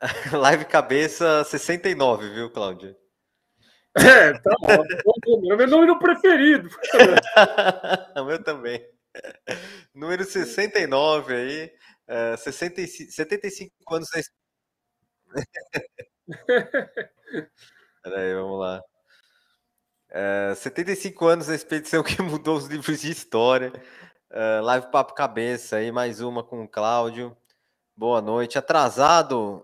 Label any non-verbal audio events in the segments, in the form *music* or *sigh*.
*laughs* Live cabeça 69, viu, Cláudio? É, tá bom. é *laughs* o meu número preferido. *laughs* o meu também. Número 69 aí. É, 60, 75 anos na Peraí, vamos lá. É, 75 anos na expedição que mudou os livros de história. É, live Papo Cabeça aí, mais uma com o Cláudio. Boa noite. Atrasado.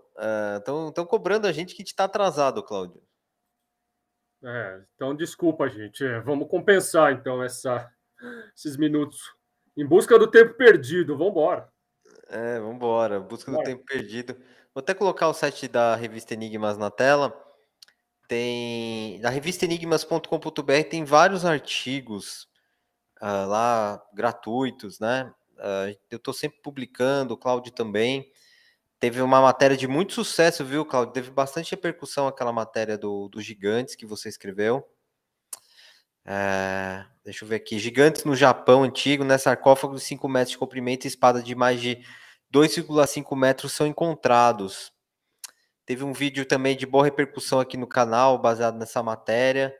Estão eh, uh, cobrando a gente que está atrasado, Cláudio. É, então desculpa, gente. É, vamos compensar então essa, esses minutos. Em busca do tempo perdido, vamos embora. É, vamos embora. Busca do tempo perdido. Vou até colocar o site da revista Enigmas na tela. Tem na revista enigmas.com.br tem vários artigos uh, lá gratuitos, né? Ah, eu estou sempre publicando, o Claudio também. Teve uma matéria de muito sucesso, viu, Claudio? Teve bastante repercussão aquela matéria do, do Gigantes que você escreveu. É, deixa eu ver aqui. Gigantes no Japão antigo, né? Sarcófago de 5 metros de comprimento e espada de mais de 2,5 metros são encontrados. Teve um vídeo também de boa repercussão aqui no canal, baseado nessa matéria.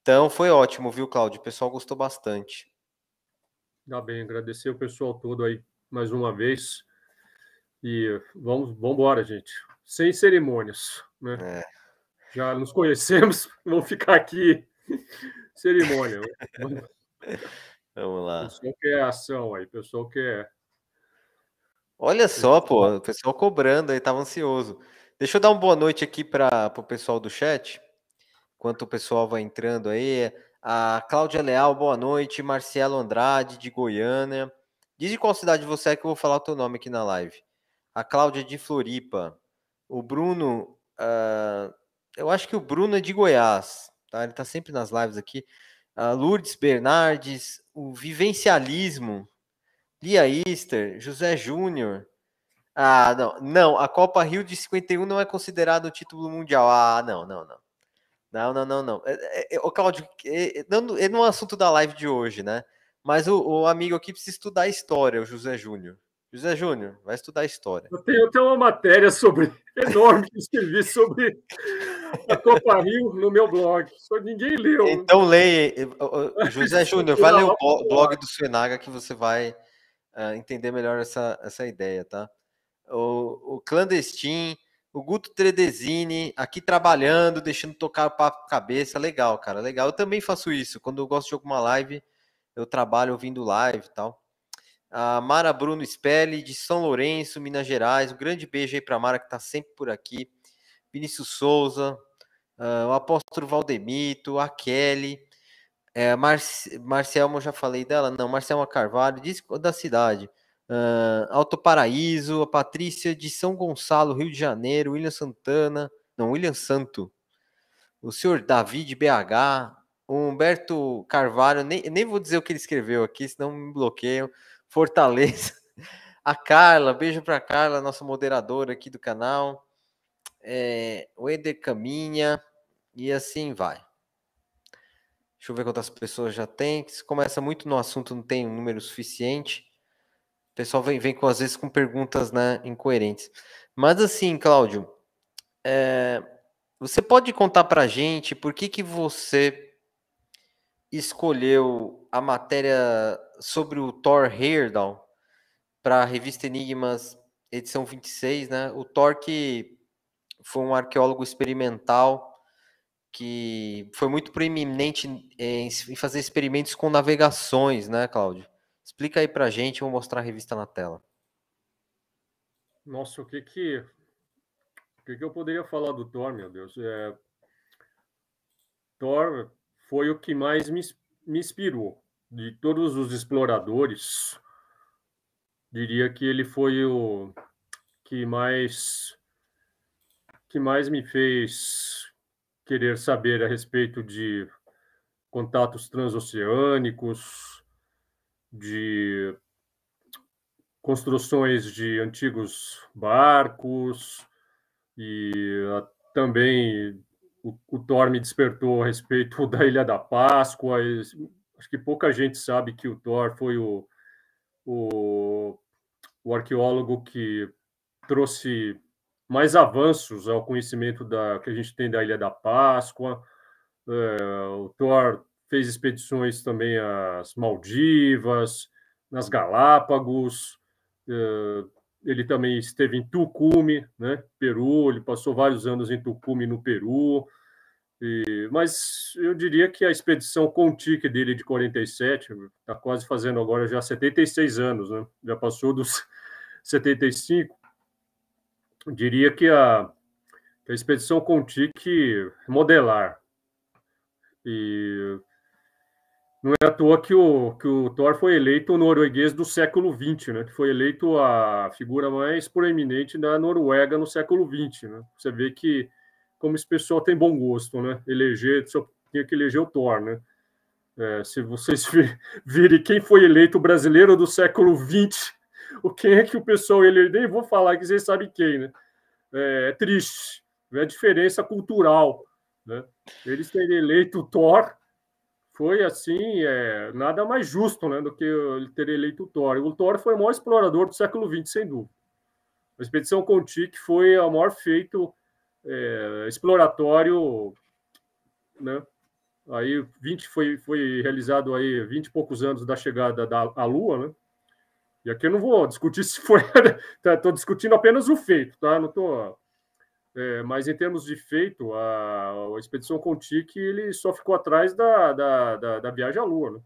Então foi ótimo, viu, Claudio? O pessoal gostou bastante. Dá bem, agradecer o pessoal todo aí mais uma vez. E vamos, vamos embora, gente. Sem cerimônias, né? É. Já nos conhecemos, *laughs* vamos ficar aqui. Cerimônia. vamos lá. O pessoal quer ação aí, o pessoal quer. Olha só, pô, o pessoal cobrando aí, tava ansioso. Deixa eu dar uma boa noite aqui para o pessoal do chat, enquanto o pessoal vai entrando aí. A Cláudia Leal, boa noite. Marcelo Andrade, de Goiânia. Diz de qual cidade você é que eu vou falar o teu nome aqui na live. A Cláudia de Floripa. O Bruno, uh, eu acho que o Bruno é de Goiás, tá? Ele está sempre nas lives aqui. A ah, Lourdes Bernardes, o Vivencialismo, Lia Easter, José Júnior. Ah, não, não, a Copa Rio de 51 não é considerada o título mundial. Ah, não, não, não. Não, não, não, não. É, é, o é, Cláudio, é, é não, é no assunto da live de hoje, né? Mas o, o amigo aqui precisa estudar história, o José Júnior. José Júnior, vai estudar história. Eu tenho, eu tenho uma matéria sobre *laughs* enorme que escrevi sobre a Copa Rio no meu blog. Só ninguém leu. Então leia. *laughs* José Júnior, vai ler o blog do Senaga que você vai uh, entender melhor essa, essa ideia, tá? O, o Clandestin o Guto Tredesini aqui trabalhando, deixando tocar o papo cabeça. Legal, cara, legal. Eu também faço isso. Quando eu gosto de alguma live, eu trabalho ouvindo live e tal. A Mara Bruno Spelli, de São Lourenço, Minas Gerais. Um grande beijo aí para Mara, que está sempre por aqui. Vinícius Souza, uh, o Apóstolo Valdemito, a Kelly. É, Mar Marcelmo, já falei dela? Não, Marcelma Carvalho, diz da cidade. Uh, Alto Paraíso, a Patrícia de São Gonçalo, Rio de Janeiro, William Santana, não, William Santo, o senhor Davi de BH, Humberto Carvalho, nem, nem vou dizer o que ele escreveu aqui, senão me bloqueio, Fortaleza, *laughs* a Carla, beijo para Carla, nossa moderadora aqui do canal, é, o Eder Caminha, e assim vai. Deixa eu ver quantas pessoas já tem. Se começa muito no assunto, não tem um número suficiente. O pessoal vem, vem com, às vezes com perguntas né, incoerentes. Mas assim, Cláudio, é, você pode contar para a gente por que, que você escolheu a matéria sobre o Thor Heyerdahl para a revista Enigmas, edição 26, né? O Thor que foi um arqueólogo experimental que foi muito proeminente em fazer experimentos com navegações, né, Cláudio? Explica aí pra gente, eu vou mostrar a revista na tela. Nossa, o que que, o que, que eu poderia falar do Thor, meu Deus? É, Thor foi o que mais me, me inspirou. De todos os exploradores, diria que ele foi o que mais que mais me fez querer saber a respeito de contatos transoceânicos, de construções de antigos barcos e ah, também o, o me despertou a respeito *laughs* da Ilha da Páscoa. acho que pouca gente sabe que o Thor foi o, o, o arqueólogo que trouxe mais avanços ao conhecimento da, que a gente tem da Ilha da Páscoa. É, o Thor fez expedições também às Maldivas, nas Galápagos, eh, ele também esteve em Tucume, né, Peru, ele passou vários anos em Tucume, no Peru, e, mas eu diria que a expedição Contique dele de 47, está quase fazendo agora já 76 anos, né, já passou dos 75, *laughs* eu diria que a, que a expedição Contique é modelar, e não é à toa que o, que o Thor foi eleito o norueguês do século XX, né? Que foi eleito a figura mais proeminente da Noruega no século XX, né? Você vê que como esse pessoal tem bom gosto, né? Eleger, só tinha que eleger o Thor, né? É, se vocês virem quem foi eleito brasileiro do século XX, o quem é que o pessoal elegeu, nem vou falar que vocês sabem quem, né? É, é triste, é a diferença cultural, né? Eles terem eleito o Thor foi assim, é, nada mais justo né, do que ele ter eleito o Thor. O Thor foi o maior explorador do século XX, sem dúvida. A expedição Conti que foi o maior feito é, exploratório, né? Aí 20 foi, foi realizado aí 20 e poucos anos da chegada da à Lua, né? E aqui eu não vou discutir *laughs* se foi, estou *laughs* tá, discutindo apenas o feito, tá? Não estou é, mas em termos de feito, a, a expedição Contique ele só ficou atrás da, da, da, da viagem à Lua, né?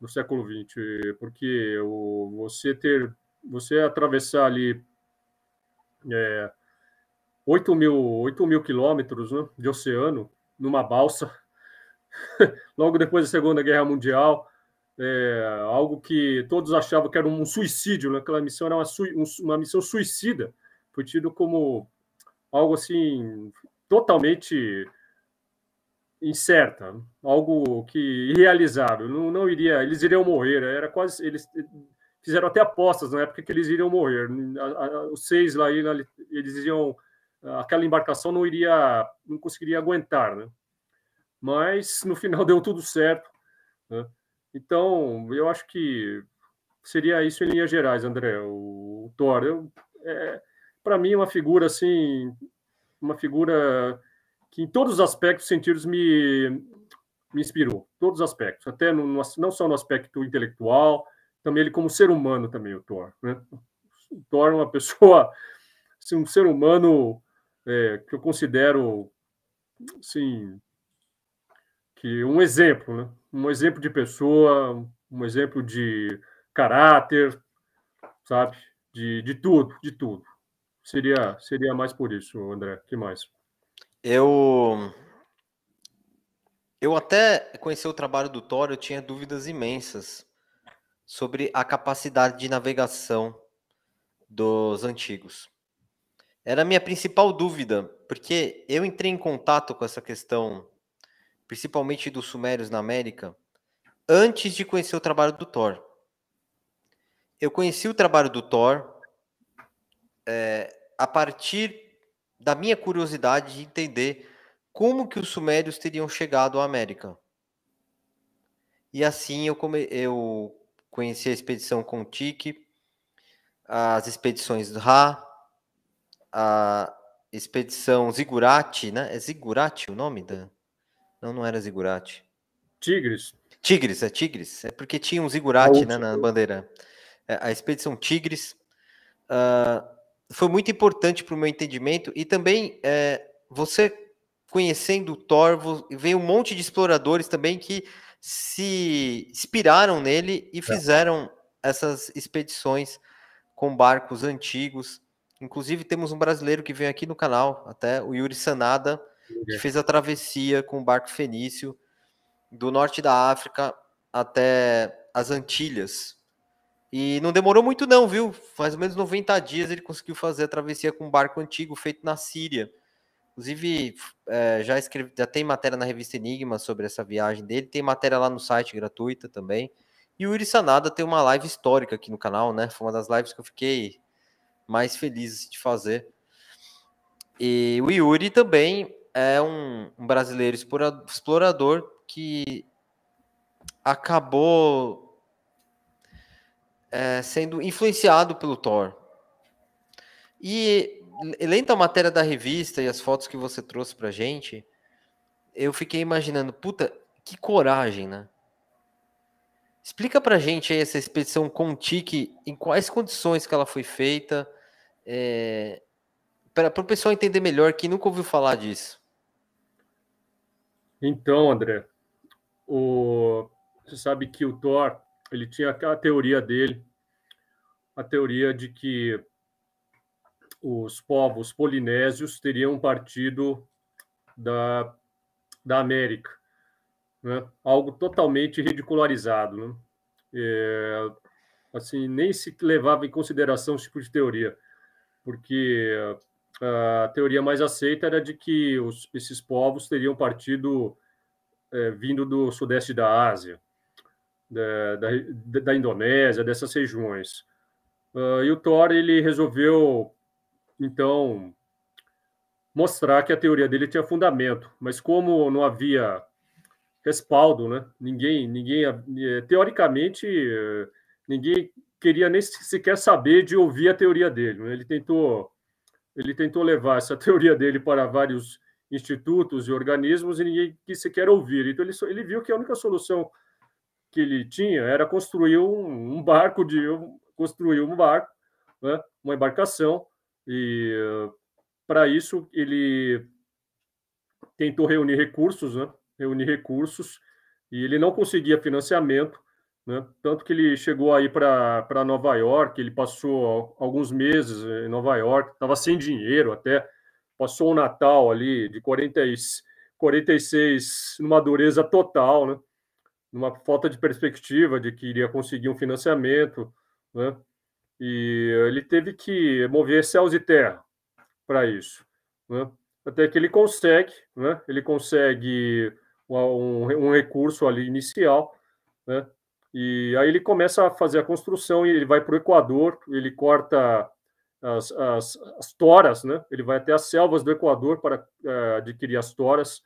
no século XX, porque o, você ter, você atravessar ali é, 8 mil, 8 mil quilômetros né, de oceano numa balsa, *laughs* logo depois da Segunda Guerra Mundial, é, algo que todos achavam que era um suicídio, né? aquela missão era uma, uma missão suicida, foi tido como algo assim totalmente incerta, algo que irrealizável. Não, não iria, eles iriam morrer. Né? Era quase eles fizeram até apostas na época que eles iriam morrer. Os seis lá eles iriam aquela embarcação não iria, não conseguiria aguentar, né? Mas no final *laughs* deu tudo certo. Né? Então eu acho que seria isso em linhas gerais, André. O, o Thor, eu, é, para mim, é uma figura assim, uma figura que em todos os aspectos, sentidos, me, me inspirou, todos os aspectos, até no, não só no aspecto intelectual, também ele como ser humano também, o Thor, né? O Thor é uma *laughs* pessoa, assim, um ser humano é, que eu considero, sim que um exemplo, né? Um exemplo de pessoa, um exemplo de caráter, sabe? De, de tudo, de tudo. Seria, seria mais por isso, André. que mais? Eu. Eu até conheci o trabalho do Thor, eu tinha dúvidas imensas sobre a capacidade de navegação dos antigos. Era a minha principal dúvida, porque eu entrei em contato com essa questão, principalmente dos sumérios na América, antes de conhecer o trabalho do Thor. Eu conheci o trabalho do Thor é, a partir da minha curiosidade de entender como que os sumérios teriam chegado à América. E assim eu, come... eu conheci a expedição Contique, as expedições Ra, a expedição Zigurate, né? É Zigurate o nome da? Não, não era Zigurate. Tigres. Tigres, é Tigres. É porque tinha um Zigurate é né, na bandeira. É, a expedição Tigres. Uh, ah, foi muito importante para o meu entendimento e também é, você conhecendo o Thor, veio um monte de exploradores também que se inspiraram nele e é. fizeram essas expedições com barcos antigos. Inclusive, temos um brasileiro que vem aqui no canal, até o Yuri Sanada, que é. fez a travessia com o barco fenício do norte da África até as Antilhas. E não demorou muito, não, viu? Mais ou menos 90 dias ele conseguiu fazer a travessia com um barco antigo feito na Síria. Inclusive, é, já, escrevi, já tem matéria na revista Enigma sobre essa viagem dele, tem matéria lá no site gratuita também. E o Yuri Sanada tem uma live histórica aqui no canal, né? Foi uma das lives que eu fiquei mais feliz de fazer. E o Yuri também é um, um brasileiro explorador que acabou é, sendo influenciado pelo Thor. E lendo a matéria da revista e as fotos que você trouxe pra gente, eu fiquei imaginando, puta, que coragem, né? Explica pra gente aí essa expedição Contique, em quais condições que ela foi feita, é, para o pessoal entender melhor que nunca ouviu falar disso. Então, André, o... você sabe que o Thor ele tinha aquela teoria dele, a teoria de que os povos polinésios teriam partido da, da América, né? algo totalmente ridicularizado. Né? É, assim, nem se levava em consideração esse tipo de teoria, porque a teoria mais aceita era de que os, esses povos teriam partido é, vindo do sudeste da Ásia, da, da, Indonésia, dessas regiões. Uh, e o Thor ele resolveu, então, mostrar que a teoria dele tinha fundamento, mas como não havia respaldo, né? Ninguém, ninguém eh, teoricamente eh, ninguém queria nem sequer saber de ouvir a teoria dele. Né? Ele tentou ele tentou levar essa *laughs* teoria dele para vários institutos e organismos e ninguém quis sequer ouvir. Então ele ele viu que a única solução que ele tinha era construir um, um barco de construir um barco, né, uma embarcação e eh, para isso ele tentou reunir recursos, né, reunir recursos e ele não conseguia financiamento, né, tanto que ele chegou aí para Nova York, ele passou alguns meses em Nova York, estava sem dinheiro até, passou o Natal ali de 40, 46 numa dureza total, né? numa falta de perspectiva de que iria conseguir um financiamento, né? E ele teve que mover céus e terra para isso, né? Até que ele consegue, né? Ele consegue um, um recurso ali inicial, né? E aí ele começa a fazer a construção e ele vai para o Equador, ele corta as, as, as, toras, né? Ele vai até as selvas do Equador para uh, adquirir as toras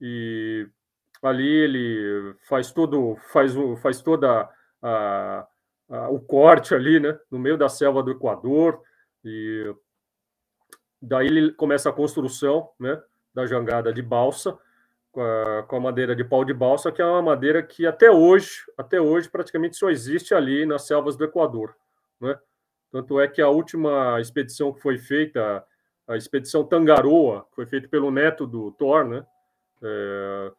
e ali ele faz todo faz o faz toda a, a, o corte ali né no meio da selva do Equador e daí ele começa a construção né da jangada de balsa com a, com a madeira de pau de balsa que é uma madeira que até hoje até hoje praticamente só existe ali nas selvas do Equador né tanto é que a última expedição que foi feita a expedição Tangaroa que foi feita pelo neto do Thor né é,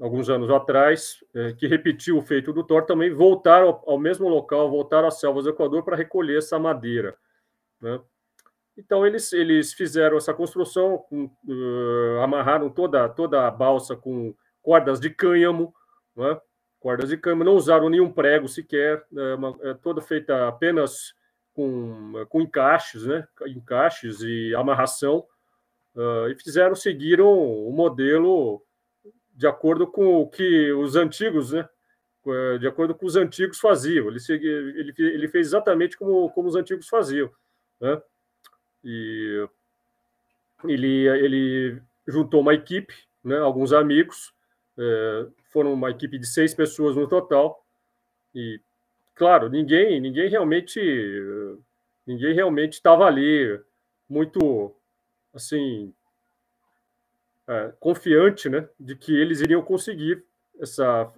alguns anos atrás, é, que repetiu o feito do Thor, também voltaram ao, ao mesmo local, voltaram às selvas do Equador para recolher essa madeira. Né? Então, eles, eles fizeram essa construção, com, uh, amarraram toda, toda a balsa com cordas de cânhamo, né? cordas de cânhamo, não usaram nenhum prego sequer, né? é uma, é toda feita apenas com, com encaixes, né? encaixes e amarração, uh, e fizeram, seguiram o modelo de acordo com o que os antigos, né? Eh, de acordo com os antigos faziam. Ele, ele, ele fez exatamente como, como os antigos faziam. Né? E ele, ele juntou uma equipe, né? alguns amigos, é, foram uma equipe de seis pessoas no total. E, claro, ninguém, ninguém realmente, ninguém realmente estava ali muito, assim, é, confiante né, de que eles iriam conseguir essa,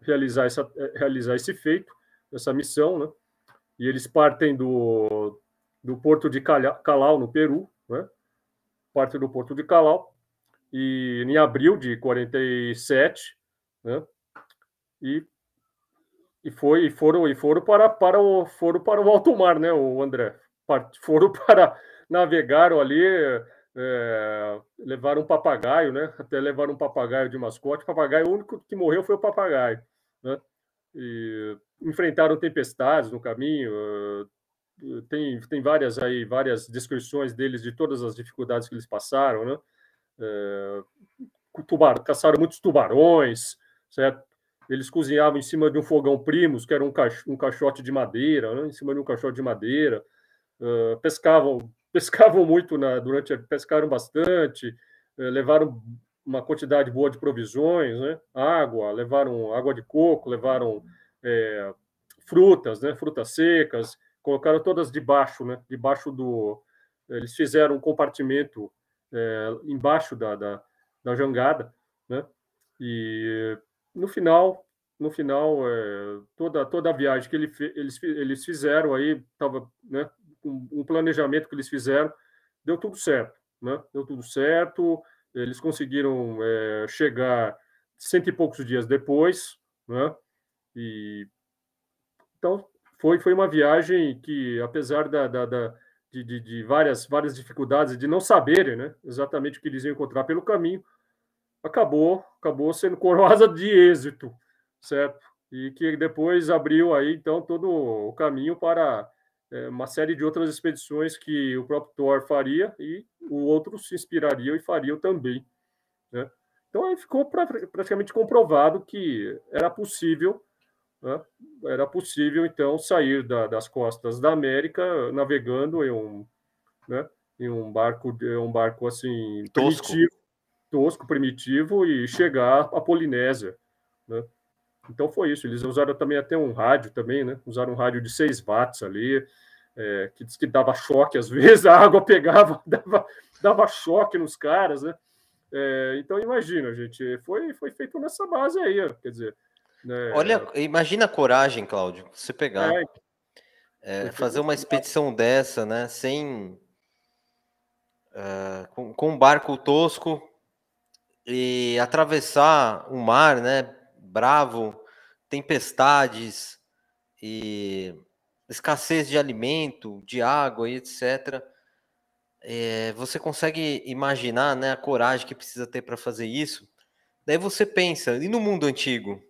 realizar, essa, é, realizar esse feito, essa missão. Né? E eles partem do, do porto de Calau, no Peru, né? parte do porto de Calau, e em abril de 47, né? e, e, foi, e, foram, e foram, para, para o, foram para o alto mar, né, o André? Part, foram *laughs* para, navegaram ali é, levaram um papagaio, né? Até levaram um papagaio de mascote. O papagaio, o único que morreu foi o papagaio, né? E enfrentaram tempestades no caminho. Eh, tem, tem várias aí, várias descrições deles de todas as dificuldades que eles passaram, né? É, tubar, caçaram muitos tubarões, certo? Eles cozinhavam em cima de um fogão primos, que era um, cacho um caixote de madeira, né? em cima de um caixote de madeira. Uh, pescavam pescavam muito na, durante pescaram bastante, eh, levaram uma quantidade boa de provisões, né? água, levaram água de coco, levaram é, frutas, né? frutas secas, colocaram todas debaixo, né? debaixo do, eles fizeram um compartimento é, embaixo da, da, da, jangada, né? E no final, no final, é, toda toda a viagem que ele, eles, eles fizeram aí, tava, né? o planejamento que eles fizeram, deu tudo certo, né? Deu tudo certo, eles conseguiram é, chegar cento e poucos dias depois, né? E então foi foi uma viagem que, apesar da, da, da de, de, de, várias várias dificuldades de não saberem, né? Exatamente o que eles iam encontrar pelo caminho, acabou acabou sendo coroada de êxito, certo? E que depois abriu aí então todo o caminho para é, uma série de outras expedições que o próprio Thor faria e o outro se inspiraria e faria também. Né? Então aí ficou pra, praticamente comprovado que era possível, né? era possível então sair da, das costas da América navegando em um, né? em um barco, um barco assim tosco. primitivo, tosco primitivo e chegar à Polinésia. Né? Então foi isso. Eles usaram também até um rádio também, né? Usaram um rádio de 6 watts ali, é, que diz que dava choque às *laughs* vezes, a água pegava, *laughs* dava, dava choque nos caras, né? É, então imagina, gente, foi, foi feito nessa base aí, quer dizer. Né? Olha, imagina a coragem, Cláudio, você pegar. É, é fazer uma expedição dessa, né? Sem. Uh, com, com um barco tosco e atravessar o mar, né? bravo, tempestades e escassez de alimento, de água e etc. É, você consegue imaginar né, a coragem que precisa ter para fazer isso? Daí você pensa, e no mundo antigo?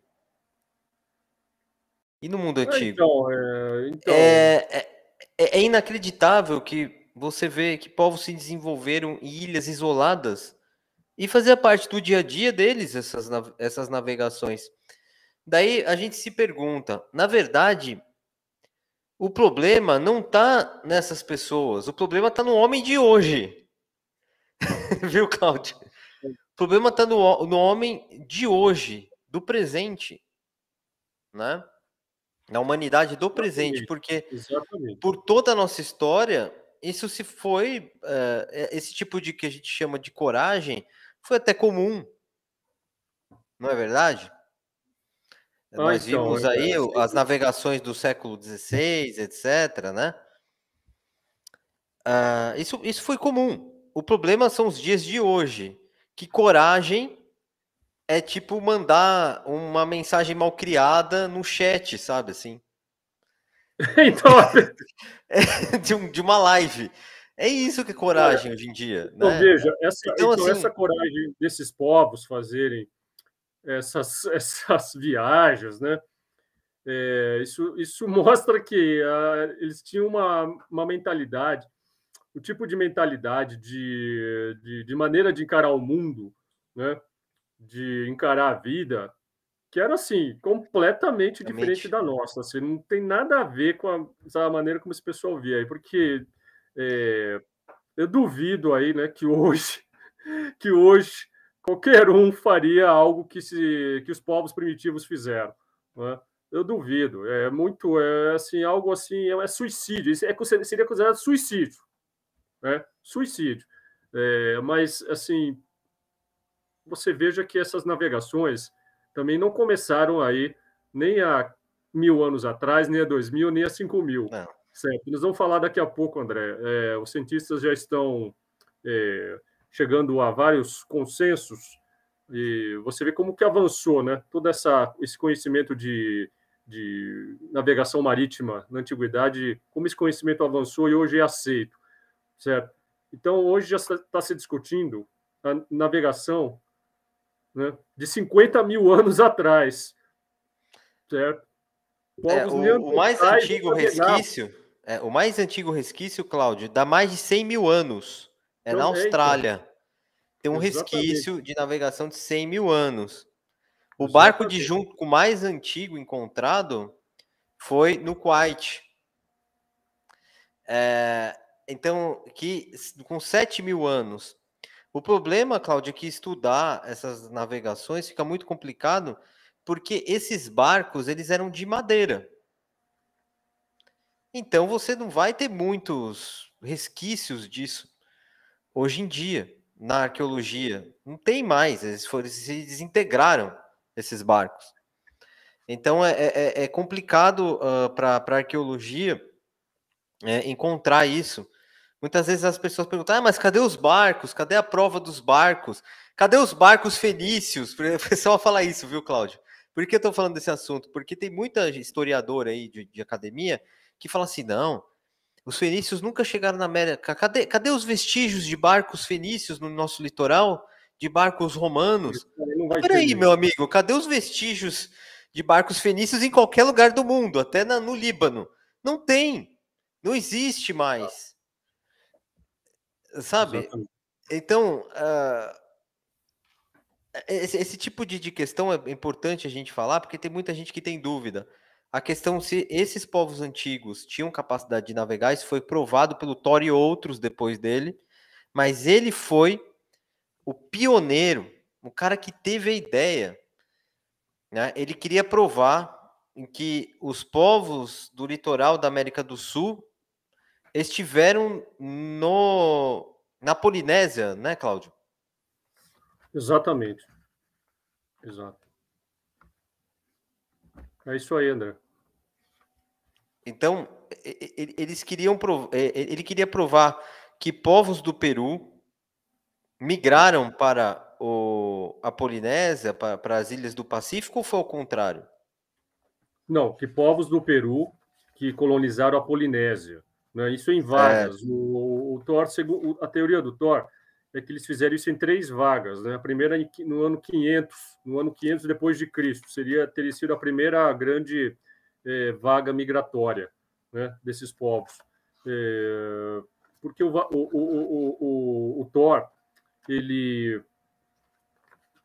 E no mundo ah, antigo? Então, é, então... É, é, é, é inacreditável que você vê que povos se desenvolveram em ilhas isoladas e fazia parte do dia a dia deles essas, essas navegações. Daí a gente se pergunta, na verdade, o problema não está nessas pessoas, o problema está no homem de hoje. *laughs* Viu, Cláudio? O problema está no, no homem de hoje, do presente, né? Na humanidade do presente, porque Exatamente. por toda a nossa história, isso se foi, uh, esse tipo de que a gente chama de coragem, foi até comum. Não é verdade? Ah, Nós então, vimos é aí é as navegações do século XVI, etc., né? Ah, isso, isso foi comum. O problema são os dias de hoje, que coragem é tipo mandar uma mensagem mal criada no chat, sabe assim? *laughs* então... *laughs* É, de, um, de uma live. É isso que é, é coragem é. hoje em dia. Então, né? Então, veja, essa, então, então assim... essa coragem desses povos fazerem essas, *laughs* essas viagens, né? É, isso, isso mostra que a, ah, eles tinham uma, uma mentalidade, o um tipo de mentalidade, de, de, de, maneira de encarar o mundo, né? de encarar a vida, que era assim, completamente Realmente. diferente da nossa. Assim, não tem nada a ver com a, a maneira como esse pessoal via porque é, eu duvido aí, né, que hoje, *laughs* que hoje qualquer um faria algo que, se, que os povos primitivos fizeram. Né? Eu duvido. É muito, é assim, algo assim, é, é suicídio. É, seria considerado suicídio, né? Suicídio. É, mas assim, você veja que essas navegações também não começaram aí nem há mil anos atrás, nem há dois mil, nem há cinco mil. Não. Certo. Nós vamos falar daqui a pouco, André. É, os cientistas já estão é, chegando a vários consensos e você vê como que avançou, né? Todo essa, esse conhecimento de, de navegação marítima na antiguidade, como esse conhecimento avançou e hoje é aceito, certo? Então, hoje já está se discutindo a navegação né, de 50 mil anos atrás, certo? É, o, o, mais antigo resquício é, o mais antigo resquício, Cláudio, dá mais de 100 mil anos. É na Austrália. Tem um Exatamente. resquício de navegação de 100 mil anos. O Exatamente. barco de junco mais antigo encontrado foi no Kuwait. É, então, que com 7 mil anos. O problema, Cláudio, é que estudar essas navegações fica muito complicado, porque esses barcos eles eram de madeira. Então você não vai ter muitos resquícios disso hoje em dia na arqueologia. Não tem mais, eles foram, se desintegraram esses barcos. Então é, é, é, é complicado uh, para a arqueologia é, encontrar isso. Muitas vezes as pessoas perguntam: ah, mas cadê os barcos? Cadê a prova dos barcos? Cadê os barcos fenícios? *laughs* O pessoal fala isso, viu, Cláudio? Por que eu estou falando desse assunto? Porque tem muita historiadora aí de, de academia que fala assim: não, os fenícios nunca chegaram na América. Cadê, cadê os vestígios de barcos fenícios no nosso litoral? De barcos romanos? Peraí, ter. meu amigo, cadê os vestígios de barcos fenícios em qualquer lugar do mundo, até na, no Líbano? Não tem, não existe mais. Sabe? Exatamente. Então, uh, esse, esse, tipo de, de questão é importante a gente falar, porque tem muita gente que tem dúvida. A questão se esses povos antigos tinham capacidade de navegar, isso foi provado pelo Thor e outros depois dele, mas ele foi o pioneiro, o cara que teve a ideia. Né? Ele queria provar que os povos do litoral da América do Sul estiveram no, na Polinésia, né, Cláudio? Exatamente. Exato. É isso aí, André. Então, eles queriam ele queria provar que povos do Peru migraram para o, a Polinésia, para, para as ilhas do Pacífico, ou foi ao contrário? Não, que povos do Peru que colonizaram a Polinésia. Né? Isso em vagas. É. O, o, Thor, a teoria do Thor é que eles fizeram isso em três vagas. Né? A primeira no ano 500, no ano 500 depois de Cristo, seria teria sido a primeira grande é, vaga migratória né, desses povos. É, porque o, o, o, o, o Thor, ele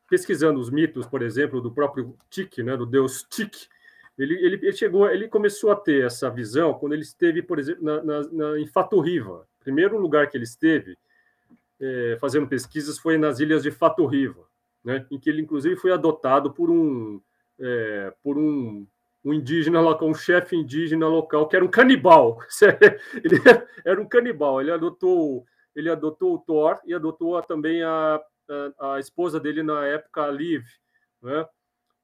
pesquisando os mitos, por exemplo, do próprio Tik, né, do deus Tik, ele, ele, ele, chegou, ele começou a ter essa visão quando ele esteve, por exemplo, na, na, na, em Fatorriva. Primeiro lugar que ele esteve é, fazendo pesquisas foi nas ilhas de Fatorriva, né, em que ele inclusive foi adotado por um é, por um um indígena local, um chefe indígena local, que era um canibal. *laughs* Ele era um canibal. Ele adotou, ele adotou o Thor e adotou também a, a, a esposa dele na época, a Liv. Né?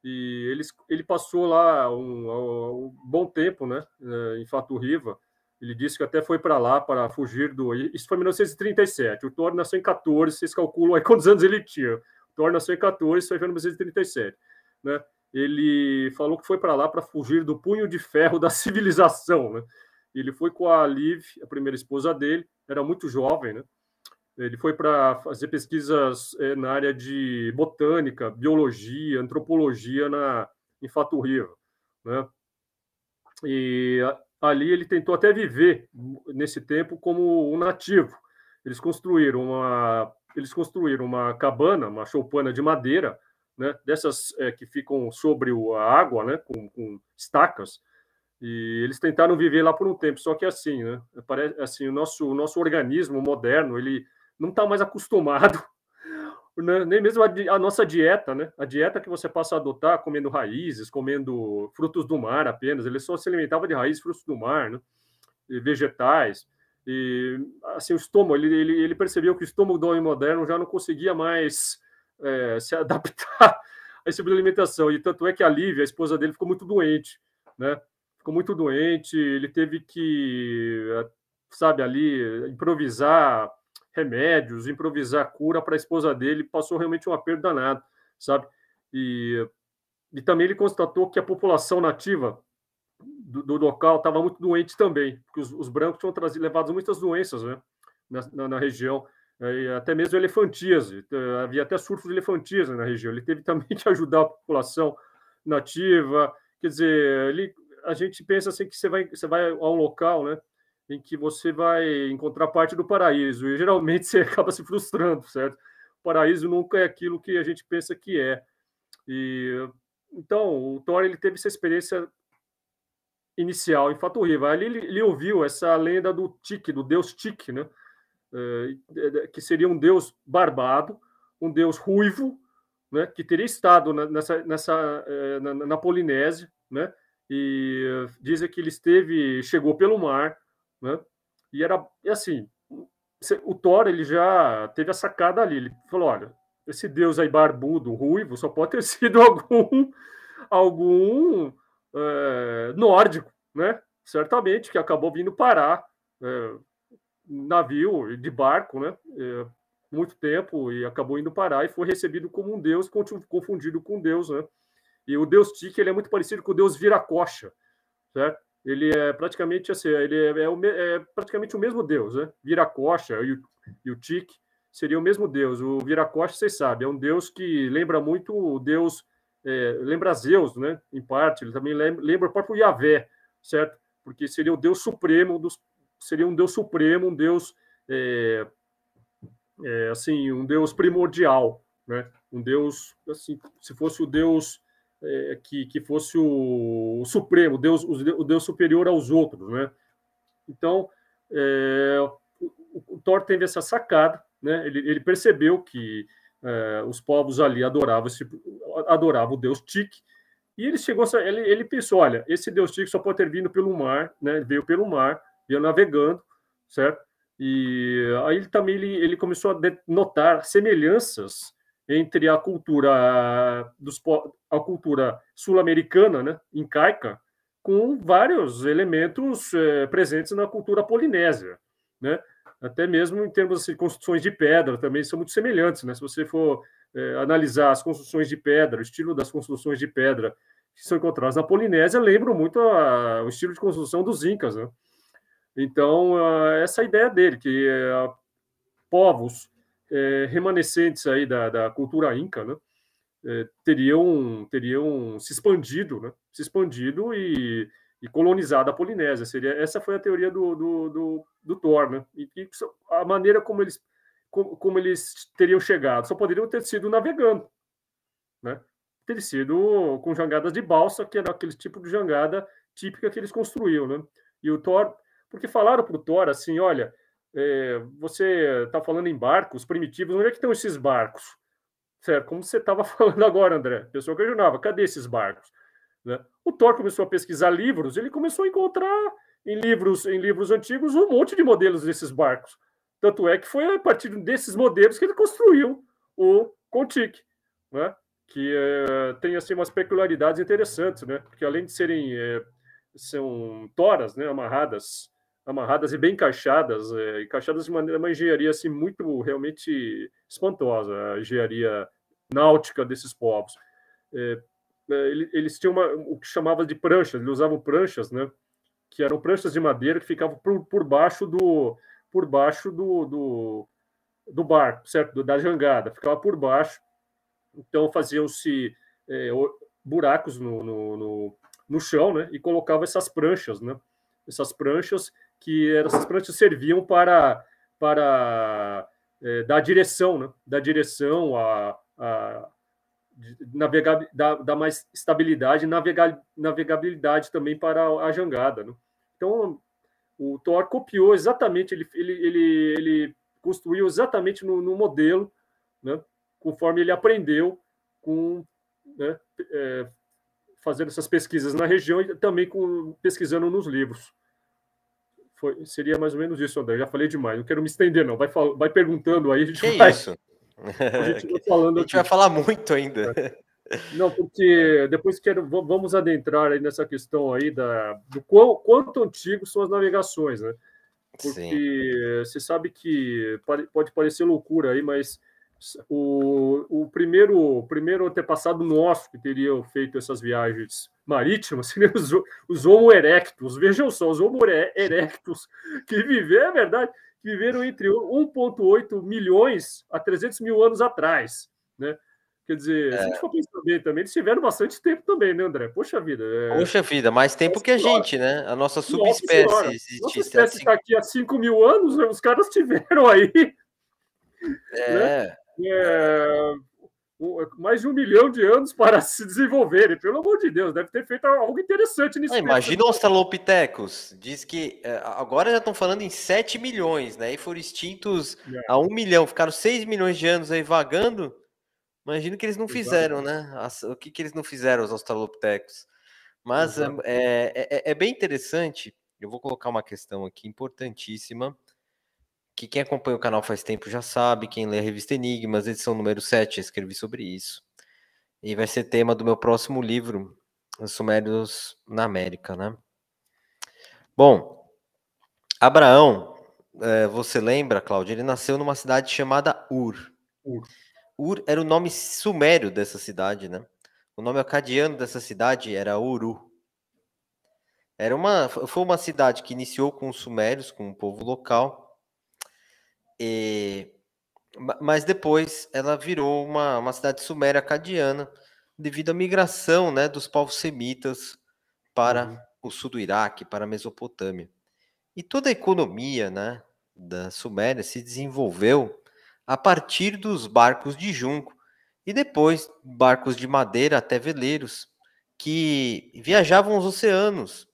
E ele, ele passou lá um, um bom tempo né? É, em Riva. Ele disse que até foi para lá para fugir do. Isso foi em 1937. O Thor nasceu em 14. Vocês calculam aí quantos anos ele tinha. O Thor nasceu em 14, isso foi em 1937. Né? ele falou que foi para lá para fugir do punho de ferro da *laughs* civilização. Né? Ele foi com a Liv, a primeira esposa dele, era muito jovem. Né? Ele foi para fazer pesquisas é, na área de botânica, biologia, antropologia na, em Fato Riva. Né? E a, ali ele tentou até viver nesse tempo como um nativo. Eles construíram uma, eles construíram uma cabana, uma choupana de madeira, né, dessas é, que ficam sobre a água, né, com, com, estacas, e eles tentaram viver lá por um tempo, só que assim, né, parece, assim o nosso, o nosso organismo moderno, ele não está mais acostumado, *laughs* né, nem mesmo a, a, nossa dieta, né, a dieta que você passa a adotar comendo raízes, comendo frutos do mar apenas, ele só se alimentava de raízes, frutos do mar, né, e vegetais, e assim, o estômago, ele, ele, ele percebeu que o estômago do homem moderno já não conseguia mais é, se adaptar a esse tipo de alimentação. E tanto é que a Lívia, a esposa dele, ficou muito doente, né? Ficou muito doente, ele teve que, é, sabe, ali, improvisar remédios, improvisar cura para a esposa dele, passou realmente uma perda danada, sabe? E, e também ele constatou que a população nativa do, do local estava muito doente também, porque os, os brancos tinham trazido, levado muitas doenças né, na, na, na região. É, até mesmo elefantíase, então, havia até surfos elefantíase na região. Ele teve *laughs* também que ajudar a população nativa. Quer dizer, ele, a gente pensa assim que você vai, você vai a um local, né? Em que você vai encontrar parte do paraíso, e geralmente *laughs* você acaba se frustrando, certo? O paraíso nunca é aquilo que a gente pensa que é. E, então, o Thor ele teve essa experiência inicial em Fato Riva. Ali ele, ele ouviu essa lenda do Tique, do deus Tique, né? Eh, eh, que seria um deus barbado, um deus ruivo, né, que teria estado nessa, nessa eh, na, na, Polinésia, né, e dizem que ele esteve, chegou pelo mar, né, e era e assim, o Thor ele já teve a sacada ali, ele falou, olha, esse deus aí barbudo, ruivo, só pode ter *laughs* sido algum algum é, nórdico, né? Certamente que acabou vindo parar é, navio, de barco, né? É, muito tempo e acabou indo parar e foi recebido como um deus, confundido com Deus, né? E o deus Tique ele é muito parecido com o deus Viracocha, certo? Ele é praticamente assim, ele é, é, é praticamente o mesmo deus, né? Viracocha e o, e o Tique seria o mesmo deus. O Viracocha, vocês sabem, é um deus que lembra muito o deus, é, lembra Zeus, né? Em parte, ele também lembra, lembra o próprio Yahvé, certo? Porque seria o deus supremo dos, seria um Deus supremo, um Deus é, é, assim, um Deus primordial, né? Um Deus assim, se fosse o Deus é, que, que fosse o, o supremo, Deus, o, o, Deus superior aos outros, né? Então, é, o, o Thor teve essa sacada, né? Ele, ele percebeu que é, os povos ali adoravam esse, adoravam o Deus Tique, e ele chegou, ele, ele pensou, olha, esse Deus Tique só pode ter vindo pelo mar, né? veio pelo mar, ia navegando, certo? E aí ele também ele, ele começou a notar semelhanças entre a cultura dos a cultura sul-americana, né, incaica, com vários elementos é, presentes na cultura polinésia, né? Até mesmo em termos de assim, construções de pedra também são muito semelhantes, né? Se você for é, analisar as construções de pedra, o estilo das construções de pedra que são encontradas na Polinésia, lembram muito a, o estilo de construção dos incas, né? Então, essa é ideia dele, que eh, povos eh, remanescentes aí da, da cultura inca, né, eh, teriam, teriam se expandido, né, se expandido e, e colonizado a Polinésia. Seria, essa foi a teoria do, do, do, do Thor, né, e, e a maneira como eles, como, como, eles teriam chegado. Só poderiam ter sido navegando, né, ter sido com jangadas de balsa, que era aquele tipo de jangada típica que eles construíam, né, e o Thor porque falaram para o Thor assim: olha, é, você está falando em barcos primitivos, onde é que estão esses barcos? Certo? Como você estava *laughs* falando agora, André, pessoa questionava: cadê esses barcos? Né? O Thor começou a pesquisar livros, ele começou a encontrar em livros, em livros antigos um monte de modelos desses barcos. Tanto é que foi a partir desses modelos que ele construiu o Contique, né? que é, tem assim, umas peculiaridades interessantes, né? porque além de serem é, são toras né? amarradas amarradas e bem encaixadas, é, encaixadas de maneira uma engenharia assim muito realmente espantosa, a engenharia náutica desses povos. É, é eles tinham uma, o que chamava de pranchas, eles usavam pranchas, né? Que eram pranchas de madeira que ficavam por, por baixo do por baixo do, do, do barco, certo? Da jangada, ficava por baixo. Então faziam-se é, buracos no, no, no, no, chão, né? E colocava essas pranchas, né? Essas pranchas que essas plantas serviam para, para é, dar direção, né? dar direção a, a navegar, dar, dar, mais estabilidade navegar, navegabilidade também para a jangada. Né? Então, o Thor copiou exatamente, ele, ele, ele, ele construiu exatamente no, no modelo, né? conforme ele aprendeu com né? é, fazendo essas pesquisas na região e também com, pesquisando nos livros foi, seria mais ou menos isso, André. Já falei demais, não quero me estender, não. Vai, vai perguntando aí. A gente que vai, isso? *laughs* A gente, vai, *laughs* falando a gente vai falar muito ainda. *laughs* Não, porque depois quero, vamos adentrar aí nessa questão aí da, do quão, quanto antigos são as navegações, né? Porque Sim. Eh, você sabe que pode parecer loucura aí, mas o, o primeiro, primeiro antepassado nosso que teria feito essas viagens marítimas seria *laughs* os, os Homo erectus. Vejam só, os Homo erectus que viveram, é verdade, viveram entre 1,8 milhões a 300 mil anos atrás, né? Quer dizer, é. se a gente é. for pensar bem também, eles tiveram bastante tempo também, né, André? Poxa vida. É... Poxa vida, mais tempo que a gente, né? A nossa subespécie nossa existe. Nossa espécie está assim. aqui há 5 mil anos, né? os caras *laughs* tiveram aí. É. Né? é, mais de um milhão de anos para *laughs* se desenvolverem. Pelo amor de Deus, deve ter feito algo interessante nisso. Ah, imagina né? os Australopithecus. Diz que é, agora já estão falando em 7 milhões, né? E foram extintos é. a 1 milhão, ficaram 6 milhões de anos aí vagando. Imagino que eles não fizeram, né? Exatamente. né? O que, que eles não fizeram, os Australopithecus. Mas é, é, é bem interessante. Eu vou colocar uma questão aqui importantíssima que quem acompanha o canal faz tempo já sabe, quem lê a revista Enigmas, edição número 7, escrevi sobre isso. E vai ser tema do meu próximo livro, Os Sumérios na América, né? Bom, Abraão, é, você lembra, Cláudio, ele nasceu numa cidade chamada Ur. Ur. Ur era o nome sumério dessa cidade, né? O nome acadiano dessa cidade era Uru. Era uma, foi uma cidade que iniciou com os sumérios, com o povo local, e, é, mas depois ela virou uma, uma cidade suméria acadiana devido à migração né, dos povos semitas para uhum. o sul do Iraque, para a Mesopotâmia. E toda a economia né, da Suméria se desenvolveu a partir dos barcos de junco e depois barcos de madeira até veleiros que viajavam os oceanos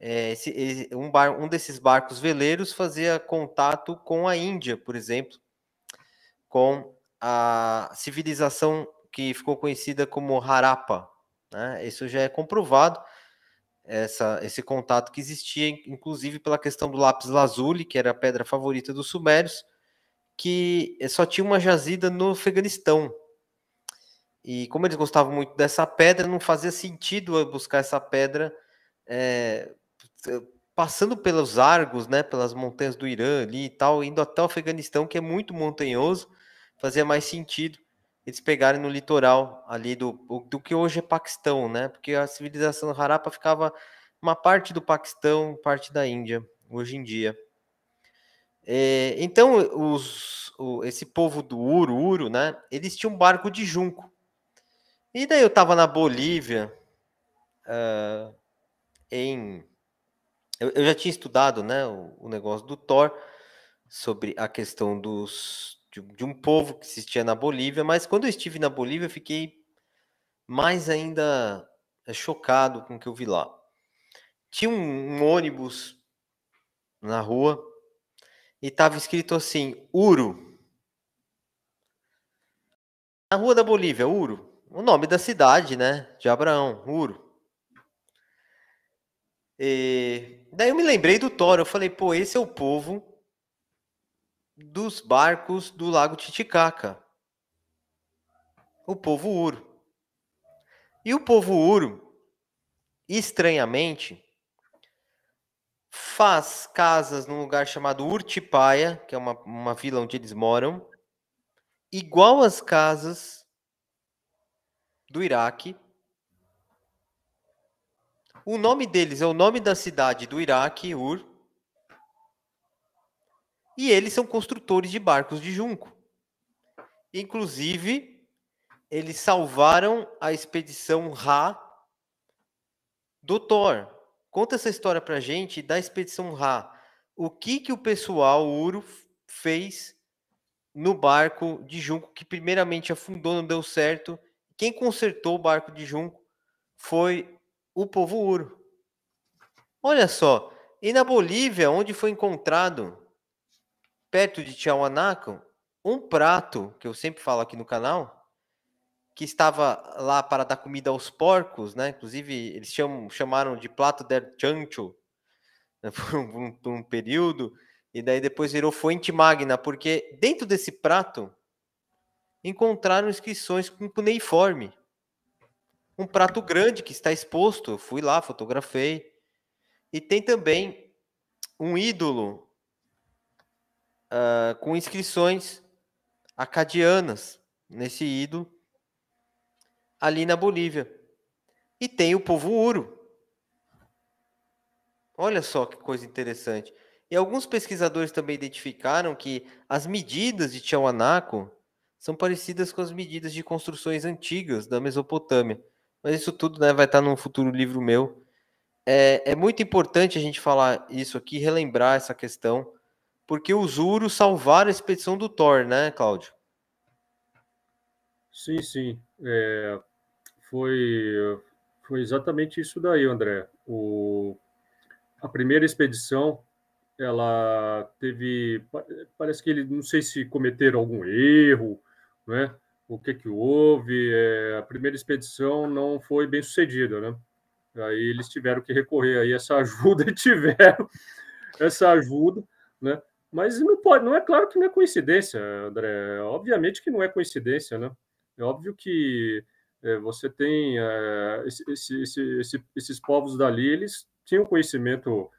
é, esse, um, bar, um desses barcos veleiros fazia contato com a Índia, por exemplo, com a civilização que ficou conhecida como Harappa. Né? Isso já é comprovado, essa, esse contato que existia, inclusive pela questão do lápis lazuli, que era a pedra favorita dos sumérios, que eh, só tinha uma jazida no Afeganistão. E como eles gostavam muito dessa pedra, não fazia sentido buscar essa pedra é, eh, passando pelos Argos, né, pelas montanhas do Irã ali e tal, indo até o Afeganistão, que é muito montanhoso, fazia mais sentido eles pegarem no litoral ali do, do que hoje é Paquistão, né? Porque a civilização Harappa ficava uma parte do Paquistão, parte da Índia, hoje em dia. É, então, os, o, esse povo do Uru, Uru, né? Eles tinham um barco de junco. E daí eu estava na Bolívia, uh, em eu, eu já tinha estudado né, o, o, negócio do Thor, sobre a questão dos, de, de um povo que existia na Bolívia, mas quando eu estive na Bolívia, eu fiquei mais ainda eh, chocado com o que eu vi lá. Tinha um, um ônibus na rua e estava escrito assim: Uru. Na rua da Bolívia, Uru. O nome da cidade, né? De Abraão, Uru. E é, daí eu me lembrei do Toro, eu falei, pô, esse é o povo dos barcos do Lago Titicaca. O povo Uru E o povo Uru estranhamente, faz casas num lugar chamado Urtipaia, que é uma, uma vila onde eles moram, igual às casas do Iraque, o nome deles é o nome da cidade do Iraque, Ur. E eles são construtores de barcos de junco. Inclusive, eles salvaram a expedição Ra do Thor. Conta essa história pra gente da expedição Ra. O que que o pessoal Uru fez no barco de junco que primeiramente afundou, não deu certo. Quem consertou o barco de junco foi o povo ouro. Olha só, e na Bolívia, onde foi encontrado, perto de Tiahuanaco, um prato, que eu sempre falo aqui no canal, que estava lá para dar comida aos porcos, né? Inclusive, eles chamam, chamaram de plato del chancho né? *laughs* por, um, por um período, e daí depois virou Fuente Magna, porque dentro desse prato encontraram inscrições com cuneiforme um prato grande que está exposto. Eu fui lá, fotografei. E tem também um ídolo uh, com inscrições acadianas nesse ídolo ali na Bolívia. E tem o povo Uru. Olha só que coisa interessante. E alguns pesquisadores também identificaram que as medidas de Tiahuanaco são parecidas com as medidas de construções antigas da Mesopotâmia mas isso tudo né, vai estar tá num futuro livro meu. É, é muito importante a gente falar isso aqui, relembrar essa questão, porque os Uru salvaram a expedição do Thor, né, Cláudio? Sim, sim. É, foi, foi exatamente isso daí, André. O, a primeira expedição, ela teve. Parece que ele, não sei se cometeram algum erro, né? o que, que houve. É, a primeira expedição não foi bem sucedida, né? Aí eles tiveram que recorrer aí essa *laughs* ajuda e tiveram essa ajuda, né? Mas não pode, não é claro que não é coincidência, André. Obviamente que não é coincidência, né? É óbvio que é, você tem é, esse, esse, esse, esses povos dali, eles tinham conhecimento,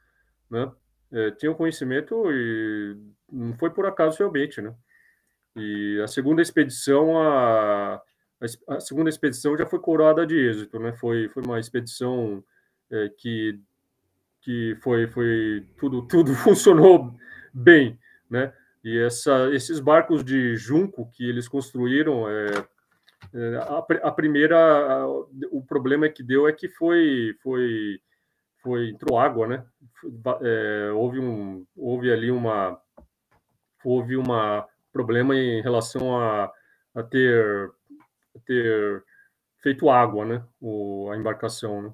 né? É, tinham conhecimento e não foi por acaso realmente, né? E a segunda expedição, a, a segunda expedição já foi coroada de êxito, né? Foi, foi uma expedição é, que, que foi, foi tudo, *laughs* tudo funcionou bem, né? E essa, esses barcos de junco que eles construíram, é, é a, a, primeira, a, o problema que deu é que foi, foi, foi entrou água, né? É, houve um, houve ali uma, houve uma problema em relação a, a ter, a ter feito água, né? O, a embarcação, né?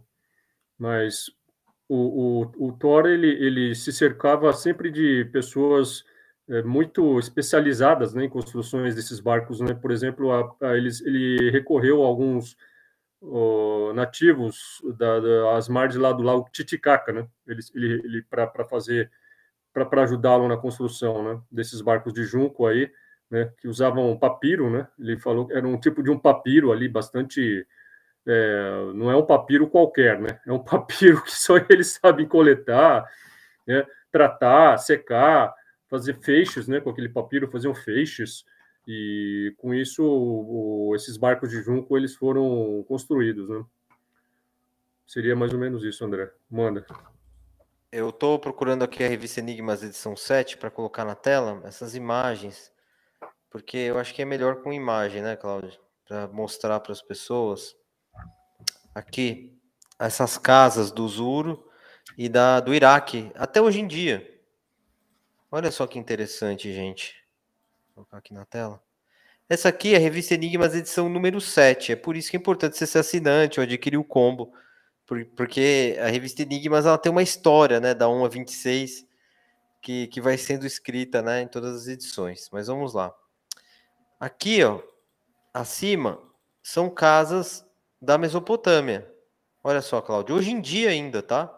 Mas o, o, o Thor ele, ele se cercava sempre de pessoas é, muito especializadas né, em construções desses barcos, né? Por exemplo, a, a eles, ele recorreu a alguns nativos das da, margens lá do lago Titicaca, né? Ele, ele, ele para fazer para ajudá-lo na construção né, desses barcos de junco aí, né, que usavam papiro, né? Ele falou que era um tipo de um papiro ali bastante. É, não é um papiro qualquer, né? É um *laughs* papiro que só eles sabem coletar, né, tratar, secar, fazer feixes, né? Com aquele papiro faziam feixes e com isso o, esses barcos de junco eles foram construídos, né? Seria mais ou menos isso, André. Manda. Eu estou procurando aqui a revista Enigmas edição 7 para colocar na tela essas imagens, porque eu acho que é melhor com imagem, né, Cláudio? Para mostrar para as pessoas aqui essas casas do Zuro e da, do Iraque até hoje em dia. Olha só que interessante, gente. Vou colocar aqui na tela. Essa aqui é a revista Enigmas edição número 7. É por isso que é importante você ser assinante ou adquirir o combo porque a revista Enigmas ela tem uma história, né, da 1 a 26, que, que vai sendo escrita, né, em todas as edições. Mas vamos lá. Aqui, ó, acima, são casas da Mesopotâmia. Olha só, Cláudio, hoje em dia ainda, tá?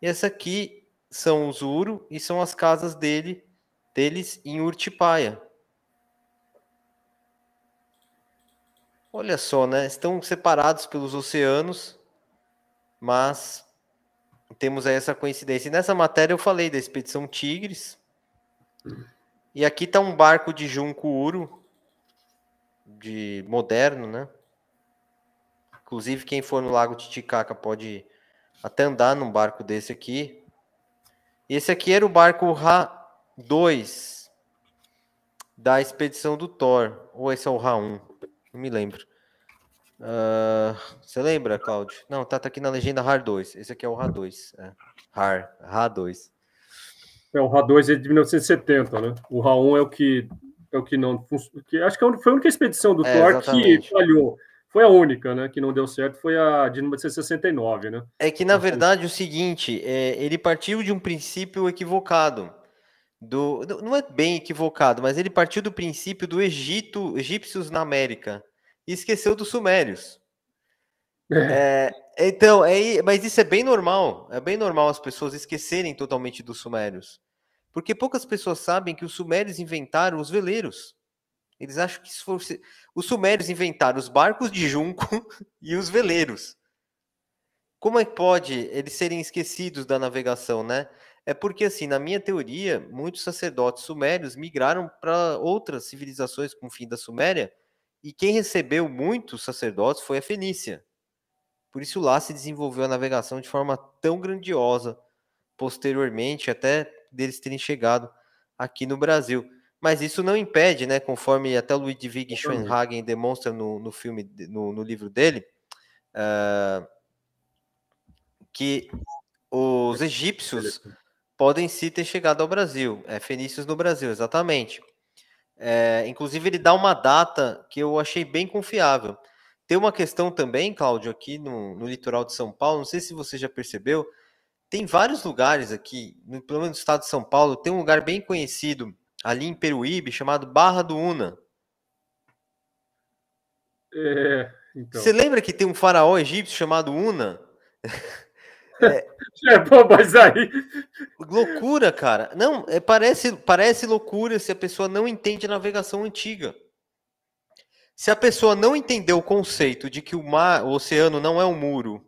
E essa aqui são os Uru e são as casas dele, deles em Urtipaia. Olha só, né? Estão separados pelos oceanos mas temos aí essa coincidência. E nessa matéria eu falei da Expedição Tigres. E aqui está um barco de junco ouro de moderno, né? Inclusive, quem for no Lago Titicaca pode até andar num barco desse aqui. Esse aqui era o barco Ra 2 da expedição do Thor. Ou esse é o Ra 1, não me lembro. Uh, você lembra, Claudio? Não, tá, tá, aqui na legenda RAR 2. Esse aqui é o ra 2. É. RAR, 2. É, o ra 2 é de 1970, né? O ra 1 é o que, é o que não que Acho que é foi a única expedição do é, Thor exatamente. que falhou. Foi a única, né? Que não deu certo, foi a de 1969, né? É que, na verdade, é o seguinte, é, ele partiu de um princípio equivocado. Do, não é bem equivocado, mas ele partiu do princípio do Egito, egípcios na América e esqueceu dos sumérios. É. É, então, é, mas isso é bem normal. É bem normal as pessoas esquecerem totalmente dos sumérios. Porque poucas pessoas sabem que os sumérios inventaram os veleiros. Eles acham que isso fosse... os sumérios inventaram os barcos de junco *laughs* e os veleiros. Como é que pode eles serem esquecidos da navegação, né? É porque, assim, na minha teoria, muitos sacerdotes sumérios migraram para outras civilizações com o fim da Suméria, e quem recebeu muitos sacerdotes foi a Fenícia. Por isso lá se desenvolveu a navegação de forma tão grandiosa, posteriormente, até deles terem chegado aqui no Brasil. Mas isso não impede, né, conforme até Ludwig Schoenhagen demonstra no, no filme, no, no livro dele, uh, que os egípcios podem sim ter chegado ao Brasil, é, fenícios no Brasil, exatamente. É, inclusive, ele dá uma data que eu achei bem confiável. Tem uma questão também, Cláudio, aqui no, no litoral de São Paulo, não sei se você já percebeu, tem vários lugares aqui, no, pelo menos no estado de São Paulo, tem um lugar bem conhecido ali em Peruíbe chamado Barra do Una. É, então. Você lembra que tem um faraó egípcio chamado Una? *laughs* É, *laughs* é mas aí. Loucura, cara. Não, é, parece, parece loucura se a pessoa não entende a navegação antiga. Se a pessoa não entendeu o conceito de que o mar, o oceano não é um muro,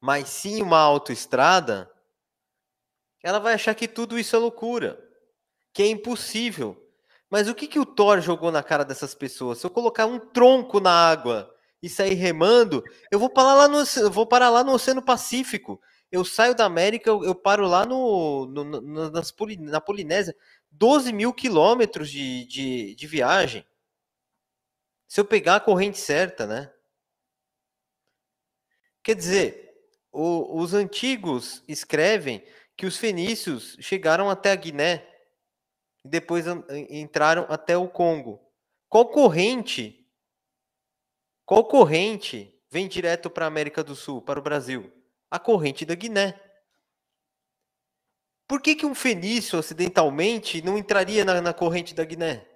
mas sim uma autoestrada, ela vai achar que tudo isso é loucura, que é impossível. Mas o que, que o Thor jogou na cara dessas pessoas? Se eu colocar um tronco na água e sair remando, eu vou parar lá no, vou parar lá no Oceano Pacífico. Eu saio da América, eu, eu paro lá no, no nas na Polinésia. 12 mil quilômetros de, de, de viagem. Se eu pegar a corrente certa, né? Quer dizer, o, os antigos escrevem que os fenícios chegaram até a Guiné e depois entraram até o Congo. Qual corrente qual corrente vem direto para a América do Sul, para o Brasil? A corrente da Guiné. Por que, que um fenício ocidentalmente não entraria na, na corrente da Guiné?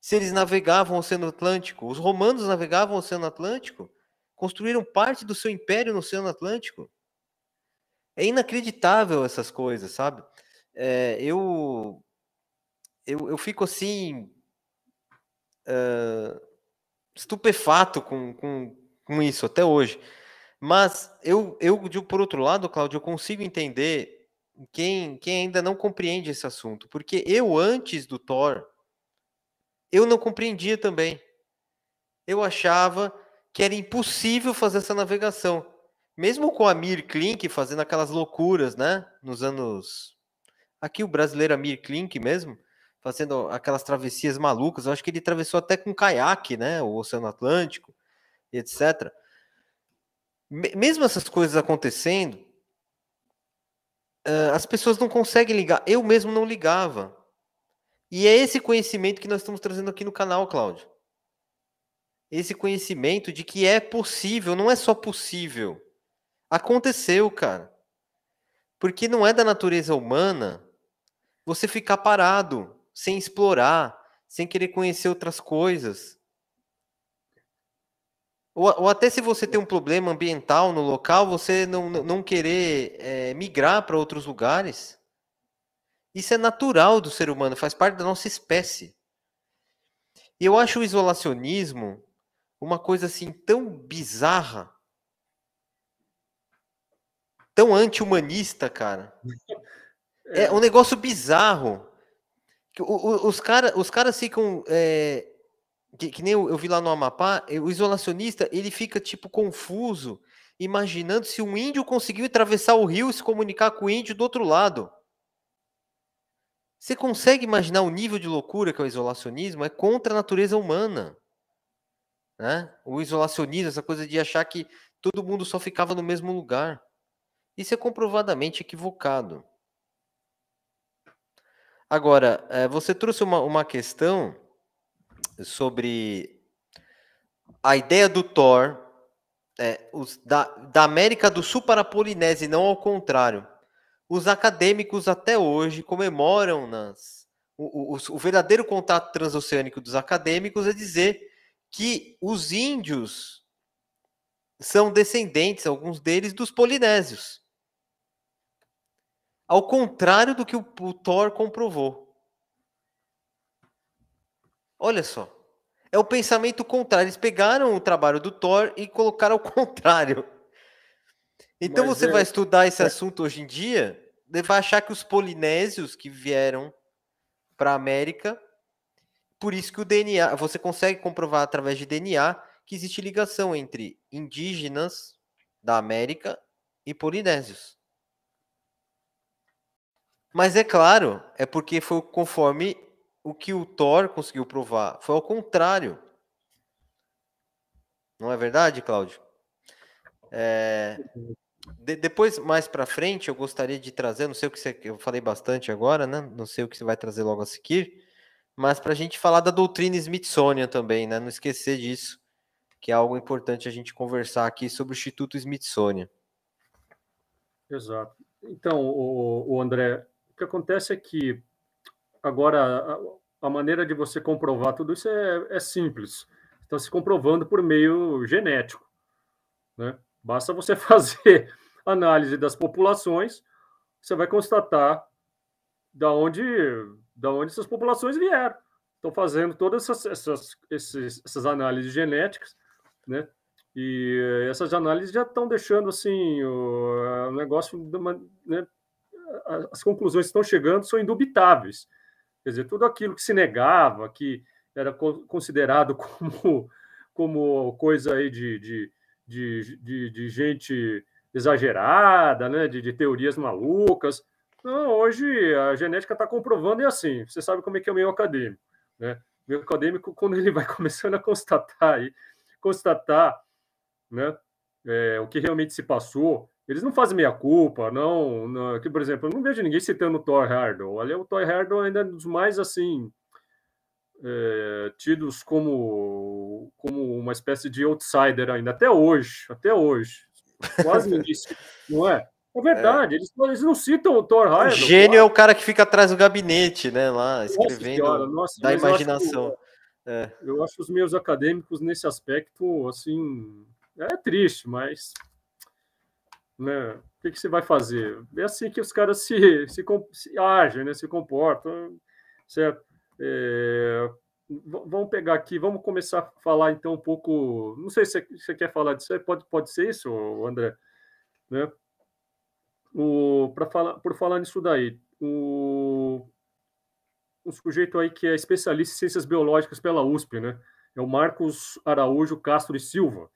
Se eles navegavam o Oceano Atlântico, os romanos navegavam o Oceano Atlântico, construíram parte do seu império no Oceano Atlântico. É inacreditável essas coisas, sabe? É, eu, eu, eu fico assim estupefato com, com, com isso até hoje. Mas eu, eu, por outro lado, Cláudio, eu consigo entender quem, quem ainda não compreende esse assunto. Porque eu, antes do Thor, eu não compreendia também. Eu achava que era impossível fazer essa navegação. Mesmo com a Mir Klink fazendo aquelas loucuras, né? Nos anos. Aqui o brasileiro Amir Klink mesmo, fazendo aquelas travessias malucas. Eu acho que ele atravessou até com caiaque, né? O Oceano Atlântico, etc. Mesmo essas coisas acontecendo, as pessoas não conseguem ligar. Eu mesmo não ligava. E é esse conhecimento que nós estamos trazendo aqui no canal, Cláudio. Esse conhecimento de que é possível, não é só possível. Aconteceu, cara. Porque não é da natureza humana você ficar parado sem explorar, sem querer conhecer outras coisas. Ou, ou até se você tem um problema ambiental no local, você não, não querer é, migrar para outros lugares. Isso é natural do ser humano, faz parte da nossa espécie. E eu acho o isolacionismo uma coisa assim tão bizarra, tão anti-humanista, cara. *laughs* É um negócio bizarro os caras os cara ficam. É, que, que, nem eu, eu, vi lá no Amapá, é, o isolacionista ele fica tipo confuso, imaginando se um índio conseguiu atravessar o rio e se comunicar com o índio do outro lado. Você consegue imaginar o nível de loucura que é o isolacionismo? É contra a natureza humana. Né? O isolacionismo, essa coisa de achar que todo mundo só ficava no mesmo lugar. Isso é comprovadamente equivocado. Agora, eh, você trouxe uma, uma questão sobre a ideia do Thor é, os, da, da América do Sul para a Polinésia, e não ao contrário. Os acadêmicos até hoje comemoram nas, o, o, o, verdadeiro contato transoceânico dos acadêmicos é dizer que os índios são descendentes, alguns deles, dos polinésios. Ao contrário do que o, o Thor comprovou. Olha só. É o pensamento contrário. Eles pegaram o trabalho do Thor e colocaram ao *laughs* contrário. Então Mas você é... vai estudar esse é. assunto hoje em dia, vai achar que os polinésios que vieram para a América, por isso que o DNA, você consegue comprovar através de DNA que existe ligação entre indígenas da América e polinésios. Mas é claro, é porque foi conforme o que o Thor conseguiu provar. Foi ao contrário. Não é verdade, Cláudio? É... De depois, mais para frente, eu gostaria de trazer, não sei o que você, eu falei bastante agora, né? Não sei o que você vai trazer logo a seguir, mas para a gente falar da doutrina Smithsonian também, né? Não esquecer disso, que é algo importante a gente conversar aqui sobre o Instituto Smithsonian. Exato. Então, o, o André, o que acontece é que agora a, a maneira de você comprovar tudo isso é, é simples. Está se comprovando por meio genético. Né? Basta você *laughs* fazer análise das populações, você vai constatar da onde, da onde essas populações vieram. Estão fazendo todas essas, essas, esses, essas análises genéticas, né? E eh, essas análises já estão deixando assim o, eh, negócio de uma, né, as conclusões que estão chegando são indubitáveis. Quer dizer, tudo aquilo que se negava, que era considerado *laughs* como, como coisa aí de, de, de, de, de gente exagerada, né? de, de teorias malucas. Não, hoje a genética está comprovando e é assim, você sabe como é que é o meio acadêmico. Né? O meio acadêmico, *laughs* quando ele vai começando a constatar, aí, constatar né, é, o que realmente se passou, eles não fazem meia-culpa, não, não. Aqui, por exemplo, eu não vejo ninguém citando o Thor Hardall. Olha, o Thor Hardall ainda é um dos mais, assim, é, tidos como, como uma espécie de outsider ainda, até hoje, até hoje. Quase *laughs* ninguém cita, não é? É verdade, é. Eles, eles, não citam o Thor Hardall. O gênio é o cara que fica atrás do gabinete, né, lá, escrevendo nossa, nossa, da imaginação. Eu acho, é. eu acho os meus acadêmicos nesse aspecto, assim, é triste, mas né? O que, que, você vai fazer? É assim que os caras se, se, se agem, né? se comportam, certo? É, vamos pegar aqui, vamos começar a falar então um pouco. Não sei se você, quer falar disso, pode, pode ser isso, André? Né? Para falar, por falar nisso daí, o, um sujeito aí que é especialista em ciências biológicas pela USP, né? É o Marcos Araújo Castro e Silva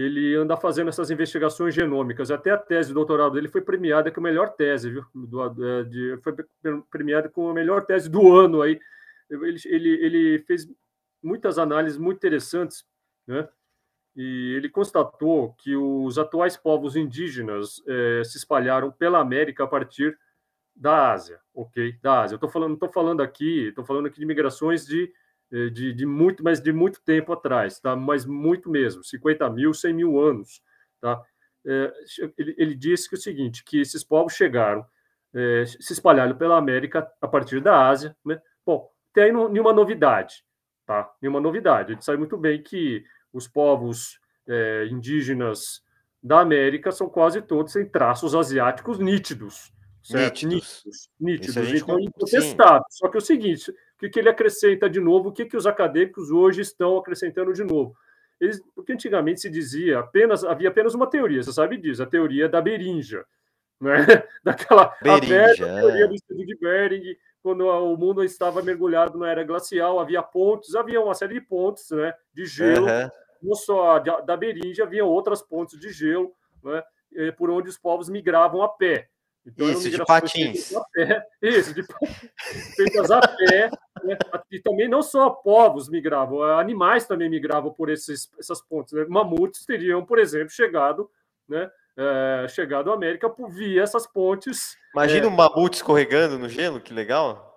ele anda fazendo essas investigações genômicas. Até a tese de doutorado dele foi premiada com a melhor tese, viu? Do, eh, de, foi premiada com a melhor tese do ano aí. Ele, ele, ele fez muitas análises muito interessantes, né? E ele constatou que os atuais povos indígenas eh, se espalharam pela América a partir da Ásia, ok? Da Ásia. Eu tô falando, estou falando aqui, estou falando aqui de migrações de é, de, de, muito, mas de muito tempo atrás, tá? Mas muito mesmo, 50 mil, 100 mil anos, tá? É, ele, ele disse que é o seguinte, que esses povos chegaram, é, se espalharam pela América a partir da Ásia, né? Bom, tem nenhuma novidade, tá? Nenhuma novidade. Ele sabe muito bem que os povos é, indígenas da América são quase todos sem traços asiáticos nítidos, certo? Nítidos, nítidos, nítidos. então é incontestável. Só que é o seguinte, o que, que ele acrescenta de novo, o que, que os acadêmicos hoje estão acrescentando de novo. Eles, porque antigamente se dizia apenas havia apenas uma teoria, você sabe disso, a teoria da berinja, né? *laughs* daquela Berinja, é. teoria do estudo de Bering, quando o mundo estava mergulhado na era glacial, havia pontes, havia uma série de pontes né, de gelo, uhum. não só da, da Berinja, havia outras pontes de gelo né, eh, por onde os povos migravam a pé. Então, isso, de patins. *laughs* Isso, de feitas a pé. Né? E também não só povos migravam, animais também migravam por esses, essas pontes. Né? Mamutes teriam, por exemplo, chegado, né? É, chegado à América por via essas pontes. Imagina é... um mamute escorregando no gelo, que legal.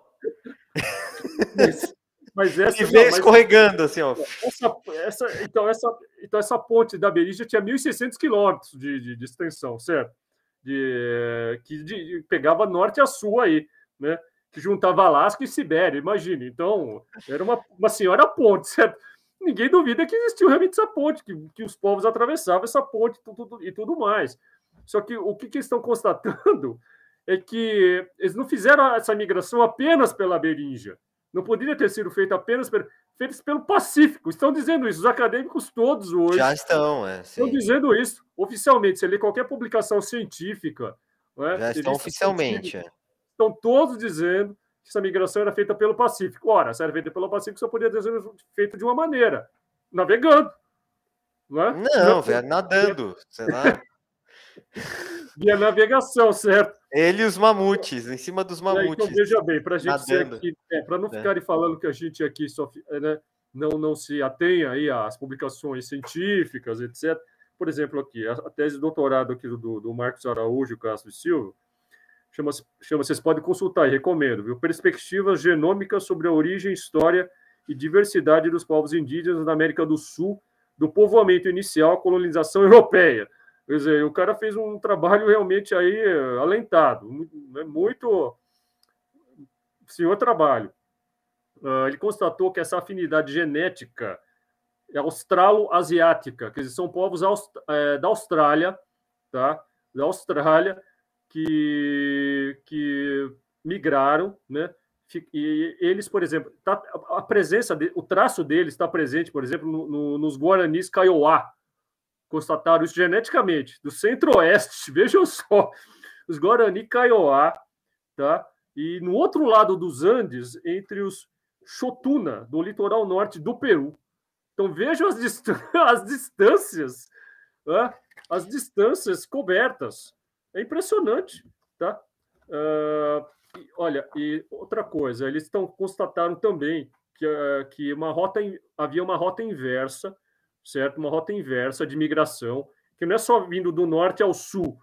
Isso. Mas *laughs* essa, e veio mas, escorregando, assim, ó. Essa, essa, então, essa, então, essa ponte da Berija tinha 1.600 quilômetros de, de, de extensão, certo? de, que de, pegava norte a sul aí, né? Que juntava Alasca e Sibéria, imagine. Então, era uma, uma senhora ponte, *laughs* certo? Ninguém duvida que existiu realmente essa ponte, que, que os povos atravessavam essa ponte tudo, e tudo mais. Só que o que, que eles estão constatando *laughs* é que eles não fizeram essa migração apenas pela Beríngia. Não poderia ter sido feita apenas pela feitas pelo Pacífico. Estão dizendo isso. Os acadêmicos todos hoje. Já estão, é. Sim. Estão dizendo isso oficialmente. se lê qualquer publicação científica. É? Já estão oficialmente. É. Estão todos dizendo que essa migração era feita pelo Pacífico. Ora, se era feita pelo Pacífico, só podia ter sido feita de uma maneira: navegando. Não, é? não, não velho, nadando. Sei lá. *laughs* Via navegação, certo? Ele e os mamutes, em cima dos então, mamutes. então, veja bem, para a gente nadando. ser aqui, é, para não é. ficarem falando que a gente aqui só é, né, não, não se atém aí às publicações científicas, etc. Por exemplo, aqui, a, a tese de doutorado aqui do, do Marcos Araújo Castro Silva, chama, chama vocês podem consultar e recomendo, viu? Perspectivas genômicas sobre a origem, história e diversidade dos povos indígenas da América do Sul, do povoamento inicial à colonização europeia. Quer dizer, o cara fez um trabalho realmente aí eh, alentado, né, muito senhor trabalho. Ah, ele constatou que essa afinidade genética australo-asiática, quer dizer, são povos eh, da Austrália, tá? Da Austrália que, que migraram, né? E eles, por exemplo, tá, a presença, de, o traço deles está presente, por exemplo, no, no, nos Guaranis Kaiowá, constataram isso geneticamente, do centro-oeste, *laughs* vejam só, os Guarani Kaiowá, tá? E no outro lado dos Andes, entre os Chotuna, do litoral norte do Peru. Então vejam as, dist *laughs* as distâncias, né? as distâncias cobertas. É impressionante, tá? Uh, olha, e outra coisa, eles estão constataram também que, uh, que uma rota in, havia uma rota inversa certo? Uma rota inversa de migração, que não é só vindo do norte ao sul,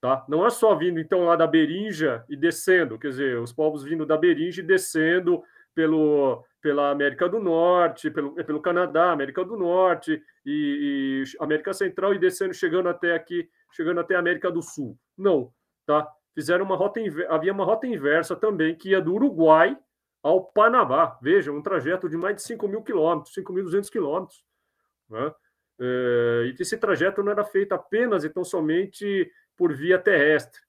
tá? Não é só vindo então lá da Berinja e descendo, quer dizer, os povos vindo da Berinja e descendo pelo pela América do Norte, pelo, é pelo Canadá, América do Norte e, e América Central e descendo, chegando até aqui, chegando até a América do Sul. Não, tá? Fizeram uma rota havia uma rota inversa também que ia do Uruguai ao Panamá. Veja, um trajeto de mais de 5 mil quilômetros, 5.200 quilômetros. Né? Eh, e que esse trajeto não era feito apenas e tão somente por via terrestre,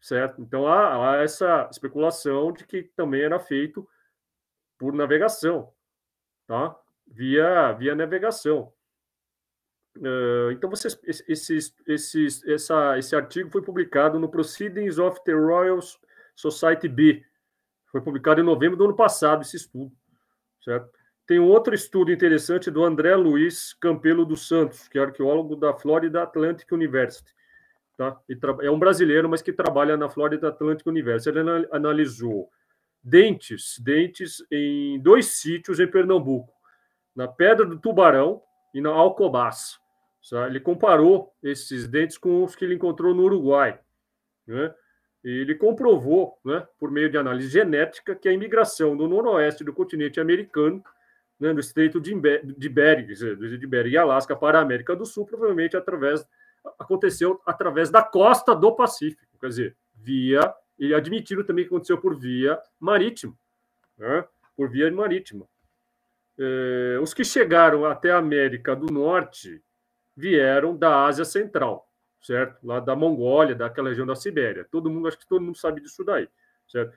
certo? Então há, há essa especulação de que também era feito por navegação, tá? Via via navegação. Eh, então vocês, esse esse essa, esse artigo foi publicado no Proceedings of the Royal Society B, foi publicado em novembro do ano passado esse estudo, certo? Tem um outro estudo interessante do André Luiz Campelo dos Santos, que é arqueólogo da Florida Atlantic University. Tá? É um brasileiro, mas que trabalha na Florida Atlantic University. Ele analisou dentes, dentes em dois sítios em Pernambuco, na Pedra do Tubarão e na Alcobás. Tá? Ele comparou esses dentes com os que ele encontrou no Uruguai. Né? ele comprovou, né, por meio de análise genética, que a imigração do noroeste do continente americano né, do Estreito de, de Bering, de Bering e Alasca para a América do Sul, provavelmente através aconteceu através da costa do Pacífico, quer dizer, via e admitiram também que aconteceu por via marítima, né, por via marítima. É, os que chegaram até a América do Norte vieram da Ásia Central, certo? Lá da Mongólia, daquela região da Sibéria. Todo mundo, acho que todo mundo sabe disso daí, certo?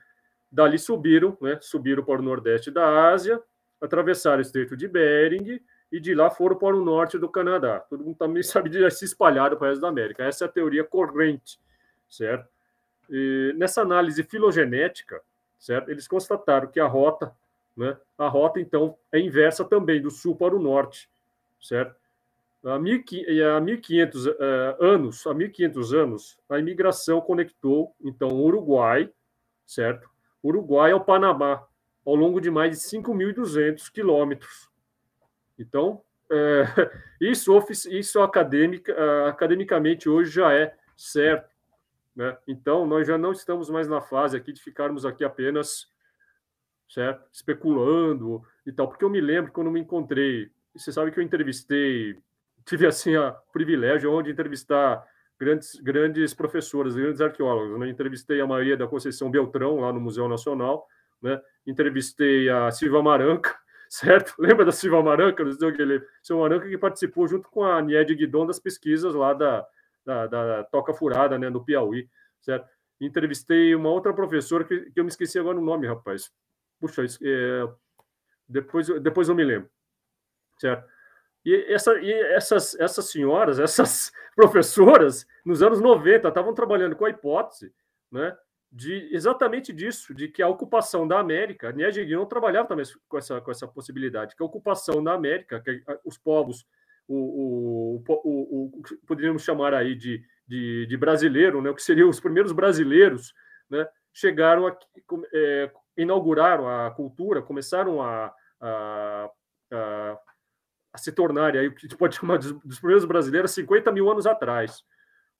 Dali subiram, né? Subiram para o Nordeste da Ásia, atravessaram o Estreito de Bering e de lá foram para o norte do Canadá. Todo mundo também *laughs* sabe de se espalharam para o resto da América. Essa é a teoria corrente, certo? E nessa análise filogenética, certo? Eles constataram que a rota, né? A rota então é inversa também do sul para o norte, certo? Há 1500 uh, eh, anos, há 1500 anos, a imigração conectou então o Uruguai, certo? Uruguai ao Panamá, ao longo de mais de 5.200 quilômetros. Então, é, *laughs* isso, isso acadêmica, ah, academicamente hoje já é certo. Né? Então, nós já não estamos mais na fase aqui de ficarmos aqui apenas certo? especulando e tal, porque eu me lembro quando me encontrei, você sabe que eu entrevistei, tive assim a privilégio de entrevistar grandes, grandes professoras, grandes arqueólogos. Né? Entrevistei a Maria da Conceição Beltrão, lá no Museu Nacional, né? Entrevistei a Silva Maranca, *laughs* certo? Lembra da Silva Maranca, do Zé Silva Maranca que participou junto com a Nied Guidon das pesquisas lá da, da, da, Toca Furada, né, no Piauí, certo? Entrevistei uma outra professora que, que eu me esqueci agora o nome, rapaz. Puxa, é, depois, depois eu me lembro, certo? E, essa, e essas, essas senhoras, *laughs* essas professoras, nos anos 90, estavam trabalhando com a hipótese, né? de exatamente disso, de que a ocupação da América, a né, e não trabalhava também com essa, com essa possibilidade, que a ocupação da América, que os povos, o, o, o, o que poderíamos chamar aí de, de, de, brasileiro, né, o que seriam os primeiros brasileiros, né, chegaram aqui, é, inauguraram a cultura, começaram a, a, a, a se tornar aí, o que a gente pode *laughs* chamar dos, dos primeiros brasileiros 50 mil anos atrás.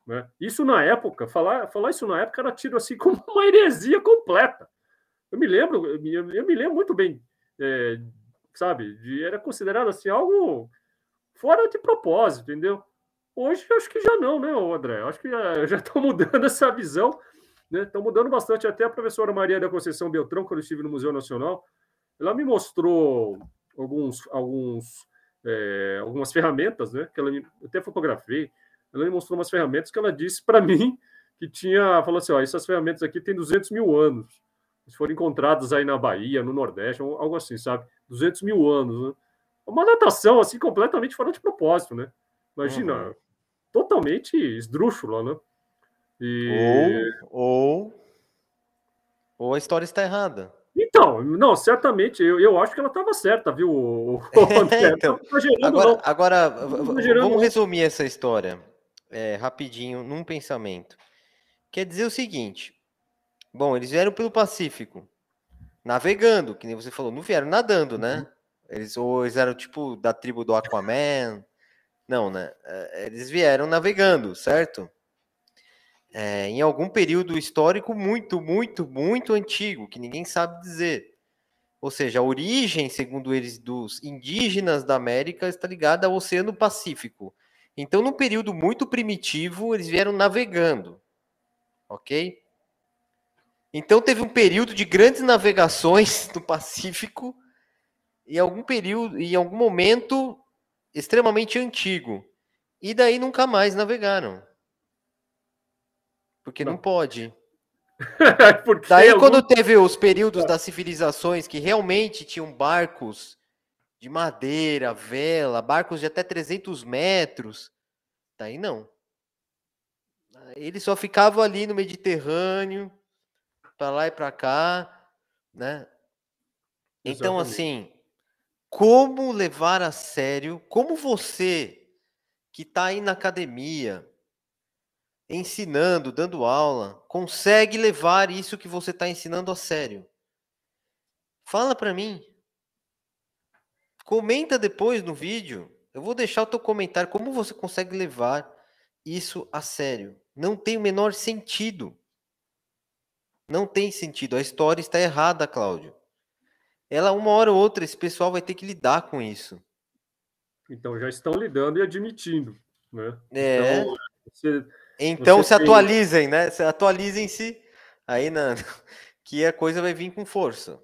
Né? Isso na época, falar, falar isso na época era tido assim como uma heresia completa. Eu me lembro, eu, eu me lembro muito bem, é, sabe? De, era considerado assim algo fora de propósito, entendeu? Hoje eu acho que já não, né, André? Acho que já estão *laughs* mudando essa visão, né? Estão mudando bastante. Até a professora Maria da Conceição Beltrão, quando eu estive no Museu Nacional, ela me mostrou alguns, alguns, é, algumas ferramentas, né? Que ela me, até fotografei ela me mostrou umas ferramentas que ela disse para *laughs* mim que tinha, falou assim, ó, essas ferramentas aqui têm 200 mil anos, foram encontradas aí na Bahia, no Nordeste, algo assim, sabe? 200 mil anos, né? Uma datação, assim, completamente fora de propósito, né? Imagina, uhum. totalmente esdrúxula, né? E... Ou, ou, ou a história está errada. Então, não, certamente, eu, eu acho que ela estava certa, viu? *laughs* então, tá agora, agora tá vamos resumir essa história é, rapidinho, num pensamento. Quer dizer o seguinte: bom, eles vieram pelo Pacífico, navegando, que nem você falou, não vieram nadando, né? Uhum. Eles, ou eles eram tipo da tribo do Aquaman. Não, né? É, eles vieram navegando, certo? É, em algum período histórico muito, muito, muito antigo, que ninguém sabe dizer. Ou seja, a origem, segundo eles, dos indígenas da América está ligada ao Oceano Pacífico. Então, num período muito primitivo, eles vieram navegando, ok? Então, teve um período de grandes navegações no *laughs* Pacífico e algum período, em algum momento extremamente antigo. E daí nunca mais navegaram. Porque não, não pode. *laughs* Porque Daí, algum... quando teve os períodos das civilizações que realmente tinham barcos de madeira, vela, barcos de até 300 metros. Daí não. Ele só ficava ali no Mediterrâneo, para lá e para cá, né? Então, assim, como levar a sério, como você que está aí na academia, ensinando, dando aula, consegue levar isso que você está ensinando a sério? Fala para mim, Comenta depois no vídeo. Eu vou deixar o teu comentário como você consegue levar isso a sério. Não tem o menor sentido. Não tem sentido. A história está errada, Cláudio. Ela, uma hora ou outra, esse pessoal vai ter que lidar com isso. Então já estão lidando e admitindo. Né? É. Então, você, então você se atualizem, né? Se atualizem-se aí na... *laughs* que a coisa vai vir com força.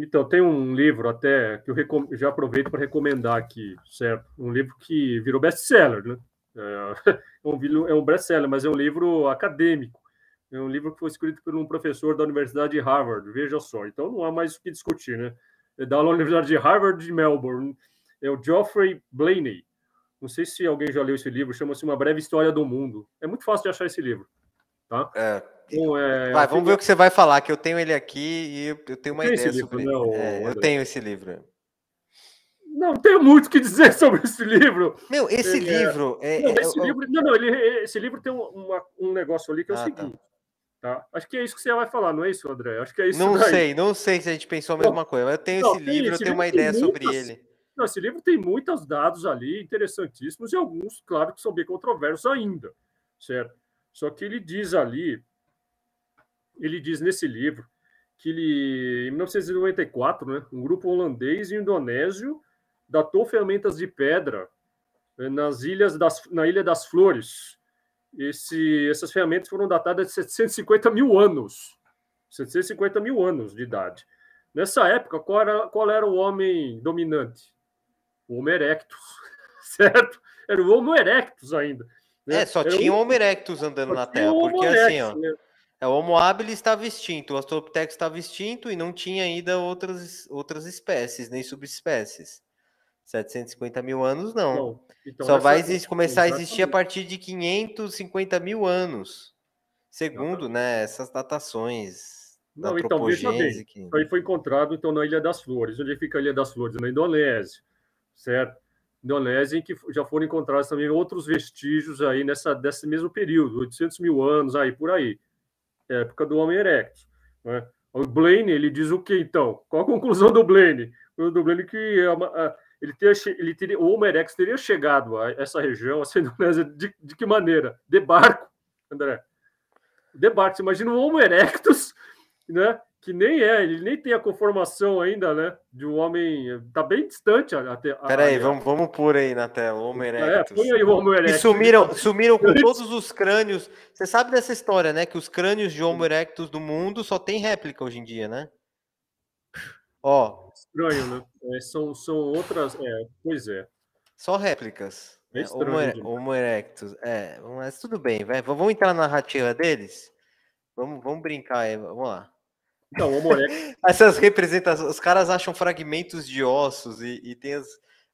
Então, tem um livro até que eu já aproveito para recomendar aqui, certo? Um livro que virou best-seller, né? É, *laughs* é um, é um best-seller, mas é um livro acadêmico. É um livro que foi escrito por um professor da Universidade de Harvard, veja só. Então, não há mais o que discutir, né? É da Universidade de Harvard de Melbourne. É o Geoffrey Blaney. Não sei se alguém já leu esse livro, chama-se Uma Breve História do Mundo. É muito fácil de achar esse livro, tá? É, então, é, vai, vamos ver o que você vai falar, que eu tenho ele aqui e eu tenho uma ideia sobre livro, né, ele. é, eu tenho esse livro. Não tenho muito o que dizer *laughs* sobre esse livro. Meu, esse ele, é- livro é. Não, é, esse livro. Não, não, ele, esse livro tem uma, um negócio ali que é o ah, tá. seguinte. Tá. Tá? Acho que é isso que você vai falar, não é isso, André? Acho que é isso. Não daí. sei, não sei se a gente pensou a mesma não, coisa. eu tenho não, esse livro, esse eu tenho livro uma ideia muitas, sobre ele. Não, esse livro tem muitos dados ali interessantíssimos e alguns, claro, que são bem controversos ainda, certo? Só que ele diz ali ele diz nesse livro que ele, em 1994, né, um grupo holandês e indonésio datou ferramentas de pedra eh, nas ilhas das, na Ilha das Flores. Esse, essas ferramentas foram datadas de 750 mil anos. 750 mil anos de idade. Nessa época, qual era, qual era o homem dominante? O Homo erectus, *laughs* certo? Era o Homo erectus ainda. Né? É, só era tinha o Homo erectus andando na Terra, porque assim, erectus, assim, ó. Né? É, o Homo habilis estava extinto, o Australopithecus estava extinto e não tinha ainda outras, outras espécies, nem subespécies. 750 mil anos, não. então Só vai existe, começar exatamente. a existir a partir de 550 mil anos, segundo tá. né, essas datações. Não, da então, veja bem. Que... aí foi encontrado então, na Ilha das Flores. Onde fica a Ilha das Flores? Na Indonésia, certo? Indonésia, em que já foram encontrados também outros vestígios aí nessa, desse mesmo período, 800 mil anos aí, por aí época do Homem Erectus. Né? O Blaine, ele diz o que então? Qual a conclusão do Blaine? O do Blaine que é a, a, ele teria, ele teria, o homem erectus teria chegado a essa região, a *laughs* Indonésia, assim, de, de que maneira? De barco, André. De barco. Você imagina o homem erectus, né? que nem é, ele nem tem a conformação ainda, né? De um homem. Tá bem distante até. Peraí, a... vamos, vamos pôr aí na tela, Homo erectus. É, põe aí o Homo erectus. E sumiram, *laughs* sumiram com todos os crânios. Você sabe dessa história, né? Que os crânios de Homo erectus do mundo só tem réplica hoje em dia, né? Ó. Estranho, né? É, são, são outras. É, pois é. Só réplicas. É né? estranho, Homo, Homo erectus. É, mas tudo bem, vai. Vamos entrar na narrativa deles? Vamos, vamos brincar aí, vamos lá. Não, o *laughs* Essas representações. Os caras acham fragmentos de ossos e, e tem as,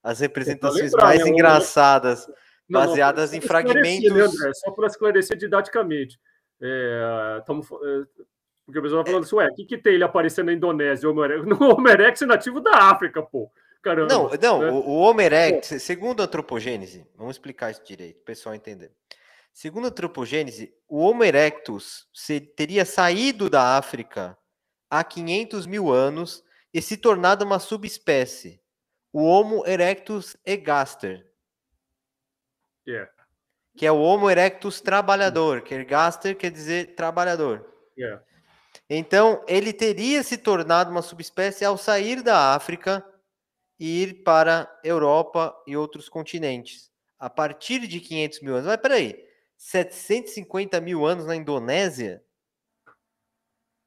as representações lembrar, mais né, engraçadas, não, baseadas não, em né, fragmentos. Né, André? Só para esclarecer didaticamente. É, tamo, é, porque o pessoal está é. falando assim, ué, o que, que tem ele aparecendo na Indonésia? O Homer *laughs* é nativo da África, pô. Caramba. Não, não né? o Homer segundo a antropogênese, vamos explicar isso direito, o pessoal entender. Segundo a antropogênese, o Homer Erectus teria saído da África há 500 mil anos e se tornado uma subespécie, o Homo erectus egaster. Yeah. Que é o Homo erectus trabalhador, que é ergaster quer dizer trabalhador. Yeah. Então, ele teria se tornado uma subespécie ao sair da África e ir para Europa e outros continentes. A partir de 500 mil anos. Mas peraí, 750 mil anos na Indonésia?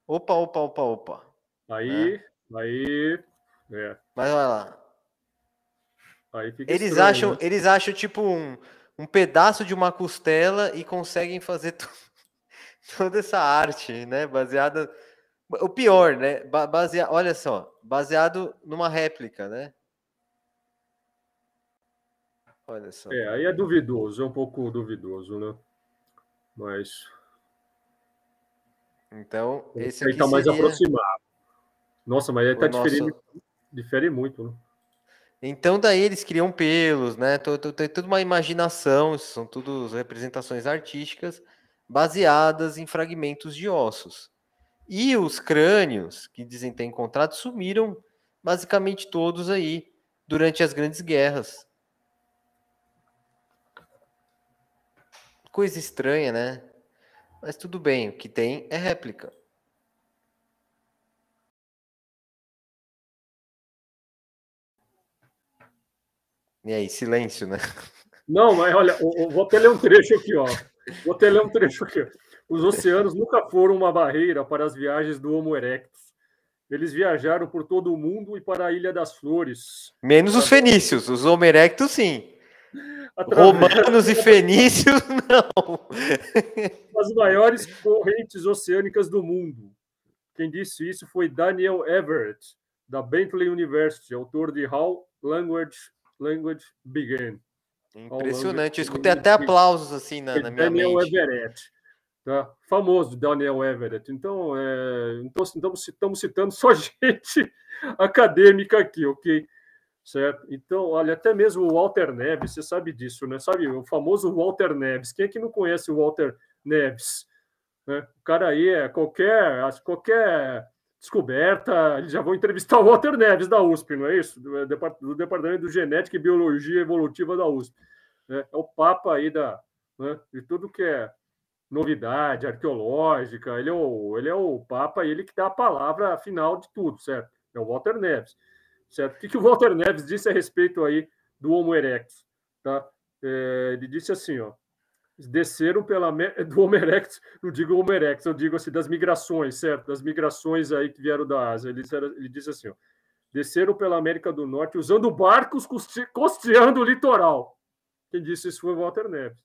Opa, opa, opa, opa. Aí, é. aí. É. Mas vai lá. Aí fica eles estranho, acham, né? eles acham tipo um, um pedaço de uma costela e conseguem fazer *laughs* toda essa arte, né? Baseada o pior, né? Baseado, olha só, baseado numa réplica, né? Olha só. É, aí é duvidoso, é um pouco duvidoso, né? Mas então, esse tá aqui está mais seria... aproximado. Nossa, mas ele está diferente, nosso... difere muito, né? Então daí eles criam pelos, né? Tem toda uma imaginação, são tudo representações artísticas baseadas em fragmentos de ossos. E os crânios que dizem ter encontrado sumiram basicamente todos aí durante as grandes guerras. Coisa estranha, né? Mas tudo bem, o que tem é réplica. E aí, silêncio, né? *laughs* Não, mas olha, vou até ler um trecho aqui, ó. Vou até ler um trecho aqui. Os oceanos nunca foram uma barreira para as viagens do Homo erectus. Eles viajaram por todo o mundo e para a Ilha das Flores. Menos os fenícios, os Homo erectus sim. Romanos e fenícios, *laughs* não. As maiores correntes oceânicas do mundo. Quem disse isso foi Daniel Everett, da Bentley University, autor de How Language, Language Began. Impressionante. Eu escutei até aplausos assim na, é na minha Daniel mente. Daniel Everett. Tá? Famoso Daniel Everett. Então, é, então estamos, estamos citando só *laughs* gente acadêmica aqui, ok? certo? Então, olha, até mesmo o Walter Neves, você sabe disso, né? Sabe o famoso Walter Neves? Quem é que não conhece o Walter Neves? Né? O cara aí é qualquer, qualquer descoberta, eles já vão entrevistar o Walter Neves da USP, não é isso? Do, é, do Departamento de Genética e Biologia Evolutiva da USP. Né? É o papa aí da, né? de tudo que é novidade arqueológica, ele é o, ele é o papa, ele que dá a palavra final de tudo, certo? É o Walter Neves. Certo? O que, que o Walter Neves disse a respeito aí do Homo erectus? Tá? É, ele disse assim, ó, desceram pela *laughs* do Homo erectus, não digo Homo erectus, eu digo assim das migrações, certo? Das migrações aí que vieram da Ásia. Ele, ele disse assim, ó, desceram pela América do Norte usando barcos costeando o litoral. Quem disse isso foi Walter Neves.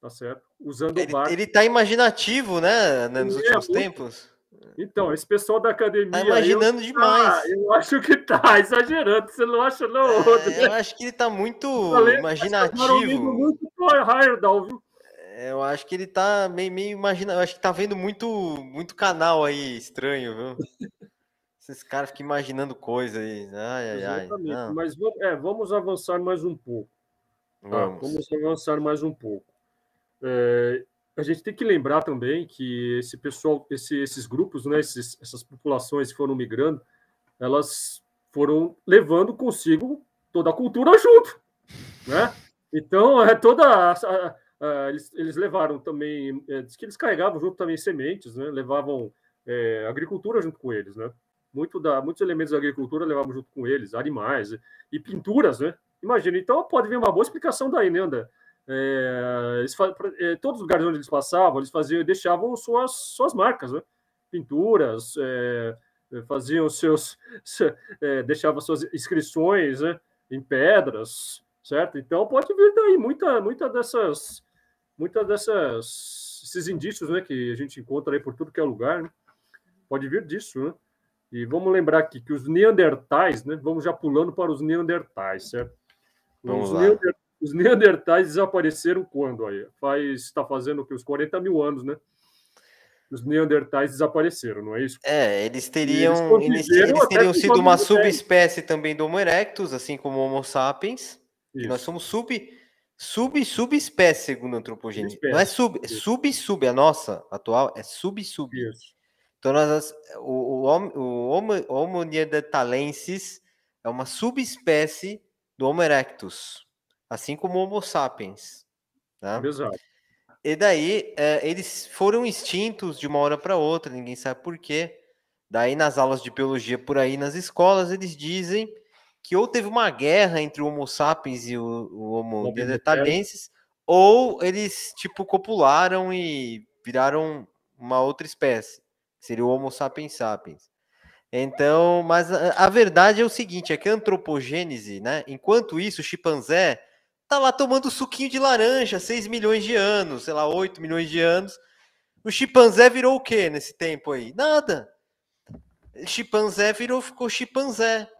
Tá certo? Usando ele, barcos. Ele tá imaginativo, né, né nos ele é últimos tempos. Então, esse pessoal da academia. Tá imaginando eu, demais. Ah, eu acho que tá *laughs* exagerando. Você não acha, não, É, eu acho que ele tá muito Falei, imaginativo. Um tá muito Heyerdahl, viu? É, eu acho que ele tá meio, meio imagina. Eu acho que tá vendo muito, muito canal aí estranho, viu? *laughs* Esses caras ficam imaginando coisa aí. Ai, ai, Exatamente. Ai, Mas é, vamos avançar mais um pouco. Tá? Vamos. Tá? vamos avançar mais um pouco. É, a gente tem que lembrar também que esse pessoal, esse, esses grupos, né, esses, essas populações que foram migrando, elas foram levando consigo toda a cultura junto, né? Então, é toda a, a, a, eles, eles, levaram também, é, diz que eles carregavam junto também sementes, né? Levavam é, agricultura junto com eles, né? Muito da, muitos elementos da agricultura levavam junto com eles, animais e pinturas, né? Imagina, então pode vir uma boa explicação daí, né, André? É, é, todos os lugares onde eles passavam, eles faziam, deixavam suas, suas marcas, né? pinturas, é, é faziam seus, se, é, deixavam suas inscrições né? em pedras, certo? Então pode vir daí muita, muita dessas, muita dessas, esses indícios, né, que a gente encontra aí por tudo que é lugar, né? pode vir disso, né? E vamos lembrar aqui que os neandertais, né? Vamos já pulando para os neandertais, certo? Vamos os lá. Os Neandertais desapareceram quando aí? Faz, está fazendo o que os 40 mil anos, né? Os Neandertais desapareceram, não é isso? É, eles teriam, eles, eles, eles teriam sido uma subespécie também do Homo erectus, assim como Homo sapiens. Nós somos sub, sub, subespécie segundo a antropogênese. Não é sub, é sub, sub. A nossa atual é sub, sub. Isso. Então, nós, o, o, o Homo, o homo neanderthalensis é uma subespécie do Homo erectus assim como o Homo sapiens. Né? Exato. E daí é, eles foram extintos de uma hora para outra, ninguém sabe por quê. Daí nas aulas de biologia por aí nas escolas eles dizem que ou teve uma guerra entre o Homo sapiens e o, o Homo neanderthalensis, ou eles tipo copularam e viraram uma outra espécie, seria o Homo sapiens sapiens. Então, mas a, a verdade é o seguinte, é que a antropogênese, né? Enquanto isso, o chimpanzé tá lá tomando suquinho de laranja, 6 milhões de anos, sei lá, 8 milhões de anos. O chimpanzé virou o que nesse tempo aí? Nada. chimpanzé virou, ficou chimpanzé.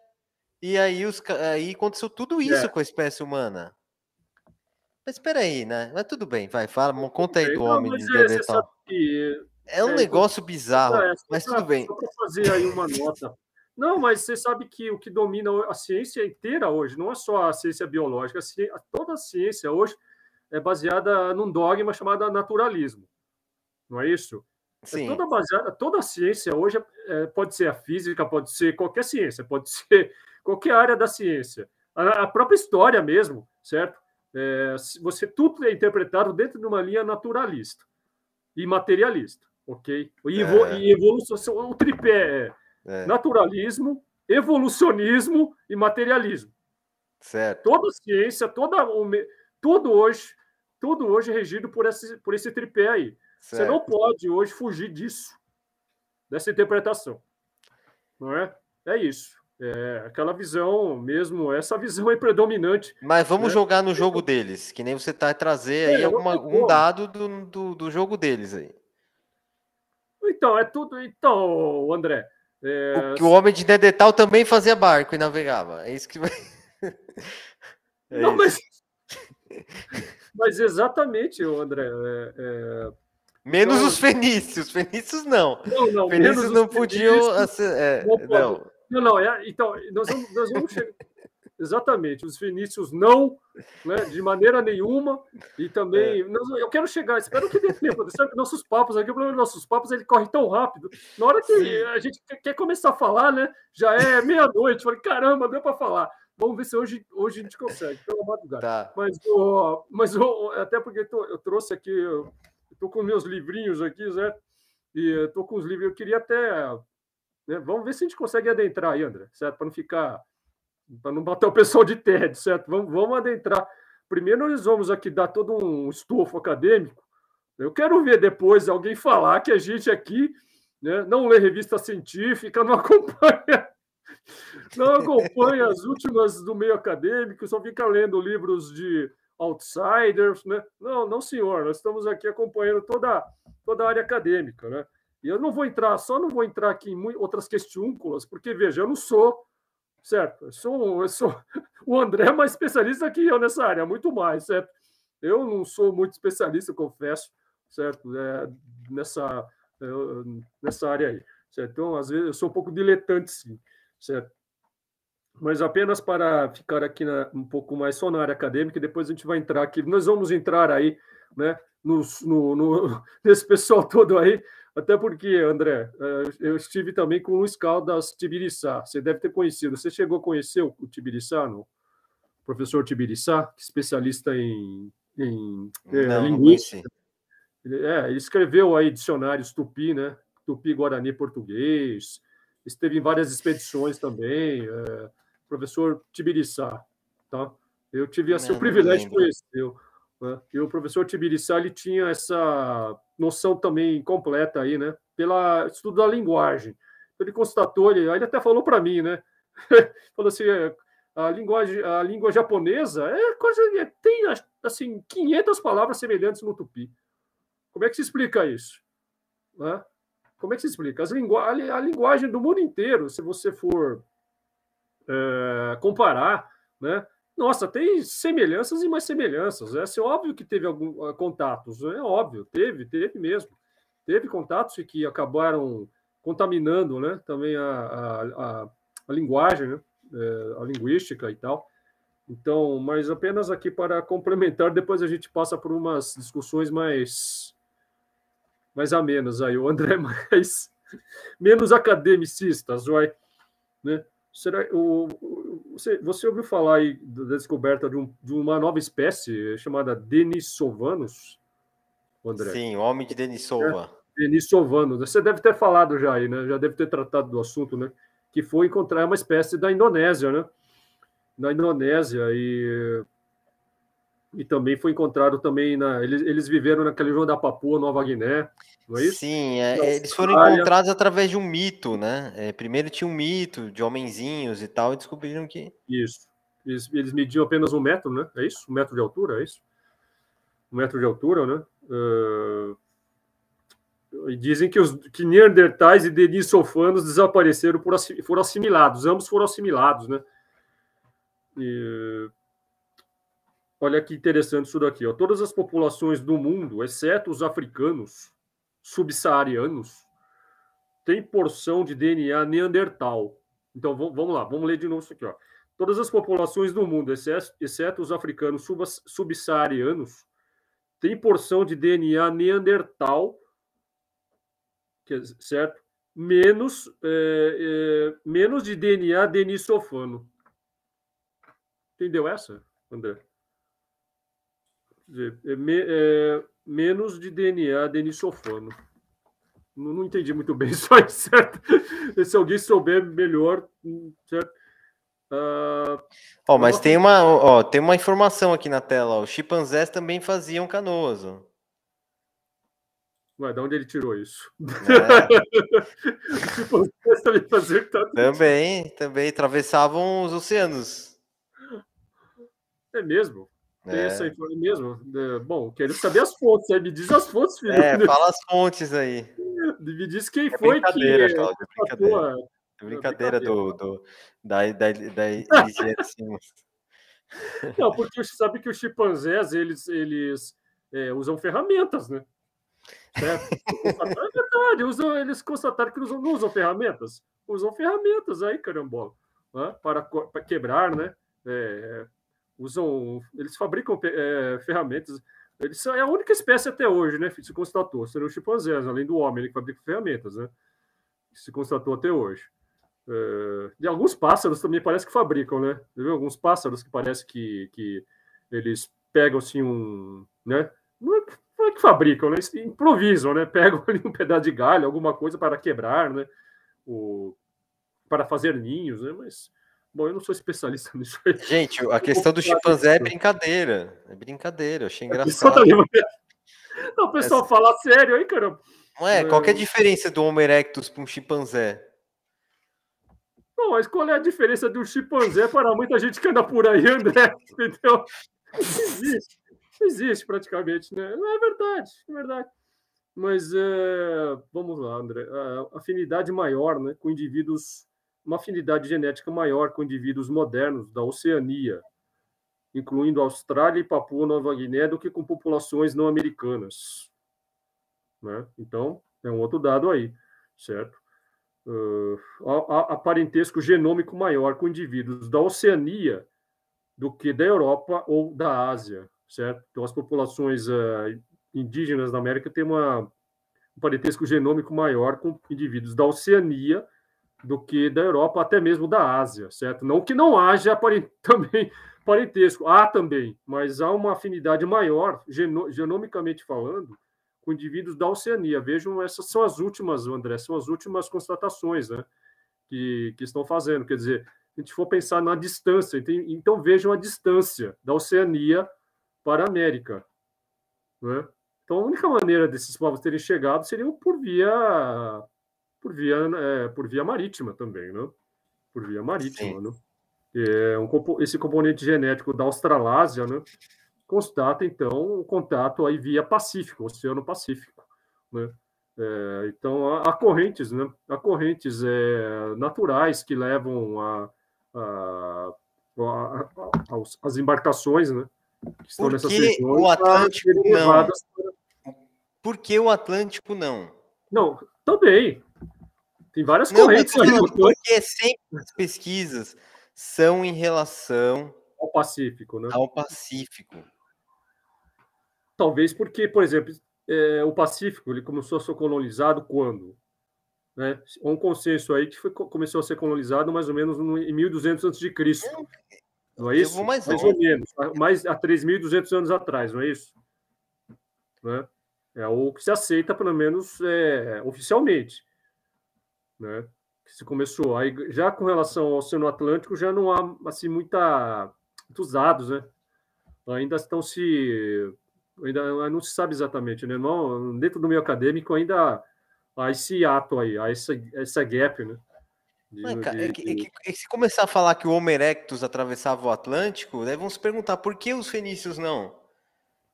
E aí, os, aí aconteceu tudo é. isso é. com a espécie humana. Mas espera aí, né? Mas tudo bem, vai, fala, conta aí do não, homem de é, que... É um é, negócio bizarro, é, mas tudo bem. Só fazer aí uma nota não, mas você sabe que o que domina a ciência inteira hoje, não é só a ciência biológica, a ciência, toda a ciência hoje é baseada num dogma chamado naturalismo. Não é isso? É Sim. É toda, baseada, toda a ciência hoje é, pode ser a física, pode ser qualquer ciência, pode *laughs* ser qualquer área da ciência. A, a própria história mesmo, certo? É, você tudo é interpretado dentro de uma linha naturalista e materialista, ok? E, é... e evolução, o tripé é é. Naturalismo, evolucionismo e materialismo. Certo. Toda ciência, toda, tudo hoje, tudo hoje é regido por esse, por esse tripé aí. Certo. Você não pode hoje fugir disso, dessa interpretação. Não é? É isso. É, aquela visão mesmo, essa visão é predominante. Mas vamos né? jogar no jogo deles, que nem você está é trazer é, aí alguma, um dado do, do, do, jogo deles aí. Então, é tudo. Então, André, é... Que o homem de Nedetal também fazia barco e navegava. É isso que vai. *laughs* É Não, mas. *laughs* mas exatamente, André. É, é, Menos então, os fenícios, fenícios não. Não, não. Fenícios não podiam. Fenícios, é, não, não. não, é, então, nós vamos, nós vamos chegar. Exatamente, os Vinícius não, né, de maneira nenhuma, e também, é. eu quero chegar, espero que dê tempo, sabe, nossos papos aqui, o problema dos nossos papos, ele corre tão rápido, na hora que Sim. a gente quer começar a falar, né, já é meia-noite, falei, caramba, deu para falar, vamos ver se hoje, hoje a gente consegue, pela madrugada, tá. mas, mas até porque tô, eu trouxe aqui, eu tô com meus livrinhos aqui, Zé, e tô com os livros, eu queria até, né, vamos ver se a gente consegue adentrar aí, André, certo, para não ficar para não bater o pessoal de TED, certo? Vamos, vamos adentrar. Primeiro nós vamos aqui dar todo um estofo acadêmico. Eu quero ver depois alguém falar que a gente aqui né, não lê revista científica, não *laughs* acompanha, não acompanha as últimas do meio acadêmico, só fica lendo livros de outsiders, né? Não, não, senhor, nós estamos aqui acompanhando toda, toda a área acadêmica, né? E eu não vou entrar, só não vou entrar aqui em outras questúnculas, porque, veja, eu não sou certo? Eu sou, eu sou, *laughs* o André é mais especialista que eu nessa área, muito mais, certo? Eu não sou muito especialista, confesso, certo? É, nessa, é, nessa área aí, certo? Então, às vezes, eu sou um pouco diletante, sim, certo? Mas apenas para ficar aqui na, um pouco mais só na área acadêmica, depois a gente vai entrar aqui, nós vamos entrar aí, né, no, no, no *laughs* nesse pessoal todo aí, até porque, André, é, eu estive também com o Luiz Caldas Tibiriçá. Você deve ter conhecido. Você chegou a conhecer o Tibiriçá, não? O professor Tibiriçá, é especialista em, em é, não, linguística. É, ele escreveu aí dicionários tupi, né? Tupi, Guarani, português. Esteve em várias expedições também. É, professor Tibiriçá, tá? Eu tive assim, o privilégio de conhecê-lo né? E o professor Tibiriçá ele tinha essa noção também completa aí, né? Pela estudo da linguagem. Então, ele constatou, ele, ele até falou para mim, né? *laughs* falou assim, é, a linguagem, a língua japonesa é quase é, tem assim 500 palavras semelhantes no tupi. Como é que se explica isso? Né? Como é que se explica? As lingu a, a linguagem do mundo inteiro, se você for é, comparar, né? nossa, tem semelhanças e mais semelhanças. É assim, óbvio que teve algum, ah, contatos, é óbvio, teve, teve mesmo. Teve contatos que acabaram contaminando né, também a, a, a, a linguagem, né, é, a linguística e tal. Então, mas apenas aqui para complementar, depois a gente passa por umas discussões mais mais amenas aí. O André *laughs* mais menos academicistas, vai, né? Será o, você, você ouviu falar aí da descoberta de, um, de uma nova espécie chamada Denisovanos, André? Sim, homem de Denisova. É, Você deve ter falado já aí, né? Já deve ter tratado do assunto, né? Que foi encontrar uma espécie da Indonésia, né? Na Indonésia e e também foi encontrado também na eles, eles viveram naquela região da Papua Nova Guiné não é isso? Sim, é, eles foram ah, encontrados através de um mito, né? É, primeiro tinha um mito de homenzinhos e tal, e descobriram que. Isso. Eles, eles mediam apenas um metro, né? É isso? Um metro de altura, é isso? Um metro de altura, né? Uh... E dizem que os que Neandertais e Denisofanos desapareceram por foram assimilados, ambos foram assimilados, né? E, olha que interessante isso daqui, ó. Todas as populações do mundo, exceto os africanos, subsaarianos tem porção de DNA neandertal. Então vamos lá, vamos ler de novo isso aqui. Ó. Todas as populações do mundo, exceto os africanos subsaarianos, têm porção de DNA neandertal, é certo? Menos, é, é, menos de DNA denisofano. Entendeu essa, André? dizer, é, me, é, menos de DNA denisofano. Não, não entendi muito bem *laughs* isso aí, certo? Se alguém souber melhor, certo? Uh, oh, mas tem uma, ó, tem uma informação aqui na tela. Os chimpanzés também faziam canoas. Ó. Ué, de onde ele tirou isso? É. *laughs* também, fazer também, também atravessavam os oceanos. É mesmo? É. Isso aí foi mesmo. É, bom, quero saber as fontes. Aí me diz as fontes, filho. É, fala as fontes aí. *laughs* Me diz quem é foi brincadeira, que. Cláudio, é brincadeira, é, é brincadeira do, do, da, da, da *laughs* Não, porque você sabe que os chimpanzés eles, eles é, usam ferramentas, né? Certo? *laughs* é verdade, usam, eles constataram que usam, não usam ferramentas, usam ferramentas aí, carambola, né? para, para quebrar, né? É, usam, eles fabricam é, ferramentas. Eles são, é a única espécie até hoje, né? Se constatou, serão os chimpanzés, além do homem, ele que fabrica ferramentas, né? Se constatou até hoje. É, e alguns pássaros também parece que fabricam, né? Viu? Alguns pássaros que parece que, que eles pegam assim um, né? Não é, não é que fabricam, né? Eles improvisam, né? *laughs* Pegam um pedaço de galho, alguma coisa para quebrar, né? O, para fazer ninhos, né? Mas Bom, eu não sou especialista *laughs* nisso aí. Gente, a questão do chimpanzé é então. brincadeira. É brincadeira, eu achei é engraçado. É *laughs* não, o pessoal é... fala sério aí, caramba. Não é? Qual é a é. diferença do Homo erectus para um chimpanzé? Não, mas qual é a diferença do chimpanzé para muita gente que anda por aí, André? *laughs* Entendeu? existe, existe praticamente, né? É verdade, é verdade. Mas é... vamos lá, André. A afinidade maior né, com indivíduos uma afinidade genética maior com indivíduos modernos da Oceania, incluindo Austrália e Papua Nova Guiné, do que com populações não americanas. Né? Então, é um outro dado aí, certo? Uh, há, há parentesco genômico maior com indivíduos da Oceania do que da Europa ou da Ásia, certo? Então, as populações uh, indígenas da América têm uma, um parentesco genômico maior com indivíduos da Oceania do que da Europa, até mesmo da Ásia, certo? Não que não haja *laughs* também parentesco, há também, mas há uma afinidade maior, genomicamente falando, com indivíduos da Oceania. Vejam, essas são as últimas, André, são as últimas constatações né, que, que estão fazendo. Quer dizer, a gente for pensar na distância, então, então vejam a distância da Oceania para a América. Né? Então, a única maneira desses povos terem chegado seria por via por via, é, por via marítima também, né? Por via marítima, né? É, um, esse componente genético da Australásia, né? Constata, então, o um contato aí via Pacífico, Oceano Pacífico, né? É, então, há, há, correntes, né? Há correntes é, naturais que levam a, a, a, a as embarcações, né? Que estão nessas regiões. O Atlântico não. Por que o Atlântico não? Não, também, tem várias não, correntes. porque sempre as pesquisas são em relação ao Pacífico, né? Ao Pacífico. Talvez porque, por exemplo, é, o Pacífico ele começou a ser colonizado quando? Né? Um consenso aí que foi, começou a ser colonizado mais ou menos no, em 1200 a.C. Não é isso? mais, mais ou menos, mais a 3.200 anos atrás, não é isso? Né? É o que se aceita, pelo menos é, oficialmente né? Que se começou. Aí, já com relação ao Oceano Atlântico, já não há assim muita muitos dados, né? Ainda estão se ainda não se sabe exatamente, né? Não, dentro do meio acadêmico ainda há esse ato aí, há essa, essa gap, né? De, é de, é, é que, é que, se começar a falar que o Homo erectus atravessava o Atlântico, daí né, vão se perguntar por que os fenícios não?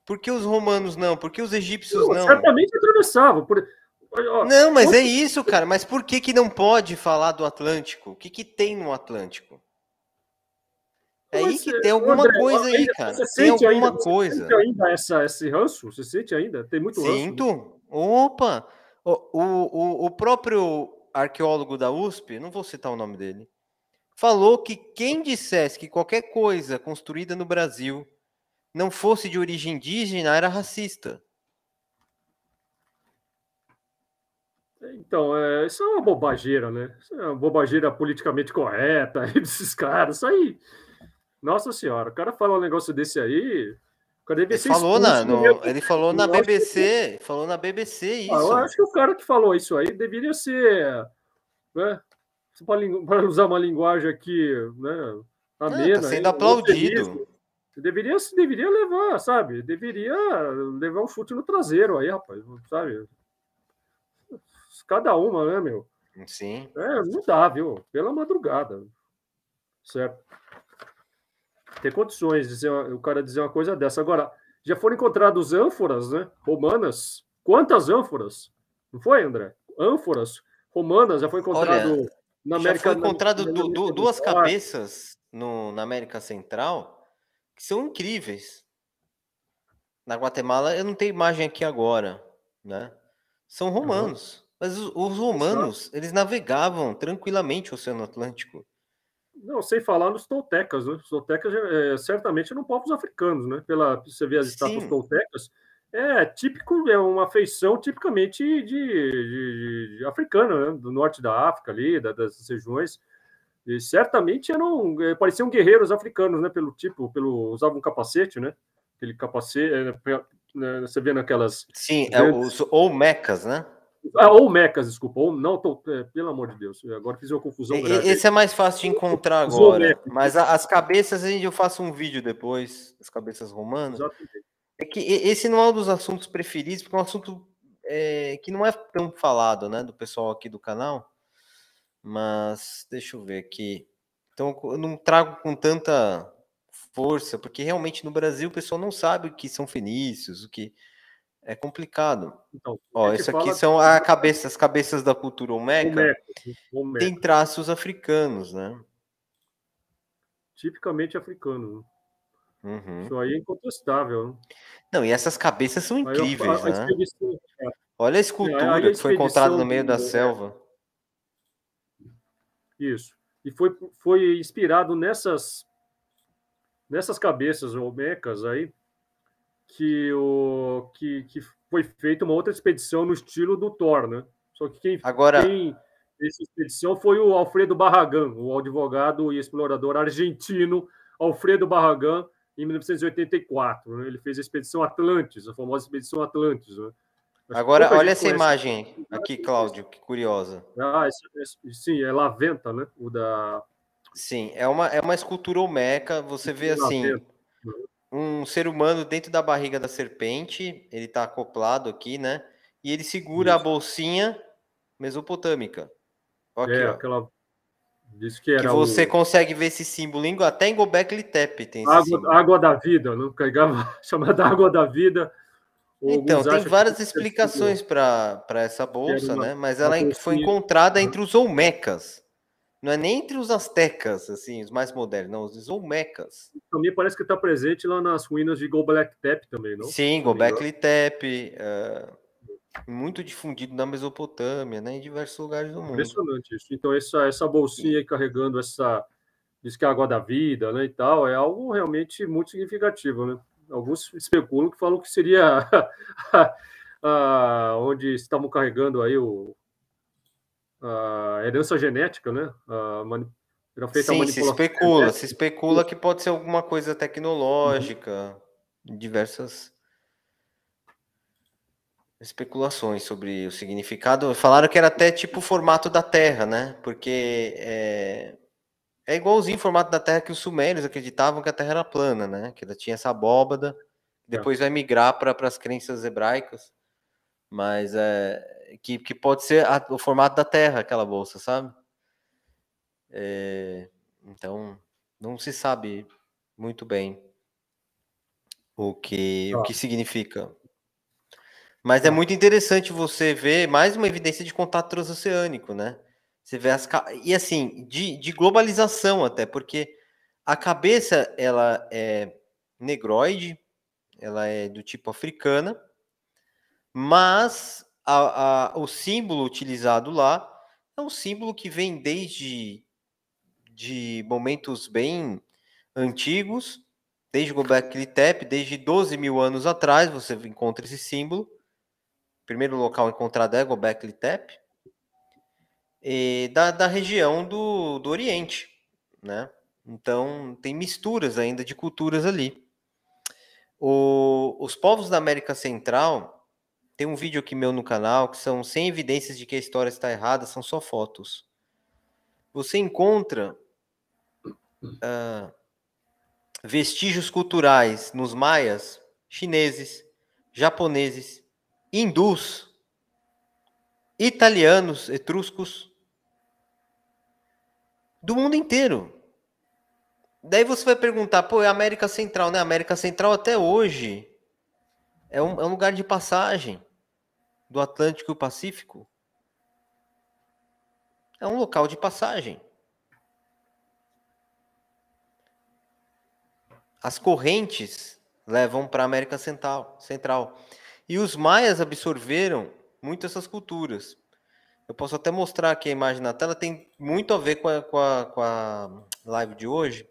Por que os romanos não? Por que os egípcios não? não? Certamente atravessavam. Por... Não, mas é isso, cara. Mas por que, que não pode falar do Atlântico? O que, que tem no Atlântico? É aí que eh, tem alguma André, coisa aí, cara. Você tem alguma ainda, coisa. Você sente ainda essa, esse ranço? Você sente ainda? Tem muito Sinto. ranço. Né? Sinto. Opa! O, o, o próprio arqueólogo da USP, não vou citar o nome dele, falou que quem dissesse que qualquer coisa construída no Brasil não fosse de origem indígena era racista. Então, é, isso é uma bobageira, né? Isso é uma bobageira politicamente correta aí *laughs* desses caras. Isso aí. Nossa senhora, o cara fala um negócio desse aí. cara ele falou, na, no, ele falou na BBC, que... falou na BBC isso. Ah, eu acho que o cara que falou isso aí deveria ser. Né, para usar uma linguagem aqui, né? Amena, ah, tá sendo aí, aplaudido. Deveria, deveria levar, sabe? Deveria levar um chute no traseiro aí, rapaz, sabe? cada uma, né, meu? Sim. É, não dá, viu? Pela madrugada. Certo? Ter condições de dizer, o cara dizer uma coisa dessa. Agora, já foram encontrados ânforas, né? Romanas. Quantas ânforas? Não foi, André? Ânforas romanas já foi encontrado Olha, na América Já foi encontrado na, na, na, du, duas cabeças no, na América Central que são incríveis. Na Guatemala, eu não tenho imagem aqui agora, né? São romanos. Mas os, os romanos, eles navegavam tranquilamente o Oceano Atlântico. Não, sem falar nos toltecas, né? Os toltecas é, é certamente eram povos africanos, né? Pela, você vê as estátuas Sim. toltecas, é típico, é uma feição tipicamente de, de, de africana, né? do norte da África ali, da, das regiões. E certamente eram, é, pareciam guerreiros africanos, né? Pelo tipo, pelo usavam um capacete, né? Aquele capacete, é, né? você vê naquelas. Sim, é os Olmecas, né? Ah, ou mecas, desculpa, ou não, tô, é, pelo amor de Deus, agora fiz uma confusão grande. Esse é mais fácil de encontrar agora, mas a, as cabeças eu faço um vídeo depois, as cabeças romanas. Exatamente. É que esse não é um dos assuntos preferidos, porque é um assunto é, que não é tão falado, né, do pessoal aqui do canal, mas deixa eu ver aqui. Então, eu não trago com tanta força, porque realmente no Brasil o pessoal não sabe o que são fenícios, o que é complicado. Então, Ó, é isso aqui são a cabeça, as cabeças da cultura Omeca. Tem traços africanos, né? Tipicamente africano. Né? Uhum. Isso aí é incontestável. Né? Não, e essas cabeças são incríveis, né? É. Olha a escultura é, a que foi encontrada no meio do... da selva. Isso. E foi, foi inspirado nessas, nessas cabeças Omecas aí que, o, que, que foi feita uma outra expedição no estilo do Thor, né? Só que quem, Agora... quem expedição foi o Alfredo Barragan, o advogado e explorador argentino Alfredo Barragan, em 1984. Né? Ele fez a expedição Atlantis, a famosa expedição Atlantis. Né? Agora, olha essa imagem aqui, Cláudio, que curiosa. Ah, sim, é Laventa, né? O da... Sim, é uma, é uma escultura olmeca, você vê assim... Laventa um ser humano dentro da barriga da serpente, ele está acoplado aqui, né? E ele segura Isso. a bolsinha mesopotâmica. É, aqui, é, ó. aquela. Diz que era. Que você o... consegue ver esse símbolo até em Gobekli Tepe tem água, água, da vida, não carregava *laughs* chamada água da vida. Então, tem várias é explicações para essa bolsa, uma, né? Mas ela foi encontrada entre os Olmecas. Não é nem entre os astecas, assim, os mais modernos, não, os olmecas. Também parece que está presente lá nas ruínas de Gobekli Tepe também, não? Sim, Gobekli Tepe, uh, muito difundido na Mesopotâmia, né, em diversos lugares do mundo. Impressionante isso. Então essa, essa bolsinha aí carregando essa, diz que é água da vida, né, e tal, é algo realmente muito significativo, né? Alguns especulam que falam que seria *laughs* a, a, onde estavam carregando aí o a herança genética, né? A mani... Sim, se especula, genética. se especula que pode ser alguma coisa tecnológica, uhum. diversas especulações sobre o significado. Falaram que era até tipo o formato da Terra, né? Porque é, é igualzinho o formato da Terra que os sumérios acreditavam que a Terra era plana, né? Que ela tinha essa abóbada. É. Depois é. vai migrar para as crenças hebraicas. Mas é, que, que pode ser a, o formato da Terra, aquela bolsa, sabe? É, então, não se sabe muito bem o que, ah. o que significa. Mas é muito interessante você ver mais uma evidência de contato transoceânico, né? Você vê as e assim de, de globalização até, porque a cabeça ela é negroide, ela é do tipo africana, mas a, a, o símbolo utilizado lá é um símbolo que vem desde de momentos bem antigos, desde Gobekli Tepe, desde 12 mil anos atrás você encontra esse símbolo. O primeiro local encontrado é Gobekli Tepe, e da, da região do, do Oriente, né? Então tem misturas ainda de culturas ali. O, os povos da América Central tem um vídeo aqui meu no canal que são sem evidências de que a história está errada, são só fotos. Você encontra uh, vestígios culturais nos maias, chineses, japoneses, hindus, italianos, etruscos, do mundo inteiro. Daí você vai perguntar, pô, é América Central, né? A América Central até hoje é um, é um lugar de passagem do Atlântico e o Pacífico é um local de passagem. As correntes levam para a América Central, Central. E os maias absorveram muito essas culturas. Eu posso até mostrar aqui a imagem na tela, tem muito a ver com a, com a, com a live de hoje.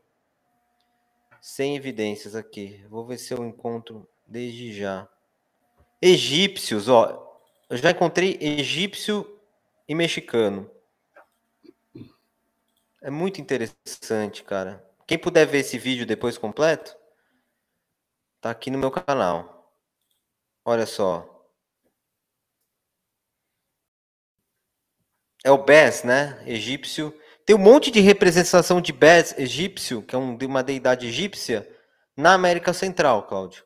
Sem evidências aqui. Vou ver se eu encontro desde já. Egípcios, ó. Eu já encontrei egípcio e mexicano. É muito interessante, cara. Quem puder ver esse vídeo depois completo, tá aqui no meu canal. Olha só. É o Bes, né? Egípcio. Tem um monte de representação de Bes egípcio, que é uma deidade egípcia, na América Central, Cláudio.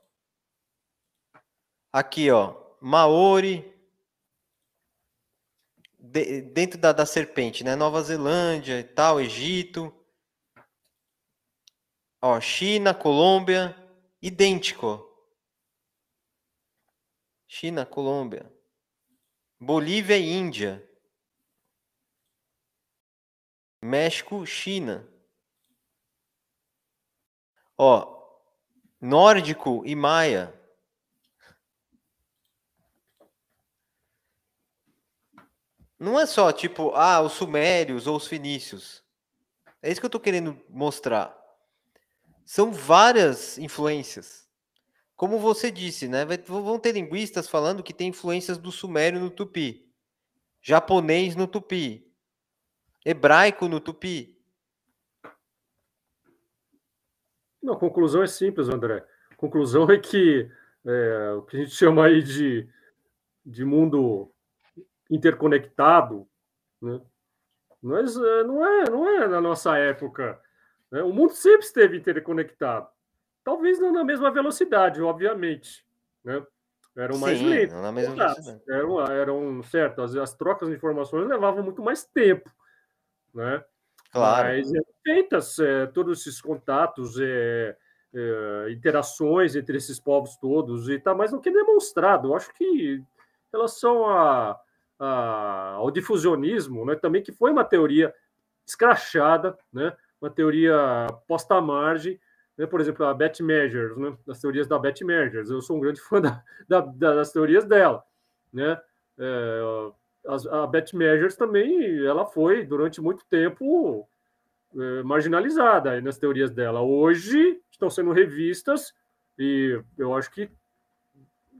Aqui, ó. Maori, de, dentro da, da serpente, né? Nova Zelândia e tal, Egito. Ó, China, Colômbia, idêntico. China, Colômbia. Bolívia e Índia. México, China. Ó, nórdico e maia. Não é só tipo, ah, os sumérios ou os fenícios. É isso que eu estou querendo mostrar. São várias influências. Como você disse, né? vão ter linguistas falando que tem influências do sumério no tupi, japonês no tupi, hebraico no tupi. Não, a conclusão é simples, André. A conclusão é que é, o que a gente chama aí de, de mundo interconectado, né? Mas é, não é, não é na nossa época. Né? O mundo sempre esteve interconectado. Talvez não na mesma velocidade, obviamente. Né? Eram mais lentos. Não na mesma velocidade. Eram, eram certo, as, as, trocas de informações levavam muito mais tempo. Né? Claro. Mas eram é feitas é, todos esses contatos, é, é, interações entre esses povos todos, e tá mais do que demonstrado. Eu acho que em relação a ao difusionismo, né, também que foi uma teoria escrachada, né, uma teoria posta à margem, né, por exemplo, a Beth Measures, né, das teorias da Beth Measures. Eu sou um grande *laughs* fã da, da, das teorias dela. Né? É, a, a Beth Measures também ela foi, durante muito tempo, é, marginalizada aí nas teorias dela. Hoje estão sendo revistas e eu acho que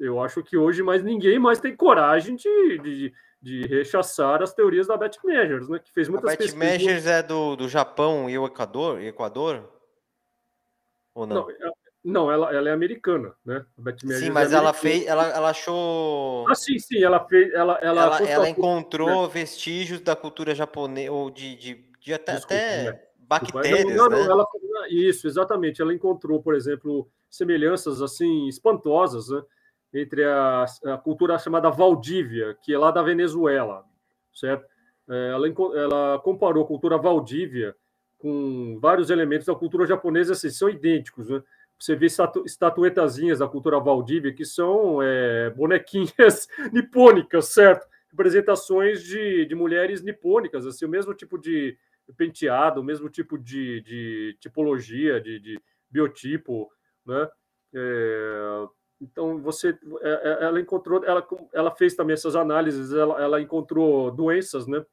eu acho que hoje mais ninguém mais tem coragem de, de, de rechaçar as teorias da Bet Measures, né? Que fez muitas a Bet pesquisas. Measures é do, do Japão e o Equador, Equador? Ou não? Não, é, não ela, ela é americana, né? A Beth Measures sim, é mas é ela fez, ela, ela achou. Ah, sim, sim, ela fez, ela, ela. Ela, ela encontrou né? vestígios da cultura japonesa ou de, de, de até, Desculpa, até né? bactérias, não, não, né? Ela, isso, exatamente. Ela encontrou, por exemplo, semelhanças assim espantosas, né? entre a, a cultura chamada Valdívia, que é lá da Venezuela, certo? É, ela, ela comparou a cultura Valdívia com vários elementos da cultura japonesa, assim, são idênticos, né? Você vê estatuetazinhas da cultura Valdívia que são é, bonequinhas *laughs* nipônicas, certo? Representações de, de mulheres nipônicas, assim, o mesmo tipo de penteado, o mesmo tipo de, de tipologia, de, de biotipo, né? É, então você, é, é, ela encontrou, ela, ela fez também essas análises, ela, ela encontrou doenças, né?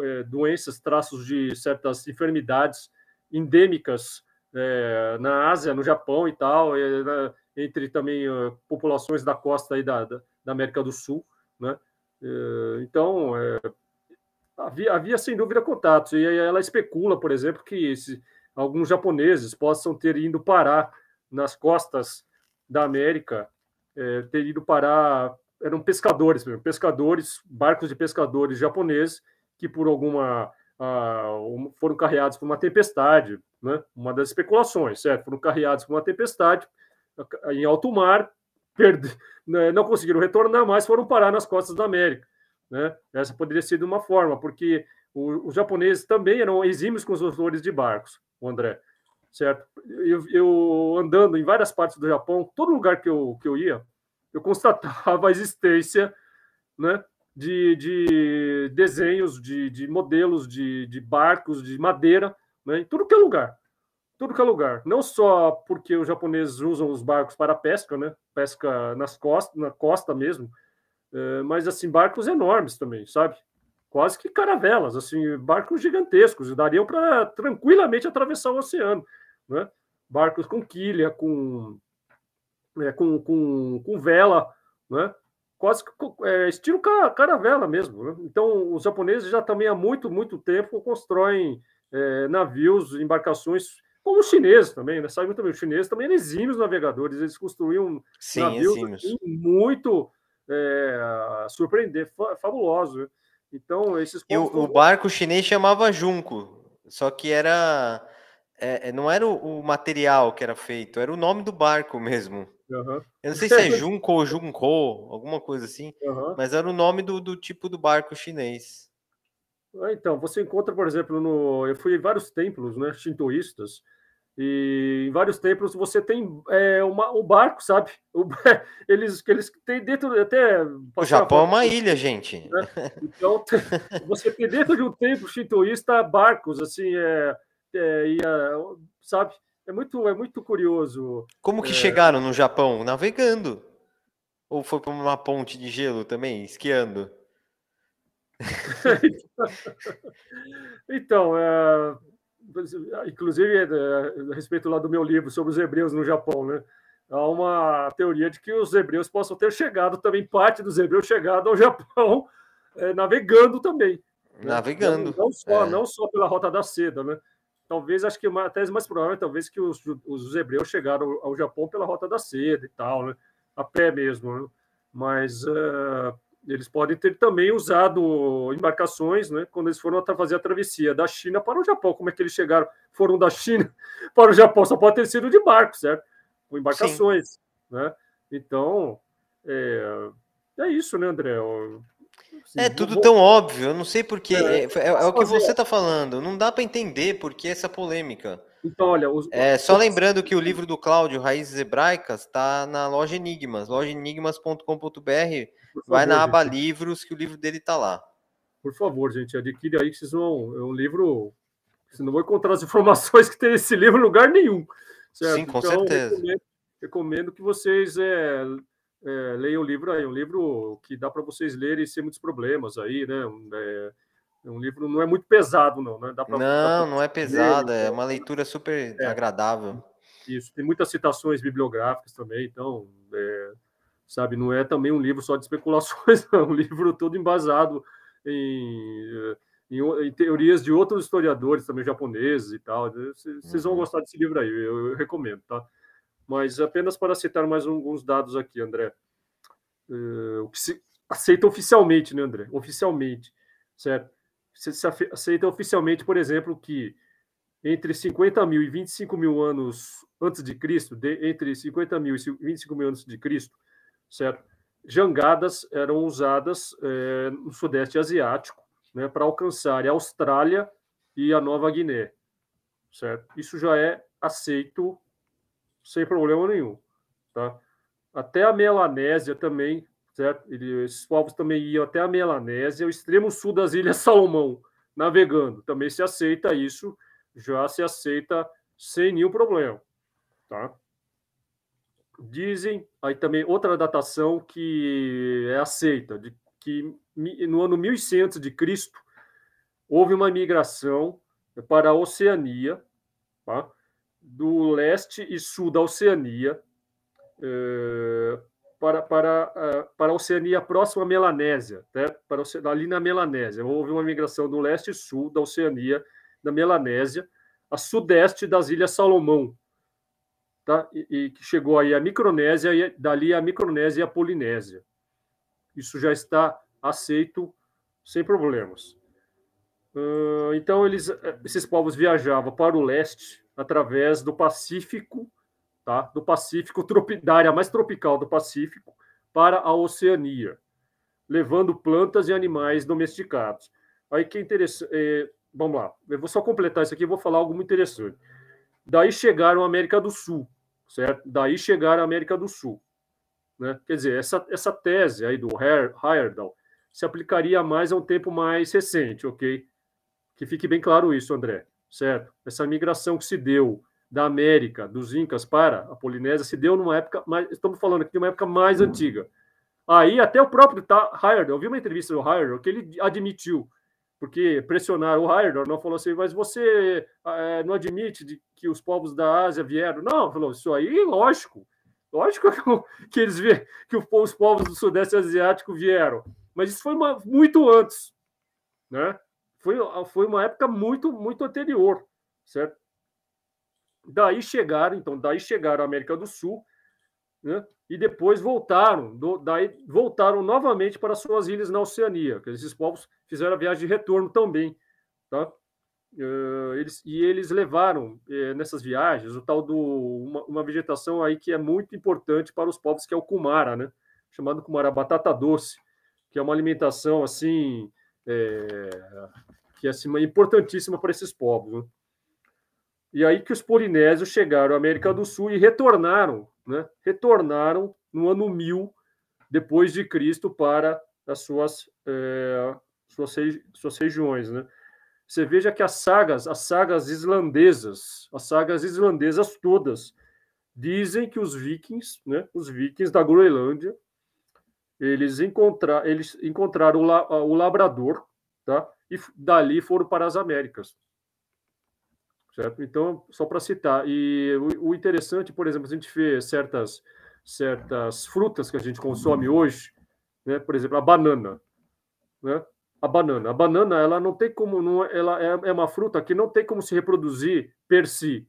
É, doenças, traços de certas enfermidades endêmicas é, na Ásia, no Japão e tal, e, na, entre também uh, populações da costa aí da, da, da América do Sul, né? então é, havia, havia sem dúvida contatos e ela especula, por exemplo, que esse, alguns japoneses possam ter indo parar nas costas da América é, ter ido parar. Eram pescadores, pescadores, barcos de pescadores japoneses que por alguma a, foram carreados por uma tempestade, né? Uma das especulações, certo? Foram carreados por uma tempestade em alto mar, perde, né? não conseguiram retornar, mais foram parar nas costas da América, né? Essa poderia ser uma forma, porque os japoneses também eram exímios com construtores de barcos, o André certo? Eu, eu, andando em várias partes do Japão, todo lugar que eu, que eu ia, eu constatava a existência né, de, de desenhos, de, de modelos, de, de barcos, de madeira, né, em tudo que é lugar. Tudo que é lugar. Não só porque os japoneses usam os barcos para pesca, né, pesca nas costas, na costa mesmo, é, mas assim, barcos enormes também, sabe? Quase que caravelas, assim, barcos gigantescos, dariam para tranquilamente atravessar o oceano né? barcos com quilha, com, é, com, com, com, vela, né? quase é, estilo caravela mesmo. Né? Então, os japoneses já também há muito, muito tempo constroem é, navios, embarcações, como os chineses também, né? sabe muito bem, os chineses também eram exímios navegadores, eles construíam Sim, navios assim, muito é, surpreender, fabuloso. Né? Então, esses... o barco chinês chamava Junco, só que era é, é, não era o, o, material que era feito, era o nome do barco mesmo. Uhum. Eu não sei se é *laughs* Junco ou Junco, alguma coisa assim, uhum. mas era o nome do, do tipo do barco chinês. Ah, então, você encontra, por exemplo, no... eu fui em vários templos né, shintoístas, e em vários templos você tem é, uma, o barco, sabe? *laughs* O, eles, eles têm dentro até. O Japão é uma ilha, gente. Né? Então, *laughs* você tem dentro de um templo shintoísta barcos, assim, é, é, ia, é, sabe? É muito, é muito curioso. Como que é... chegaram no Japão? Navegando. Ou foi por uma ponte de gelo também, esquiando? *laughs* então, é, inclusive é, a respeito lá do meu livro sobre os hebreus no Japão, né? Há uma teoria de que os hebreus possam ter chegado também, parte dos hebreus chegado ao Japão *laughs* é, navegando também. Né? Navegando. Né? Não, só, é. não só pela Rota da Seda, né? talvez, acho que uma tese mais provável, talvez, que os, os hebreus chegaram ao Japão pela Rota da Seda e tal, né? a pé mesmo. Né? Mas uh, eles podem ter também usado embarcações, né? quando eles foram fazer a travessia da China para o Japão. Como é que eles chegaram? Foram da China *laughs* para o Japão, só pode ter sido de barco, certo? Com embarcações. Sim. Né? Então, é, é isso, né, André? É tudo tão óbvio, eu não sei porquê. É, é, é, o que é. você está falando, não dá para entender por que essa polêmica. Então, olha, os... é, só lembrando que o livro do Cláudio, Raízes Hebraicas, está na loja Enigmas, lojaenigmas.com.br. Vai na aba gente. livros, que o livro dele está lá. Por favor, gente, adquire aí que vocês vão. É um livro. Você não vai encontrar as *laughs* informações que tem nesse livro em lugar nenhum. Certo? Sim, com então, certeza. Recomendo, recomendo, que vocês é, é, um o livro aí, é um livro que dá para vocês lerem sem muitos problemas aí, né? É, é, um livro não é muito pesado, não, né? Dá pra, não, dá não é pesado, é então uma leitura super é, agradável. Isso, tem muitas citações bibliográficas também, então, é, sabe, não é também um livro só de especulações, *laughs* é um livro todo embasado em, em, em, teorias de outros historiadores também japoneses e tal. Vocês né? uhum. vão gostar desse livro aí, eu, eu recomendo, tá? Mas apenas para citar mais alguns dados aqui, André. Uh, aceita oficialmente, né, André? Oficialmente, certo? Você se aceita oficialmente, por exemplo, que entre 50 mil e 25 mil anos antes de Cristo, de, entre 50 mil e 25 mil anos de Cristo, certo? Jangadas eram usadas é, no Sudeste Asiático né, para alcançar a Austrália e a Nova Guiné, certo? Isso já é aceito sem problema nenhum. Tá? Até a Melanésia também, certo? Ele, esses povos também iam até a Melanésia, o extremo sul das Ilhas *laughs* Salomão, navegando. Também se aceita isso, já se aceita sem nenhum problema. Tá? Dizem, aí também outra datação que é aceita, de que no ano 1100 de Cristo houve uma migração para a Oceania, tá? do leste e sul da Oceania eh, para, para, eh, para a Oceania próxima à Melanésia, né? para, ali na Melanésia. Houve uma migração do leste e sul da Oceania, da Melanésia, a sudeste das Ilhas Salomão, tá? e que chegou aí à Micronésia, e dali à Micronésia e à Polinésia. Isso já está aceito sem problemas. então, eles, eh, esses povos viajavam para o leste, através do Pacífico, tá? do Pacífico, da área mais tropical do Pacífico, para a Oceania, levando plantas e animais domesticados. Aí que é interessante. É, vamos lá, eu vou só completar isso aqui, vou falar algo muito interessante. Daí chegaram à América do Sul, certo? Daí chegaram à América do Sul. Né? Quer dizer, essa, essa tese aí do Heyerdahl se aplicaria mais a um tempo mais recente, ok? Que fique bem claro isso, André certo? Essa migração que se deu da América, dos Incas para a Polinésia, se deu numa época, mais, estamos falando aqui de uma época mais antiga. Aí até o próprio Heyerdahl, eu vi uma entrevista do Heyerdahl que ele admitiu, porque pressionaram o Heyerdahl, não falou assim, mas você é, não admite de, que os povos da Ásia vieram? Não, falou, isso aí, lógico, lógico que eles vê, que os povos do Sudeste Asiático vieram, mas isso foi uma, muito antes, né? foi, foi uma época muito, muito anterior, certo? Daí chegaram, então, daí chegaram à América do Sul, né? e depois voltaram, do, daí voltaram novamente para suas ilhas na Oceania, que esses povos fizeram a viagem de retorno também, tá? Uh, eles, e eles levaram eh, nessas viagens o tal do uma, uma, vegetação aí que é muito importante para os povos que é o cumara, né? Chamado cumara batata doce, que é uma alimentação assim é, que assim, é importantíssima para esses povos. Né? E aí que os polinésios chegaram à América do Sul e retornaram, né? retornaram no ano 1000 depois de Cristo para as suas, é, suas, suas regiões. Né? Você veja que as sagas, as sagas islandesas, as sagas islandesas todas, dizem que os vikings, né, os vikings da Groenlândia, eles, encontra, eles encontraram o, la, o labrador, tá? E dali foram para as Américas. Certo? Então, só para citar, e o, o, interessante, por exemplo, a gente vê certas, certas frutas que a gente consome hoje, né? por exemplo, a banana. Né? A banana. A banana, ela não tem como. Não, ela é, é uma fruta que não tem como se reproduzir per si.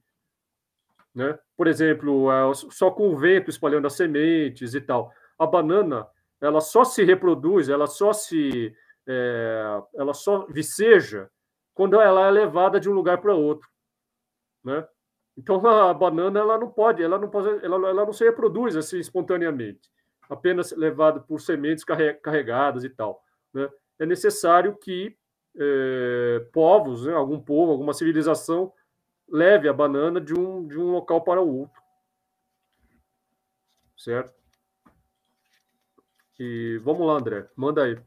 Né? Por exemplo, só com o vento espalhando as sementes e tal. A banana, ela só se reproduz, ela só se é, ela só viceja quando ela é levada de um lugar para outro, né? Então a banana ela não pode, ela não pode, ela, ela não se reproduz assim espontaneamente, apenas levada por sementes carregadas e tal, né? É necessário que é, povos, né, algum povo, alguma civilização leve a banana de um de um local para o outro, certo? que vamos lá, André, manda aí.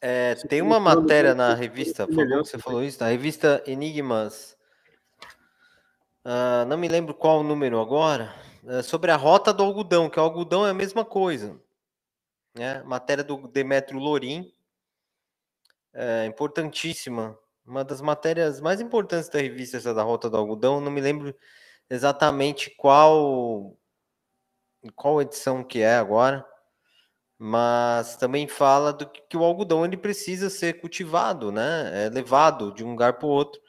É, tem uma matéria é na revista, você falou isso, na revista Enigmas, uh, não me lembro qual o número agora, uh, sobre a rota do algodão, que o algodão é a mesma coisa. Né? Matéria do Demetrio Lorim, é, importantíssima, uma das matérias mais importantes da revista, essa da rota do algodão, não me lembro exatamente qual, qual edição que é agora, mas também fala do que, que o algodão ele precisa ser cultivado, né? É levado de um lugar para o outro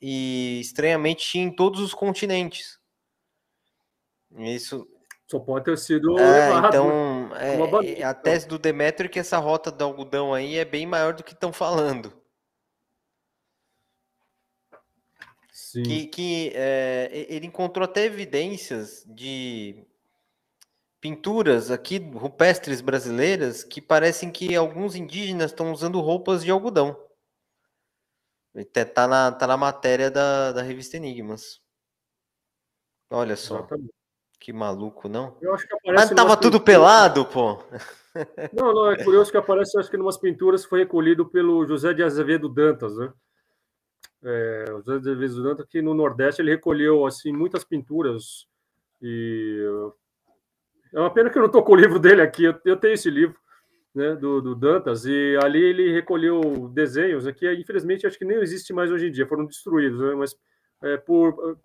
e estranhamente tinha em todos os continentes. Isso só pode ter sido é, levado, Então, *laughs* é, é, a tese do Demétrio é que essa rota do algodão aí é bem maior do que estão falando. Sim. Que, que é, ele encontrou até evidências de pinturas aqui rupestres brasileiras que parecem que alguns indígenas estão usando roupas de algodão. Tá na, tá na matéria da, da revista Enigmas. Olha só. Exatamente. Que maluco, não? Eu acho que Mas tava tudo pelado, pô. Não, não, é curioso que aparece, acho que em umas pinturas foi recolhido pelo José de Azevedo Dantas, né? É, José de Azevedo Dantas, que no Nordeste ele recolheu, assim, muitas pinturas e é uma pena que eu não estou com o livro dele aqui, eu, eu tenho esse livro. Né, do, do, Dantas, e ali ele recolheu desenhos Aqui, infelizmente acho que nem existe mais hoje em dia, foram destruídos, né, mas é, por,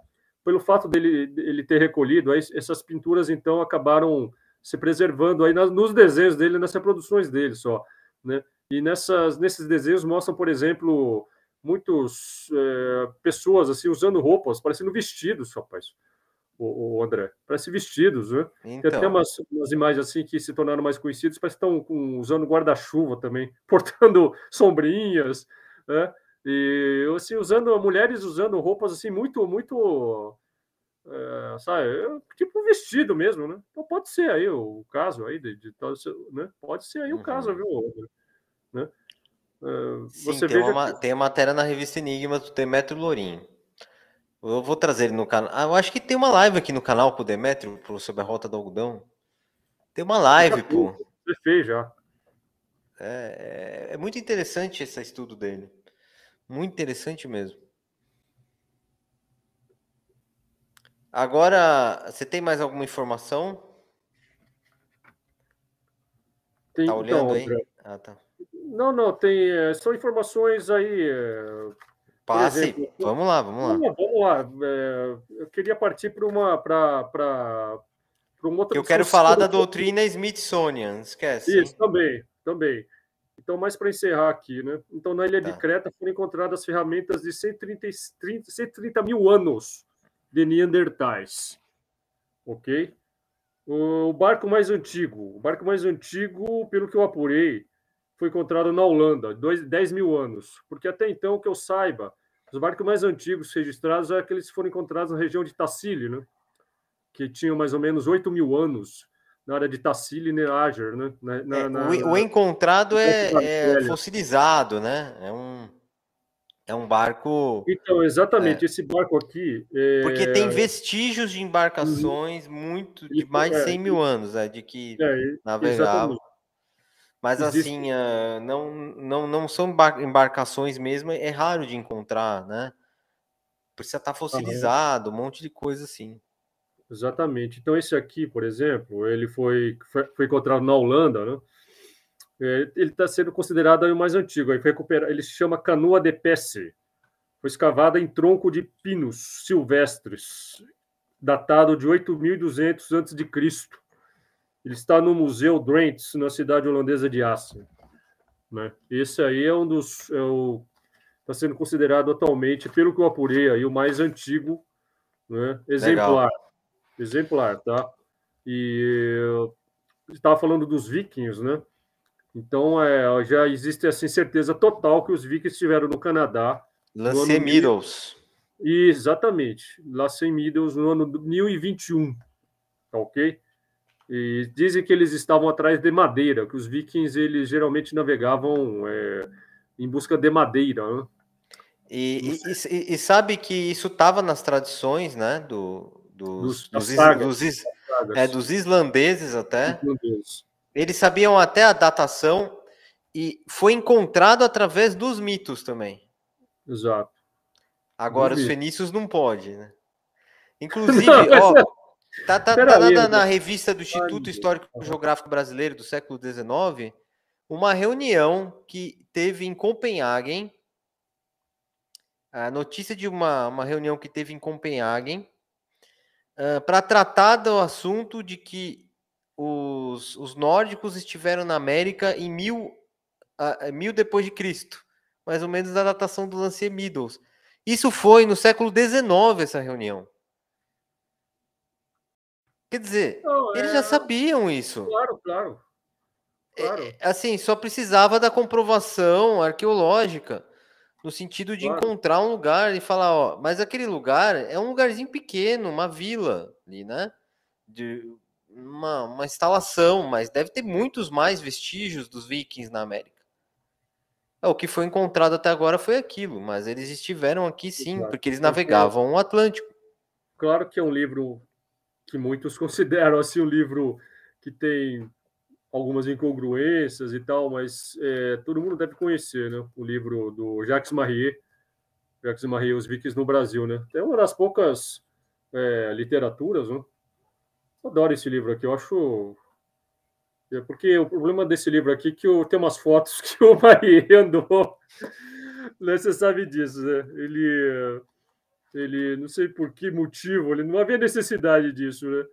pelo fato dele ele ter recolhido, aí, essas pinturas então acabaram se preservando aí nas, nos desenhos dele, nas reproduções dele só, né, e nessas, nesses desenhos mostram, por exemplo, muitas é, pessoas assim usando roupas, parecendo vestidos, rapaz, o, o André. Parece vestidos, né? Então. Tem até então. umas, umas, imagens assim que se tornaram mais conhecidas, parece que estão com, usando guarda-chuva também, *laughs* portando sombrinhas, né? E assim, usando mulheres usando roupas assim muito, muito. É, sabe, é, tipo vestido mesmo, né? Então pode ser aí o caso aí de, de né? Pode ser aí uhum. o caso, uhum. viu, André? Né? É, Sim, tem, uma, que... tem, matéria na revista Enigma do Demetrio Lourinho eu vou trazer ele no canal. Ah, eu acho que tem uma live aqui no canal com o Demetrio pro, sobre a rota do algodão. Tem uma live, já pô. Você fez já. É, é, é muito interessante esse estudo dele. Muito interessante mesmo. Agora, você tem mais alguma informação? Tem, tá olhando então, aí? Ah, tá. Não, não, tem. É, são informações aí. É Passe, exemplo, vamos lá, vamos lá. Vamos, vamos lá. É, eu queria partir para uma para um outro. Eu quero falar da doutrina Smithsonian, esquece. Isso também, também. Então, mais para encerrar aqui, né? Então, na ilha tá. de Creta foram encontradas ferramentas de 130, 30, 130 mil anos de Neandertais. Ok? O barco mais antigo, o barco mais antigo, pelo que eu apurei, foi encontrado na Holanda, dois, 10 mil anos. Porque até então, que eu saiba, os barcos mais antigos registrados é aqueles que foram encontrados na região de Tassili, né? que tinham mais ou menos 8 mil anos na área de Tassili e né, Neager. Né? Na, na, é, na, o, encontrado é, é fossilizado, né? É um, é um barco. Então, exatamente, é. esse barco aqui. É... Porque tem vestígios de embarcações uhum. muito de mais de 100 é, mil anos, né? De que é, navegavam. Mas Existe... assim, uh, não, não, não são embarcações mesmo, é raro de encontrar, né? Precisa estar tá fossilizado, um monte de coisa assim. Exatamente. Então, esse aqui, por exemplo, ele foi, foi encontrado na Holanda, né? É, ele está sendo considerado o mais antigo. Ele, recupera... ele se chama Canoa de Pesse. Foi escavada em tronco de pinos silvestres, datado de 8.200 a.C. Ele está no Museu Drents, na cidade holandesa de Assen. Né? Esse aí é um dos. É o, está sendo considerado atualmente, pelo que eu apurei, aí, o mais antigo né? exemplar. Legal. Exemplar, tá? E estava falando dos vikings, né? Então é, já existe essa assim, incerteza total que os vikings tiveram no Canadá. Lance no Exatamente, Lance Middles no ano 1021, tá ok? E dizem que eles estavam atrás de madeira, que os vikings eles geralmente navegavam é, em busca de madeira. Né? E, e, e, sabe que isso estava nas tradições, né? Do, dos, dos, dos, sagas, is, é, dos islandeses até. Islandeses. Eles sabiam até a datação e foi encontrado através dos mitos também. Exato. Agora, os fenícios não pode, né? *laughs* Inclusive, não, ó, é Tá, tá, tá aí, na, na, revista do Instituto Histórico Geográfico Brasileiro do século XIX uma reunião que teve em Copenhagen. A notícia de uma, uma reunião que teve em Copenhagen uh, ah, para tratar do assunto de que os, os nórdicos estiveram na América em mil, uh, mil depois de Cristo, mais ou menos da datação do Lancier Middles. Isso foi no século XIX essa reunião. Quer dizer, eles é... já sabiam isso. Claro, claro. É, claro. É, assim, só precisava da comprovação arqueológica, no sentido de claro. encontrar um lugar e falar, ó, mas aquele lugar é um lugarzinho pequeno, uma vila ali, né? De uma, uma instalação, mas deve ter muitos mais vestígios dos vikings na América. É, o que foi encontrado até agora foi aquilo, mas eles estiveram aqui sim, claro. porque eles é navegavam o Atlântico. Claro que é um livro que muitos *laughs* consideram assim um livro que tem algumas incongruências e tal, mas é, todo mundo deve conhecer, né? O livro do Jacques Marie, Jacques Marie Os Vikings no Brasil, né? É uma das poucas é, literaturas, né? Adoro esse livro aqui, eu acho... É porque o problema desse livro aqui é que eu tenho umas fotos *laughs* que o Marie andou, Você sabe disso, né? Ele ele, não sei por que motivo, ele não havia necessidade disso, né?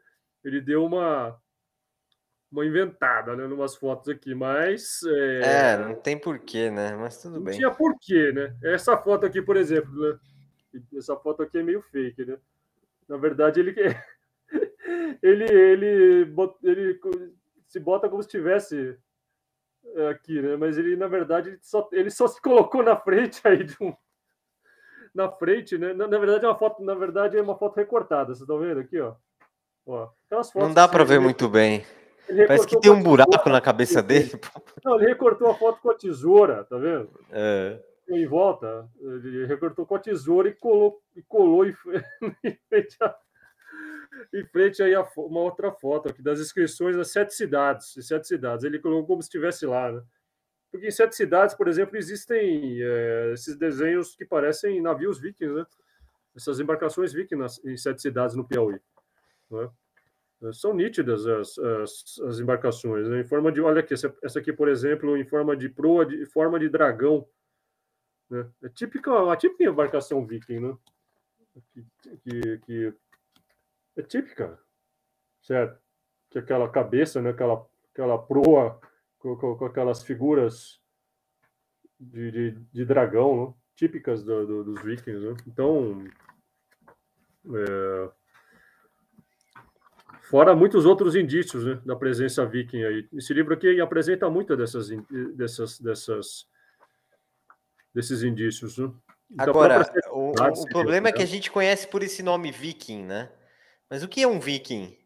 Ele deu uma uma inventada, né, umas fotos aqui, mas é, é não tem porquê, né? Mas tudo não bem. Não tinha porquê, né? Essa foto aqui, por exemplo, né? Essa foto aqui é meio fake, né? Na verdade, ele *laughs* ele ele ele se bota como se tivesse é, aqui, né? Mas ele, na verdade, ele só, ele só se colocou na frente aí de um na frente, né? Na, na, verdade, é uma foto, na verdade, é uma foto recortada. Vocês estão vendo aqui, ó? ó não dá para ver ele... muito bem. Parece que tem um buraco tesoura, na cabeça dele. Não, ele recortou a foto com a tesoura, tá vendo? É. Em volta, ele recortou com a tesoura e colou e colou em, *laughs* frente, a, em frente aí a, uma outra foto aqui das inscrições das sete cidades, sete cidades. Ele colocou como se estivesse lá, né? Porque em sete cidades, por exemplo, existem é, esses desenhos que parecem navios vikings, né? Essas embarcações vikings em sete cidades no Piauí. Né? É, são nítidas as, as, as embarcações, né? em forma de, olha aqui, essa, essa, aqui, por exemplo, em forma de proa, de forma de dragão. Né? É típica, uma típica embarcação viking, né? Que, que, que é típica, certo? Que é aquela cabeça, né? Aquela, aquela proa com, com, com aquelas figuras de, de, de dragão, né? típicas do, do, dos vikings. Né? Então, é... fora muitos outros indícios né, da presença viking aí. Esse livro aqui apresenta muitas dessas, dessas, dessas, desses indícios. Né? Então, Agora, o, o problema é, é que a gente conhece por esse nome viking, né? Mas o que é um viking?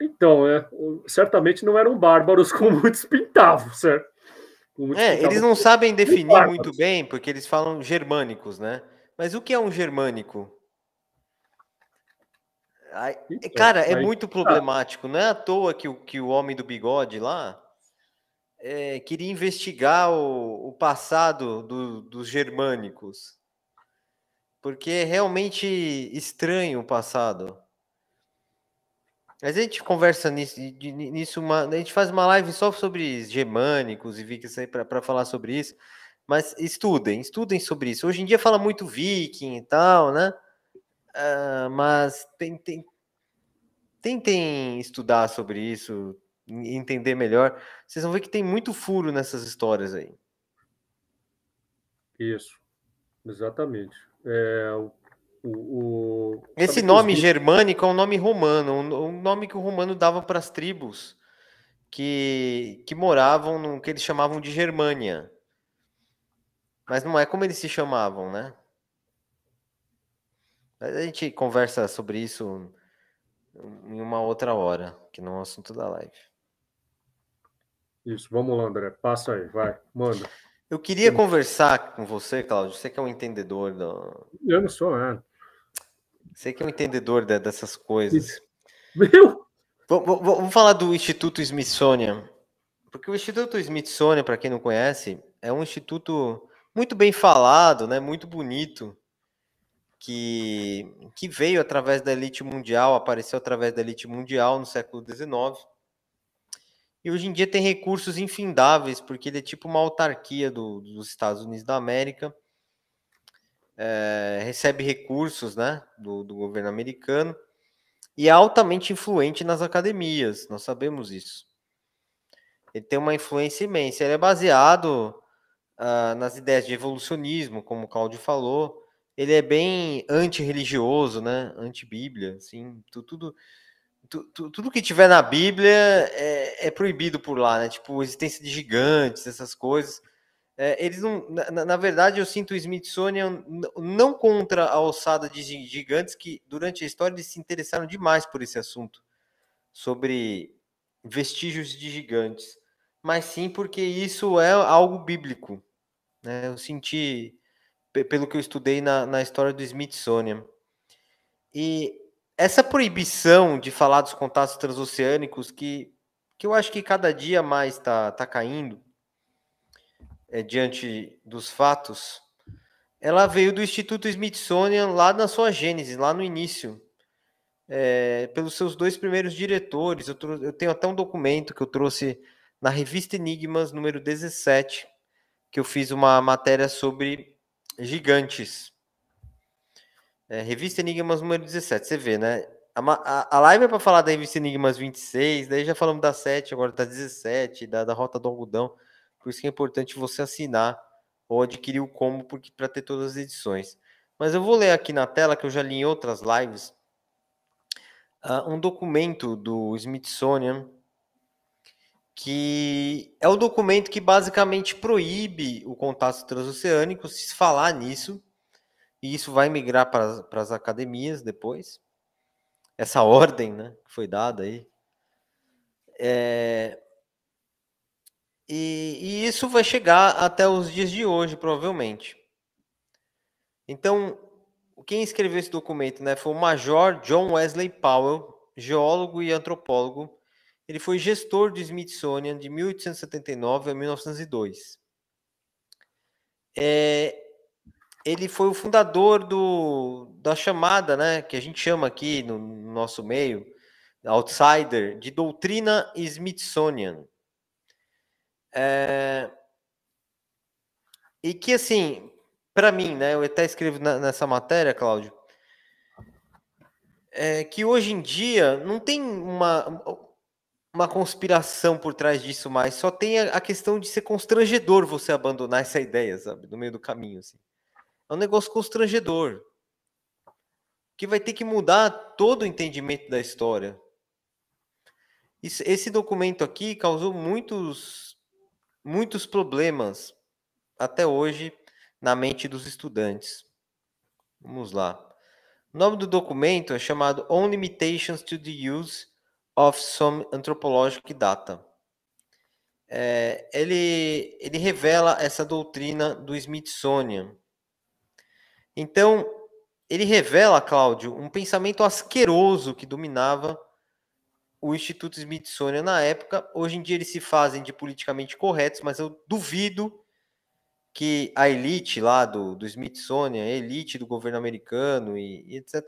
Então, é, certamente não eram bárbaros *laughs* como muitos pintavam, né? certo? Muitos é, eles não sabem definir bárbaros. muito bem, porque eles falam germânicos, né? Mas o que é um germânico? Ai, então, cara, é aí, muito tá. problemático. Tá. Não é à toa que o, que o homem do bigode lá é, queria investigar o, o passado do, dos germânicos. Porque é realmente estranho o passado. Mas a gente conversa nisso, nisso uma, a gente faz uma live só sobre germânicos e vikings aí para falar sobre isso. Mas estudem, estudem sobre isso. Hoje em dia fala muito viking e tal, né? Uh, mas tem, tem, tentem estudar sobre isso, entender melhor. Vocês vão ver que tem muito furo nessas histórias aí. Isso, exatamente. É, o o, o, Esse nome os... germânico é um nome romano, um, nome que o romano dava para as tribos que, que moravam no que eles chamavam de Germânia. Mas não é como eles se chamavam, né? Mas a gente conversa sobre isso em uma outra hora, que não é o assunto da live. Isso, vamos lá, André. Passa aí, vai, manda. Eu queria conversar com você, Cláudio. Você que é um entendedor do. Eu não sou, né? Você que é um entendedor de, dessas coisas. Meu! Vamos falar do Instituto Smithsonian. Porque o Instituto Smithsonian, para quem não conhece, é um instituto muito bem falado, né? muito bonito, que, que veio através da elite mundial, apareceu através da elite mundial no século XIX. E hoje em dia tem recursos infindáveis, porque ele é tipo uma autarquia do, dos Estados Unidos da América é, recebe recursos né, do, do governo americano e é altamente influente nas academias, nós sabemos isso. Ele tem uma influência imensa, ele é baseado uh, nas ideias de evolucionismo, como o Claudio falou, ele é bem antirreligioso, né? Anti-Bíblia, assim, tudo, tudo, tudo que tiver na Bíblia é, é proibido por lá, né? Tipo, existência de gigantes, essas coisas. É, eles não, na, na, verdade, eu sinto o Smithsonian não contra a alçada de gigantes que, durante a história, eles se interessaram demais por esse assunto sobre vestígios de gigantes, mas sim porque isso é algo bíblico. Né? Eu senti, pelo que eu estudei na, na história do Smithsonian. E essa proibição de falar dos contatos transoceânicos, que, que eu acho que cada dia mais está tá caindo, é, diante dos fatos, ela veio do Instituto Smithsonian lá na sua gênese, lá no início, é, pelos seus dois primeiros diretores. Eu, eu, tenho até um documento que eu trouxe na revista Enigmas, número 17, que eu fiz uma matéria sobre gigantes. É, revista Enigmas, número 17, você vê, né? A, a, a live é para falar da revista Enigmas 26, daí já falamos da 7, agora tá da 17, da, da Rota do Algodão. Por isso que é importante você assinar ou adquirir o combo para ter todas as edições. Mas eu vou ler aqui na tela, que eu já li em outras lives, uh, um documento do Smithsonian, que é o documento que basicamente proíbe o contato transoceânico, se falar nisso, e isso vai migrar para as academias depois. Essa *laughs* ordem né, que foi dada aí. É, e, e isso vai chegar até os dias de hoje, provavelmente. Então, quem escreveu esse documento né, foi o Major John Wesley Powell, geólogo e antropólogo. Ele foi gestor do Smithsonian de 1879 a 1902. É, ele foi o fundador do, da chamada, né, que a gente chama aqui no, no nosso meio, outsider, de doutrina Smithsonian. É... E que, assim, para mim, né, eu até escrevo na, nessa matéria, Cláudio, é que hoje em dia não tem uma, uma conspiração por trás disso mais, só tem a, a questão de ser constrangedor você abandonar essa ideia, sabe, no meio do caminho, assim. É um negócio constrangedor, que vai ter que mudar todo o entendimento da história. Esse documento aqui causou muitos muitos problemas até hoje na mente dos estudantes. Vamos lá. O nome do documento é chamado On Limitations to the Use of Some Anthropologic Data. É, ele, ele revela essa doutrina do Smithsonian. Então, ele revela, Cláudio, um pensamento asqueroso que dominava o Instituto Smithsonian na época. Hoje em dia eles se fazem de politicamente corretos, mas eu duvido que a elite lá do, do Smithsonian, a elite do governo americano e, e etc.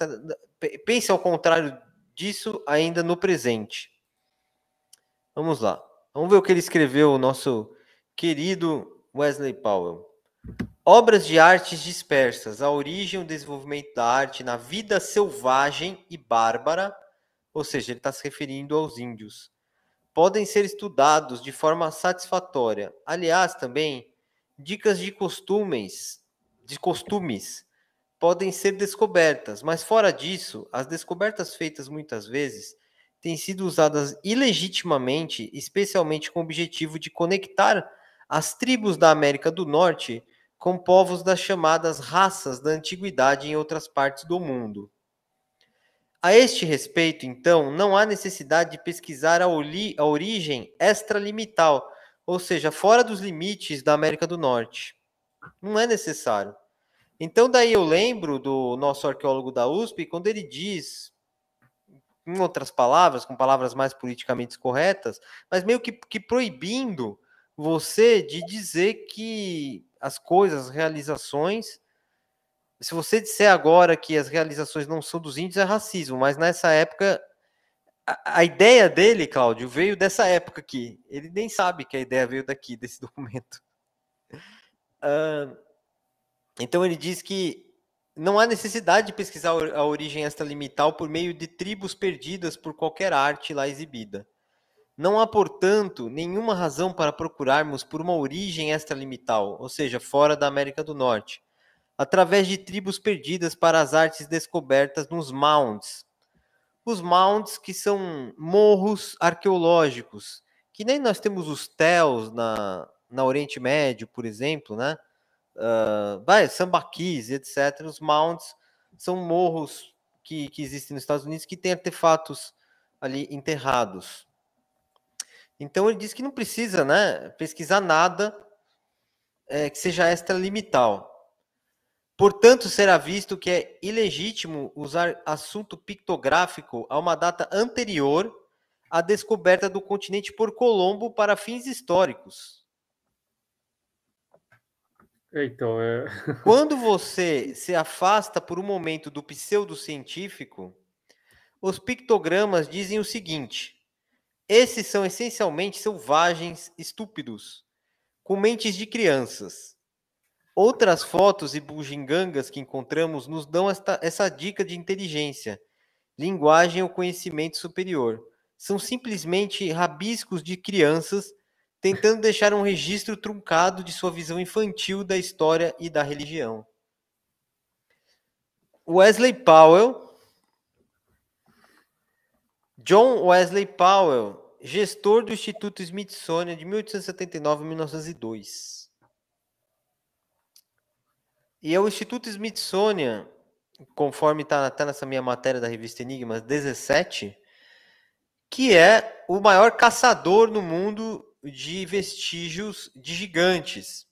Pense ao contrário disso ainda no presente. Vamos lá. Vamos ver o que ele escreveu, o nosso querido Wesley Powell. Obras de artes dispersas, a origem e o desenvolvimento da arte na vida selvagem e bárbara ou seja, ele está se referindo aos índios, podem ser estudados de forma satisfatória. Aliás, também dicas de costumes, de costumes podem ser descobertas, mas fora disso, as descobertas feitas muitas vezes têm sido usadas ilegitimamente, especialmente com o objetivo de conectar as tribos da América do Norte com povos das chamadas raças da antiguidade em outras partes do mundo. A este respeito, então, não há necessidade de pesquisar a, a origem extralimital, ou seja, fora dos limites da América do Norte. Não é necessário. Então, daí eu lembro do nosso arqueólogo da USP, quando ele diz, em outras palavras, com palavras mais politicamente corretas, mas meio que, que proibindo você de dizer que as coisas, as realizações se você disser agora que as realizações não são dos índios, é racismo, mas nessa época. A, a ideia dele, Cláudio, veio dessa época aqui. Ele nem sabe que a ideia veio daqui, desse *laughs* documento. Uh, então ele diz que não há necessidade de pesquisar a origem extralimital por meio de tribos perdidas por qualquer arte lá exibida. Não há, portanto, nenhuma razão para procurarmos por uma origem extralimital, ou seja, fora da América do Norte, através de tribos perdidas para as artes descobertas nos mounds. Os mounds, que são morros arqueológicos, que nem nós temos os tells na, na Oriente Médio, por exemplo, né? Uh, vai, sambaquis, etc. Os mounds são morros que, que existem nos Estados Unidos que têm artefatos ali enterrados. Então ele diz que não precisa né, pesquisar nada é, que seja extralimital. Portanto, será visto que é ilegítimo usar assunto pictográfico a uma data anterior à descoberta do continente por Colombo para fins históricos. É, então, é... *laughs* Quando você se afasta por um momento do pseudocientífico, os pictogramas dizem o seguinte: esses são essencialmente selvagens, estúpidos, com mentes de crianças Outras fotos e bugigangas que encontramos nos dão esta, essa dica de inteligência, linguagem ou conhecimento superior. São simplesmente rabiscos de crianças tentando deixar um registro truncado de sua visão infantil da história e da religião. Wesley Powell. John Wesley Powell, gestor do Instituto Smithsonian de 1879 a 1902. E é o Instituto Smithsonian, conforme está até tá nessa minha matéria da revista Enigmas 17, que é o maior caçador no mundo de vestígios de gigantes,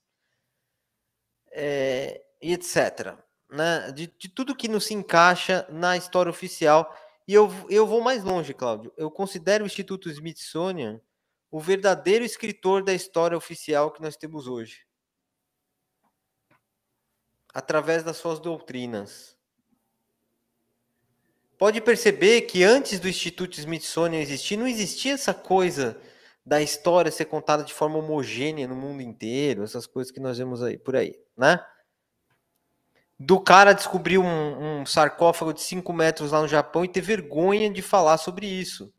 é, etc. Né? De, de tudo que não se encaixa na história oficial. E eu, eu vou mais longe, Cláudio. Eu considero o Instituto Smithsonian o verdadeiro escritor da história oficial que nós temos hoje através das suas doutrinas. Pode perceber que antes do Instituto Smithsonian existir, não existia essa coisa da história ser contada de forma homogênea no mundo inteiro, essas coisas que nós vemos aí por aí, né? Do cara descobrir um, um sarcófago de 5 metros lá no Japão e ter vergonha de falar sobre isso.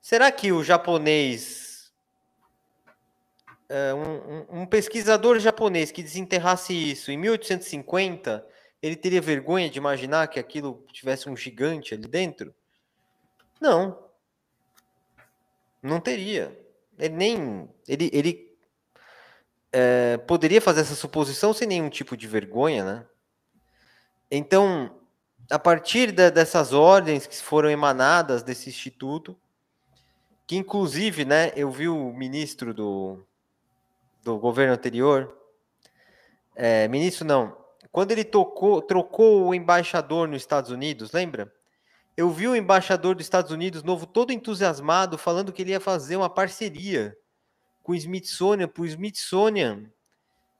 Será que o japonês eh, um, um, pesquisador japonês que desenterrasse isso em 1850, ele teria vergonha de imaginar que aquilo tivesse um gigante ali dentro? Não. Não teria. Ele nem. Ele, ele é, poderia fazer essa suposição sem nenhum tipo de vergonha, né? Então, a partir da, dessas ordens que foram emanadas desse instituto, que inclusive, né, eu vi o ministro do, do governo anterior, é, ministro não, quando ele tocou, trocou o embaixador nos Estados Unidos, lembra? Eu vi o embaixador dos Estados Unidos novo todo entusiasmado, falando que ele ia fazer uma parceria com o Smithsonian, para o Smithsonian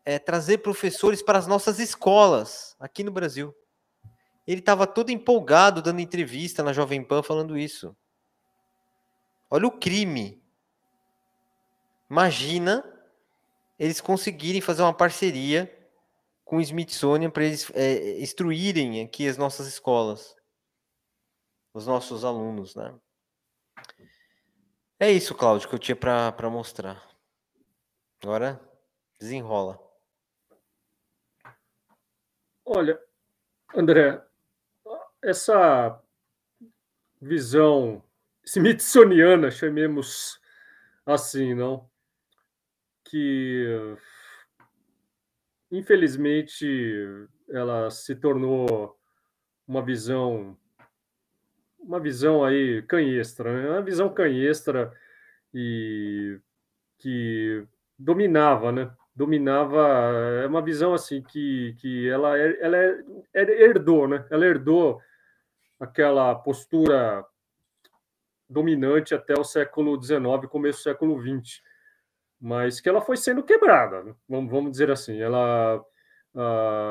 é, trazer professores para as nossas escolas aqui no Brasil. Ele estava todo empolgado dando entrevista na Jovem Pan falando isso. Olha o crime. Imagina eles conseguirem fazer uma parceria com o Smithsonian para eles é, instruírem aqui as nossas escolas, os nossos alunos, né? É isso, Cláudio, que eu tinha para mostrar. Agora desenrola. Olha, André, essa visão smithsoniana, chamemos assim, não? que infelizmente ela se tornou uma visão uma visão aí canhestra, né? uma visão canhestra e que dominava, né? Dominava é uma visão assim que, que ela é, é, ela herdou, né? Ela herdou aquela postura dominante até o século XIX, começo do século XX mas que ela foi sendo quebrada, né? vamos, vamos dizer assim. Ela,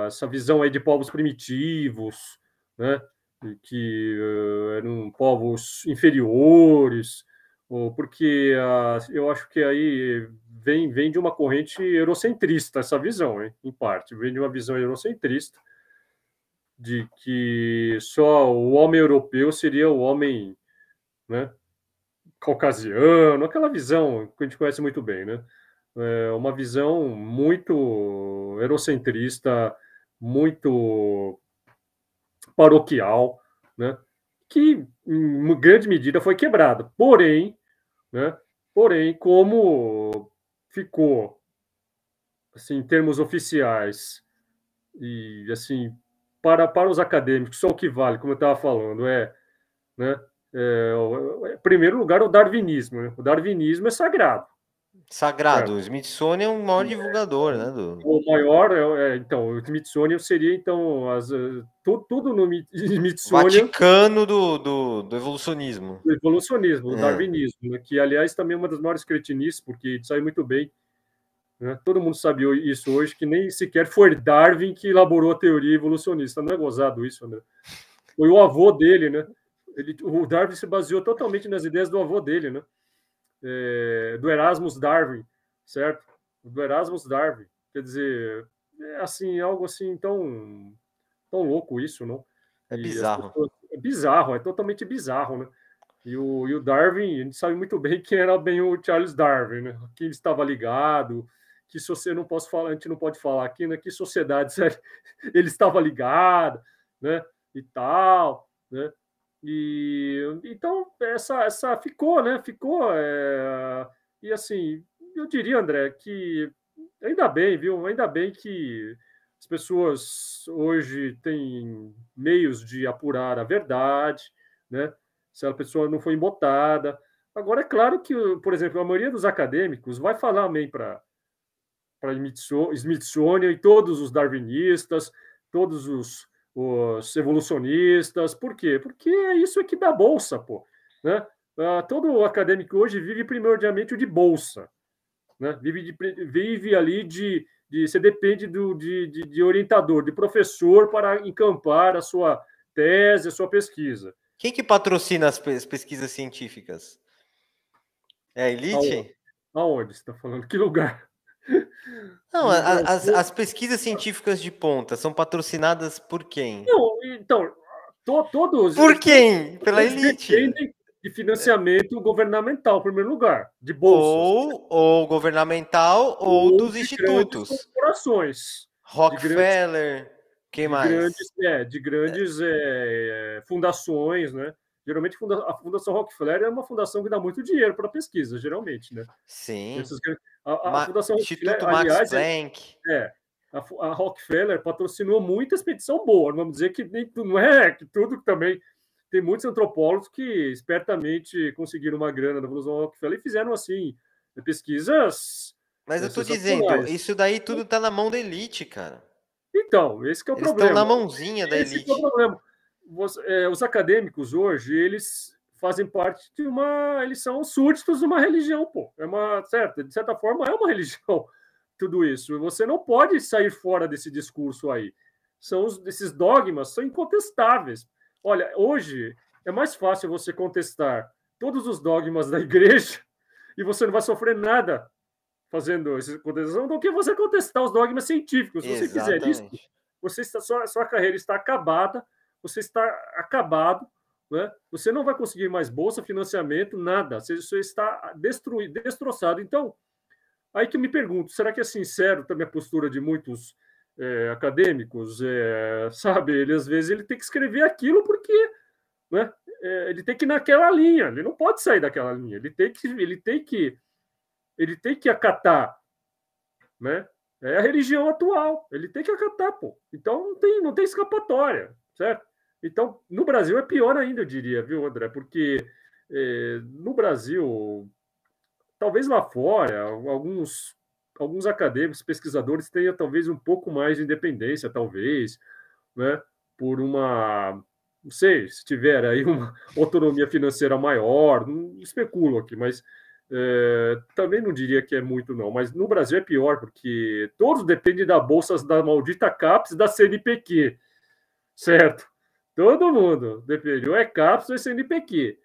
essa visão aí de povos primitivos, né? que uh, eram povos inferiores, ou porque uh, eu acho que aí vem, vem de uma corrente eurocentrista essa visão, hein, em parte, vem de uma visão eurocentrista de que só o homem europeu seria o homem né, caucasiano, aquela visão que a gente conhece muito bem, né? É uma visão muito eurocentrista, muito paroquial, né? Que em grande medida foi quebrada. Porém, né? Porém, como ficou assim em termos oficiais e assim para para os acadêmicos só o que vale, como eu estava falando, é né? É, é primeiro lugar, o darwinismo. Né? O darwinismo é sagrado. Sagrado. É. O Smithsonian é o maior divulgador, né? Do... O maior, é, é, então, o Smithsonian seria, então, as, eh, tudo, tudo no *laughs* Smithsonian. Vaticano do, do, do evolucionismo. Do evolucionismo, do é. darwinismo, né? que, aliás, também é uma das maiores cretinices, porque sai muito bem. Né? Todo mundo sabe isso hoje, que nem sequer foi Darwin que elaborou a teoria evolucionista. Não é gozado isso, né? Foi o avô dele, né? ele, o Darwin se baseou totalmente nas ideias do avô dele, né? É, do Erasmus Darwin, certo? Do Erasmus Darwin. Quer dizer, é assim, algo assim tão, tão louco isso, não? É e bizarro. Pessoas, é bizarro, é totalmente bizarro, né? E o, e o Darwin, a gente sabe muito bem quem era bem o Charles Darwin, né? Que ele estava ligado, que se não posso falar, a gente não pode falar aqui, né? Que sociedade *laughs* ele estava ligado, né? E tal, né? E então essa, essa ficou, né? Ficou. É... E assim, eu diria, André, que ainda bem, viu? Ainda bem que as pessoas hoje têm meios de apurar a verdade, né? Se a pessoa não foi embotada. Agora, é claro que, por exemplo, a maioria dos acadêmicos vai falar amém para Smithsonian e todos os darwinistas, todos os os evolucionistas. Por quê? Porque é isso que dá bolsa, pô. Né? Ah, todo acadêmico hoje vive primordialmente de bolsa. Né? Vive, de, vive ali de, de. Você depende do, de, de, de orientador, de professor para encampar a sua tese, a sua pesquisa. Quem que patrocina as pesquisas científicas? É a elite? Aonde, Aonde você está falando? Que lugar? Não, as, as, pesquisas científicas de ponta são patrocinadas por quem? Não, então, to, todos. Por quem? Pela elite. De financiamento governamental, em primeiro lugar, de bolsas. Ou, ou governamental ou, ou dos institutos. corporações. Rockefeller, de grandes, quem mais? De grandes, é, de grandes é. É, fundações, né? Geralmente a Fundação Rockefeller é uma fundação que dá muito dinheiro para pesquisa, geralmente, né? Sim. A, a Ma Fundação Instituto Rockefeller, Max aliás, é Planck. É, a, a, Rockefeller patrocinou muita expedição boa. vamos dizer que nem, não é que tudo também tem muitos antropólogos que espertamente conseguiram uma grana da Fundação Rockefeller e fizeram assim pesquisas. Mas eu estou dizendo, isso daí tudo está na mão da elite, cara. Então, esse é o Eles problema. Estão na mãozinha da esse elite. É o problema você, é, os acadêmicos hoje, eles fazem parte de uma. Eles são súditos de uma religião, pô. É uma certa, de certa forma, é uma *laughs* religião tudo isso. Você não pode sair fora desse discurso aí. São os, esses dogmas são incontestáveis. Olha, hoje é mais fácil você contestar todos os dogmas da igreja *laughs* e você não vai sofrer nada fazendo essa contestação do que você contestar os dogmas científicos. Se você Exatamente. fizer isso, você está, sua, sua carreira está acabada você está acabado, né? você não vai conseguir mais bolsa, financiamento, nada. Você, está destruído, destroçado. Então, aí que eu me pergunto, será que é sincero também a postura de muitos é, acadêmicos? É, *laughs* sabe, ele às vezes ele tem que escrever aquilo porque né, é, ele tem que ir naquela linha, ele não pode sair daquela linha, ele tem que, ele tem que, ele tem que acatar, né? É a religião atual, ele tem que acatar, pô. Então não tem, não tem escapatória certo? Então, no Brasil é pior ainda, eu diria, viu, André? Porque eh, no Brasil, talvez lá fora, alguns, alguns acadêmicos, pesquisadores tenham talvez um pouco mais de independência, talvez, né? Por uma. Não sei, se tiver aí uma *laughs* autonomia financeira maior, não especulo aqui, mas eh, também não diria que é muito, não. Mas no Brasil é pior, porque todos dependem da bolsa da maldita CAPES e da CNPq certo? Todo mundo. depende. ou é CAPS ou é CNPq,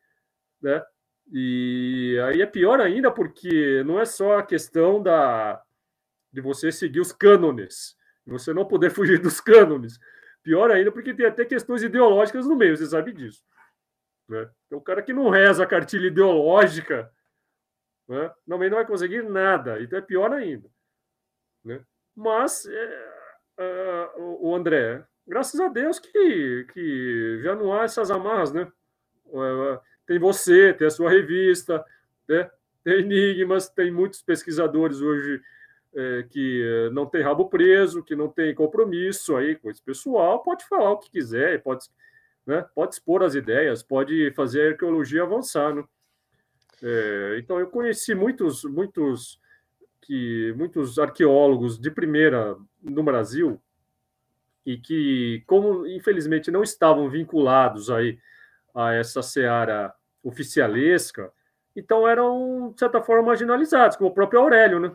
né? E aí é pior ainda porque não é só a questão da de você seguir os cânones, você não poder *laughs* fugir dos cânones. Pior ainda porque tem até questões ideológicas no meio, você sabe disso. Né? Então, o cara que não reza a cartilha ideológica né, também não vai conseguir nada, então é pior ainda. Né? Mas, é, ah, o André, graças a Deus que, que já não há essas amarras, né? É, é, tem você, tem a sua revista, né? tem enigmas, tem muitos pesquisadores hoje é, que é, não tem rabo preso, que não tem compromisso aí com esse pessoal, pode falar o que quiser, pode, né, pode expor as ideias, pode fazer a arqueologia avançar. Né? É, então, eu conheci muitos, muitos, que, muitos arqueólogos de primeira no Brasil e que, como infelizmente não estavam vinculados aí a essa seara oficialesca, então eram, de certa forma, marginalizados, como o próprio Aurélio, né,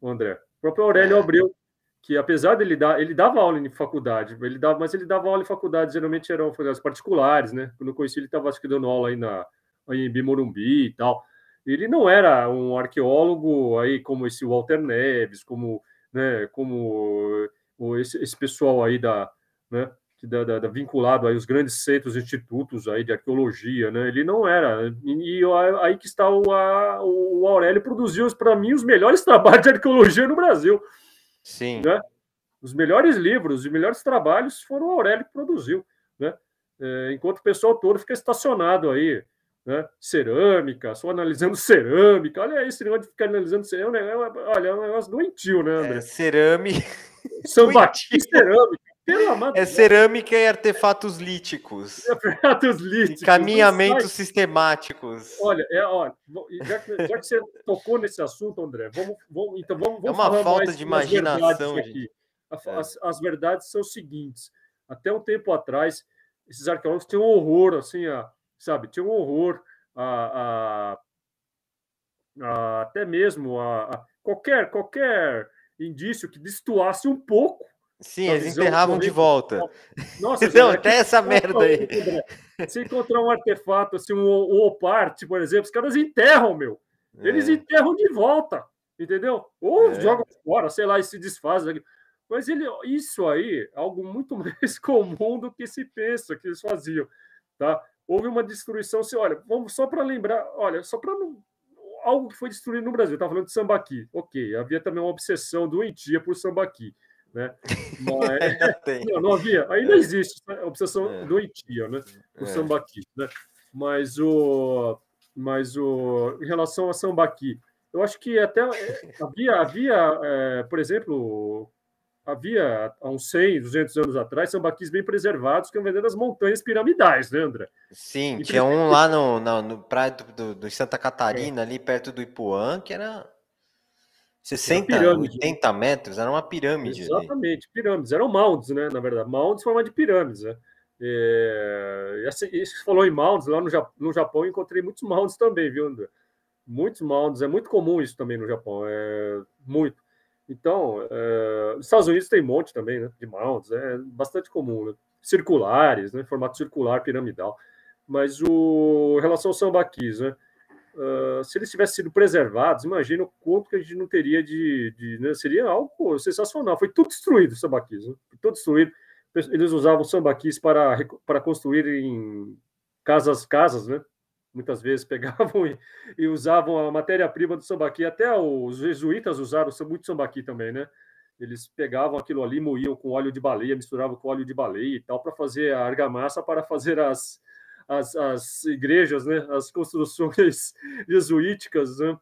o André? O próprio Aurélio é. Abreu, que apesar dele dar, ele dava aula em faculdade, ele dava, mas ele dava aula em faculdade, geralmente eram faculdades particulares, né? Quando eu conheci ele, estava dando aula aí na em Morumbi e tal. Ele não era um arqueólogo aí como esse Walter Neves, como, né, como ou esse, esse pessoal aí da, né, da, da, da, vinculado aí os grandes centros, institutos aí de arqueologia, né? Ele não era. E, e aí que está o, a, o Aurélio produziu para mim os melhores *laughs* trabalhos de arqueologia no Brasil. Sim. Né? Os melhores livros, e melhores trabalhos foram o Aurélio que produziu, né? É, enquanto o pessoal todo fica estacionado aí, né? cerâmica, só analisando cerâmica. Olha esse negócio de ficar analisando cerâmica. É é olha, é um negócio doentio, né, André? É, cerâmica. São *laughs* Batista cerâmica. É cerâmica e artefatos líticos. *laughs* Artefatos líticos. caminhamentos sistemáticos. Olha, é, olha já, que, já que você tocou nesse assunto, André, vamos, vamos, então vamos, é vamos É uma falta de imaginação. Aqui. Gente. As, as verdades são as seguintes. Até um tempo atrás, esses arqueólogos tinham um horror assim, a, sabe? Tinha um horror a, a, a até mesmo a, a, qualquer qualquer indício que destoasse um pouco. Sim, eles enterravam de volta. Nossa, então, *laughs* até que, essa merda aí. se encontrar um artefato, assim, um, um oparte, por exemplo, os caras enterram, meu. É. Eles enterram de volta, entendeu? Ou é. jogam fora, sei lá, e se desfazem. Mas ele, isso aí é algo muito *laughs* mais comum do que se pensa que eles faziam, tá? houve uma destruição. Se assim, olha, vamos só para lembrar, olha, só para algo que foi destruído no Brasil. Estava falando de sambaqui, ok. Havia também uma obsessão doentia por sambaqui, né? Mas, *laughs* não, não, havia. Ainda é. existe a obsessão é. doentia, né? Por é. sambaqui, né? Mas o, mas o, em relação a sambaqui, eu acho que até eh, havia, havia é, por exemplo, havia há uns 100, 200 anos atrás, são baquis bem preservados, que iam vendendo nas montanhas piramidais, né, André? Sim, e tinha um lá no, no, no praia do, do, Santa Catarina, é. ali perto do Ipuã, que era 60, era 80 metros, era uma pirâmide. Exatamente, ali. pirâmides, eram mounds, né, na verdade, mounds forma de pirâmides, né? É, e assim, você falou em mounds, lá no, no Japão eu encontrei muitos mounds também, viu, André? Muitos mounds, é muito comum isso também no Japão, é muito então, é, os Estados Unidos tem um monte também, né? De mounds, é bastante comum, né? Circulares, né? Formato circular, piramidal. Mas o, em relação ao sambaquis, né? Uh, se eles tivessem sido preservados, imagina o quanto que a gente não teria de. de né? Seria algo sensacional. Foi tudo destruído o sambaquis, né? tudo destruído. Eles usavam sambaquis para, para construir em casas, casas, né? muitas vezes pegavam *laughs* e, e usavam a matéria-prima do sambaqui. Até os jesuítas usaram muito sambaqui também, né? Eles pegavam aquilo ali, moíam com óleo de baleia, misturavam com óleo de baleia e tal, para fazer a argamassa, para fazer as, as, as igrejas, né? As construções *laughs* jesuíticas, né?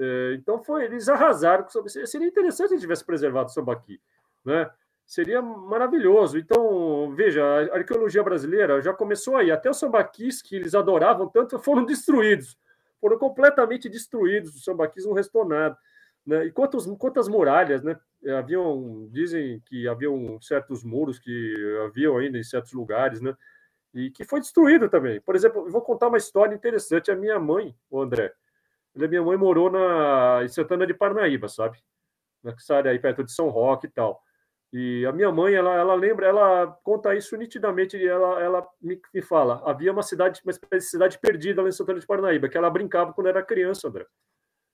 É, então foi, eles arrasaram. Seria interessante se tivesse preservado o sambaqui, né? Seria maravilhoso. Então, veja, a arqueologia brasileira já começou aí. Até os sambaquis, que eles adoravam tanto, foram destruídos. Foram completamente destruídos. Os sambaquis não restou nada. Né? E quantos, quantas muralhas, né? Haviam, dizem que haviam certos muros que haviam ainda em certos lugares, né? E que foi destruído também. Por exemplo, eu vou contar uma história interessante. A minha mãe, o André, a né? minha mãe morou na, em Santana de Parnaíba, sabe? Nessa área aí perto de São Roque e tal. E a minha mãe, ela, ela lembra, ela conta isso nitidamente, ela, ela me, me fala, havia uma cidade, uma cidade perdida lá em Santana de Parnaíba, que ela brincava quando era criança, André.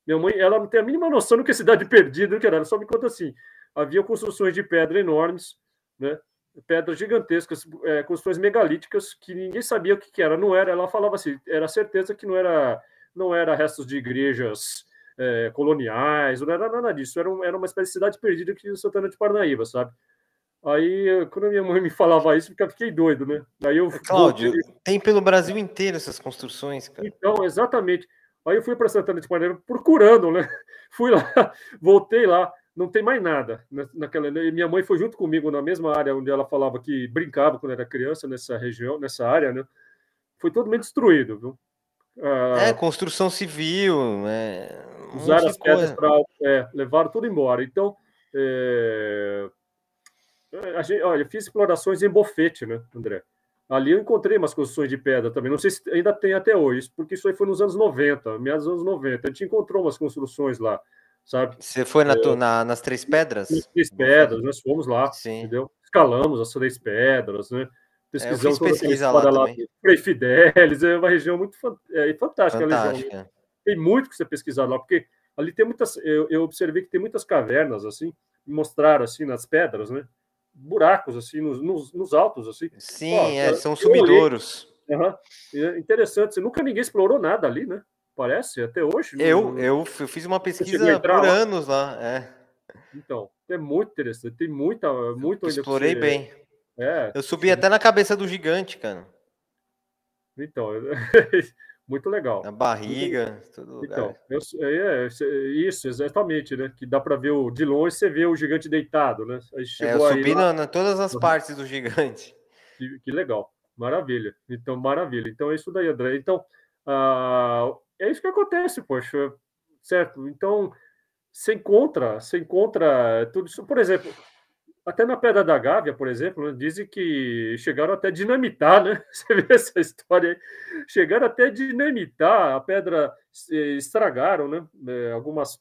Minha mãe, ela não tem a mínima noção do que é cidade perdida, que era, ela só me conta assim, havia construções de pedra enormes, né, pedras gigantescas, é, construções megalíticas, que ninguém sabia o que, que era, não era, ela falava assim, era certeza que não era, não era restos de igrejas é, coloniais, não era nada disso, era, um, era uma espécie de cidade perdida que o Santana de Parnaíba, sabe? Aí, quando a minha mãe me falava isso, eu fiquei doido, né? Aí eu, é, Cláudio, voltei... tem pelo Brasil inteiro essas construções, cara. Então, exatamente. Aí eu fui para Santana de Parnaíba procurando, né? *laughs* Fui lá, *laughs* voltei lá, não tem mais nada naquela. Né? E minha mãe foi junto comigo na mesma área onde ela falava que brincava quando era criança nessa região, nessa área, né? Foi totalmente destruído, viu? Ah... É construção civil, né? usaram as pedras é. para é, levar tudo embora. Então, é, é, a gente, olha, eu fiz explorações em bofete, né, André? Ali eu encontrei umas construções de pedra também. Não sei se ainda tem até hoje, porque isso aí foi nos anos 90, meados dos anos 90. A gente encontrou umas construções lá, sabe? Você foi na, é, na, nas Três Pedras? Nas Três Pedras, nós fomos lá, Sim. entendeu? Escalamos as Três Pedras, né? Pesquisamos é, eu toda pesquisa lá, lá. Frei Fidelis, é uma região muito é, fantástica. Né, fantástica tem muito que ser pesquisado lá, porque ali tem muitas. Eu, eu observei que tem muitas cavernas, assim, mostraram, assim, nas pedras, né? Buracos, assim, nos, nos, nos altos, assim. Sim, é, são sumidouros. Uhum. É interessante, nunca ninguém explorou nada ali, né? Parece, até hoje. Eu, não... eu fiz uma pesquisa por lá. anos lá, é. Então, é muito interessante, tem muita, muito Explorei bem. É. Eu subi até na cabeça do gigante, cara. Então, *laughs* Muito legal. Na barriga, e, então, tudo. Então, eu, é, é isso, exatamente, né? Que dá para ver o, de longe, você vê o gigante deitado, né? Aí chegou é, eu subi na, todas as partes do gigante. Que, que, legal, maravilha. Então, maravilha. Então, é isso daí, André. Então, ah, é isso que acontece, poxa, certo? Então, você encontra, você encontra tudo isso. Por exemplo, até na Pedra da Gávea, por exemplo, né, dizem que chegaram até dinamitar, né? *laughs* Você vê essa história aí? Chegaram até dinamitar a pedra, eh, estragaram, né? Eh, algumas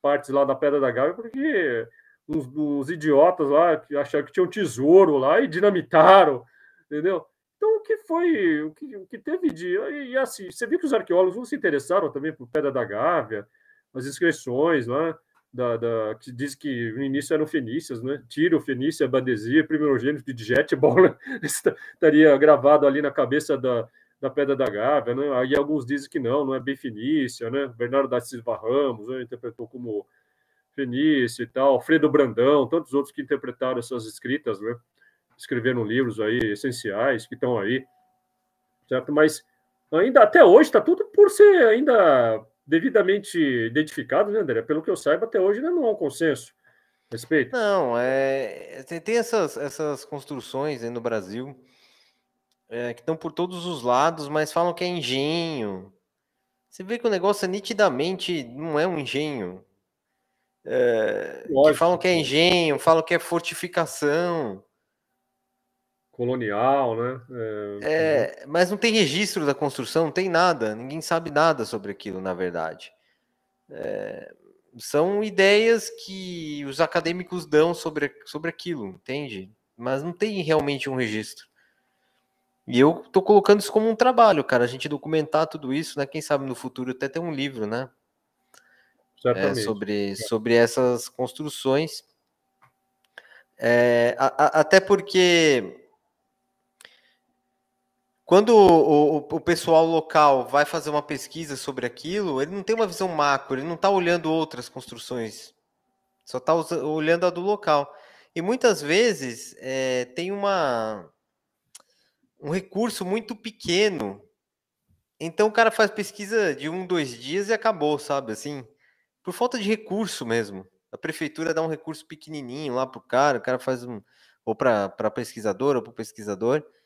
partes lá da Pedra da Gávea, porque uns, uns idiotas lá acharam que tinham um tesouro lá e dinamitaram, entendeu? Então, o que foi, o que, o que teve de. E, assim, você viu que os arqueólogos não se interessaram também por Pedra da Gávea, as inscrições lá. Né? da, da, que diz que no início eram fenícias, né? Tiro, Fenícia, Badesia, primogênito de jet *laughs* estaria gravado ali na cabeça da, da Pedra da Gávea, né? Aí alguns dizem que não, não é bem Fenícia, né? Bernardo da Silva Ramos né? interpretou como Fenícia e tal, Alfredo Brandão, tantos outros que interpretaram essas escritas, né? Escreveram livros aí essenciais que estão aí, certo? Mas ainda até hoje está tudo por ser ainda devidamente identificado, né, André? Pelo que eu saiba, até hoje né, não há um consenso a respeito. Não, é, tem essas, essas construções aí no Brasil é, que estão por todos os lados, mas falam que é engenho. Você vê que o negócio é nitidamente não é um engenho. É, que falam que é engenho, falam que é fortificação colonial, né? É... É, é, mas não tem registro da construção, não tem nada, ninguém sabe nada sobre aquilo, na verdade. É... são ideias que os acadêmicos dão sobre, sobre aquilo, entende? Mas não tem realmente um registro. E eu tô colocando isso como um trabalho, cara, a gente documentar tudo isso, né? Quem sabe no futuro até ter um livro, né? É, sobre, sobre essas construções. É, a, a, até porque quando o, o, o, pessoal local vai fazer uma pesquisa sobre aquilo, ele não tem uma visão macro, ele não está olhando outras construções, só está olhando a do local. E muitas vezes é, tem uma, um recurso muito pequeno. Então o cara faz pesquisa de um, dois dias e acabou, sabe? Assim, por falta de recurso mesmo. A prefeitura dá um recurso pequenininho lá pro cara, o cara faz um. ou para pesquisadora ou para o pesquisador. Ou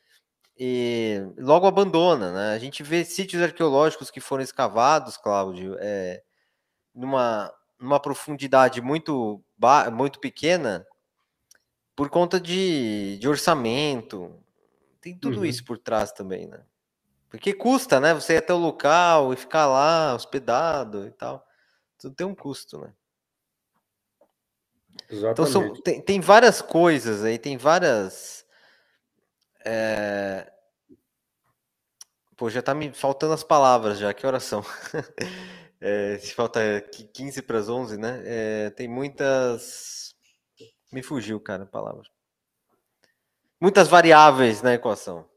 e logo abandona, né? A gente vê sítios arqueológicos que foram escavados, Cláudio, é, numa, numa profundidade muito, muito pequena por conta de, de orçamento. Tem tudo uhum. isso por trás também, né? Porque custa, né? Você ir até o local e ficar lá hospedado e tal. Tudo tem um custo, né? Exatamente. Então são, tem, tem várias coisas aí, tem várias é... Pô, já tá me faltando as palavras já, que horas são? *laughs* é, se falta 15 para as 11, né? É, tem muitas. Me fugiu, cara, a palavra. Muitas variáveis na equação.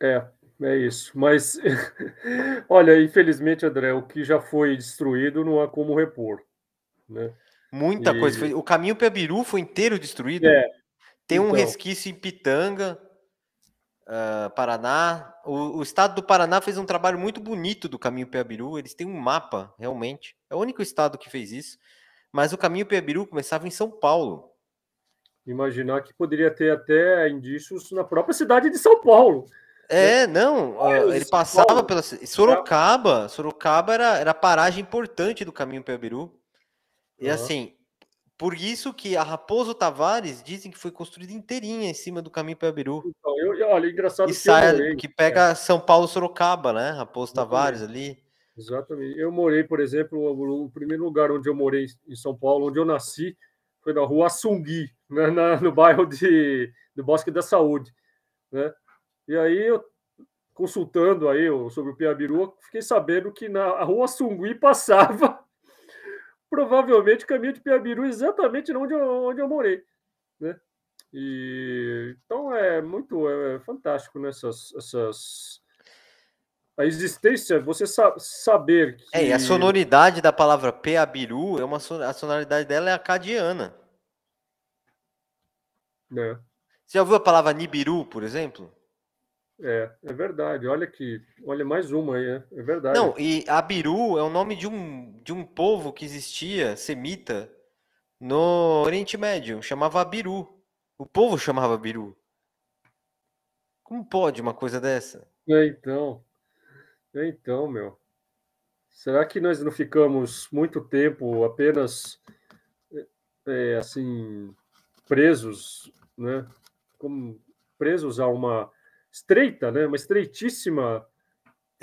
É, é isso. Mas, *laughs* olha, infelizmente, André, o que já foi destruído não há como repor. Né? Muita e... coisa. Foi... O caminho para Biru foi inteiro destruído. É, tem então... um resquício em Pitanga, uh, Paraná. O, o, estado do Paraná fez um trabalho muito bonito do caminho Piabiru. Eles têm um mapa, realmente. É o único estado que fez isso. Mas o caminho Piabiru começava em São Paulo. Imaginar que poderia ter até indícios na própria cidade de São Paulo. Né? É, não, ah, ele passava Paulo. pela Sorocaba. Sorocaba era, era a paragem importante do caminho Piabiru. E uhum. assim, por isso que a Raposo Tavares dizem que foi construída inteirinha em cima do caminho para Ibiru. Então, eu, olha, engraçado e que sai, morei, que pega é. São Paulo Sorocaba, né? Raposo Tavares ali. Exatamente. Eu morei, por exemplo, o primeiro lugar onde eu morei em São Paulo, onde eu nasci, foi na Rua Sungui, né? na, no bairro de do Bosque da Saúde, né? E aí eu consultando aí sobre o Piabiru, fiquei sabendo que na Rua Sungui *laughs* passava provavelmente caminho de Piabiru exatamente onde eu, onde eu morei, né? E, então é muito é, fantástico nessas né? essas a existência, você sa saber que... É, e a sonoridade da palavra Peabiru, é uma son a sonoridade dela é acadiana. É. Você já ouviu a palavra Nibiru, por exemplo? É, é verdade. Olha que, olha mais uma aí, né? é, verdade. Não, e Abiru é o nome de um, de um povo que existia, semita, no Oriente Médio, chamava Abiru. O povo chamava Abiru. Como pode uma coisa dessa? É, então. É, então, meu. Será que nós não ficamos muito tempo apenas é, é, assim presos, né? Como presos a uma estreita, né? Uma estreitíssima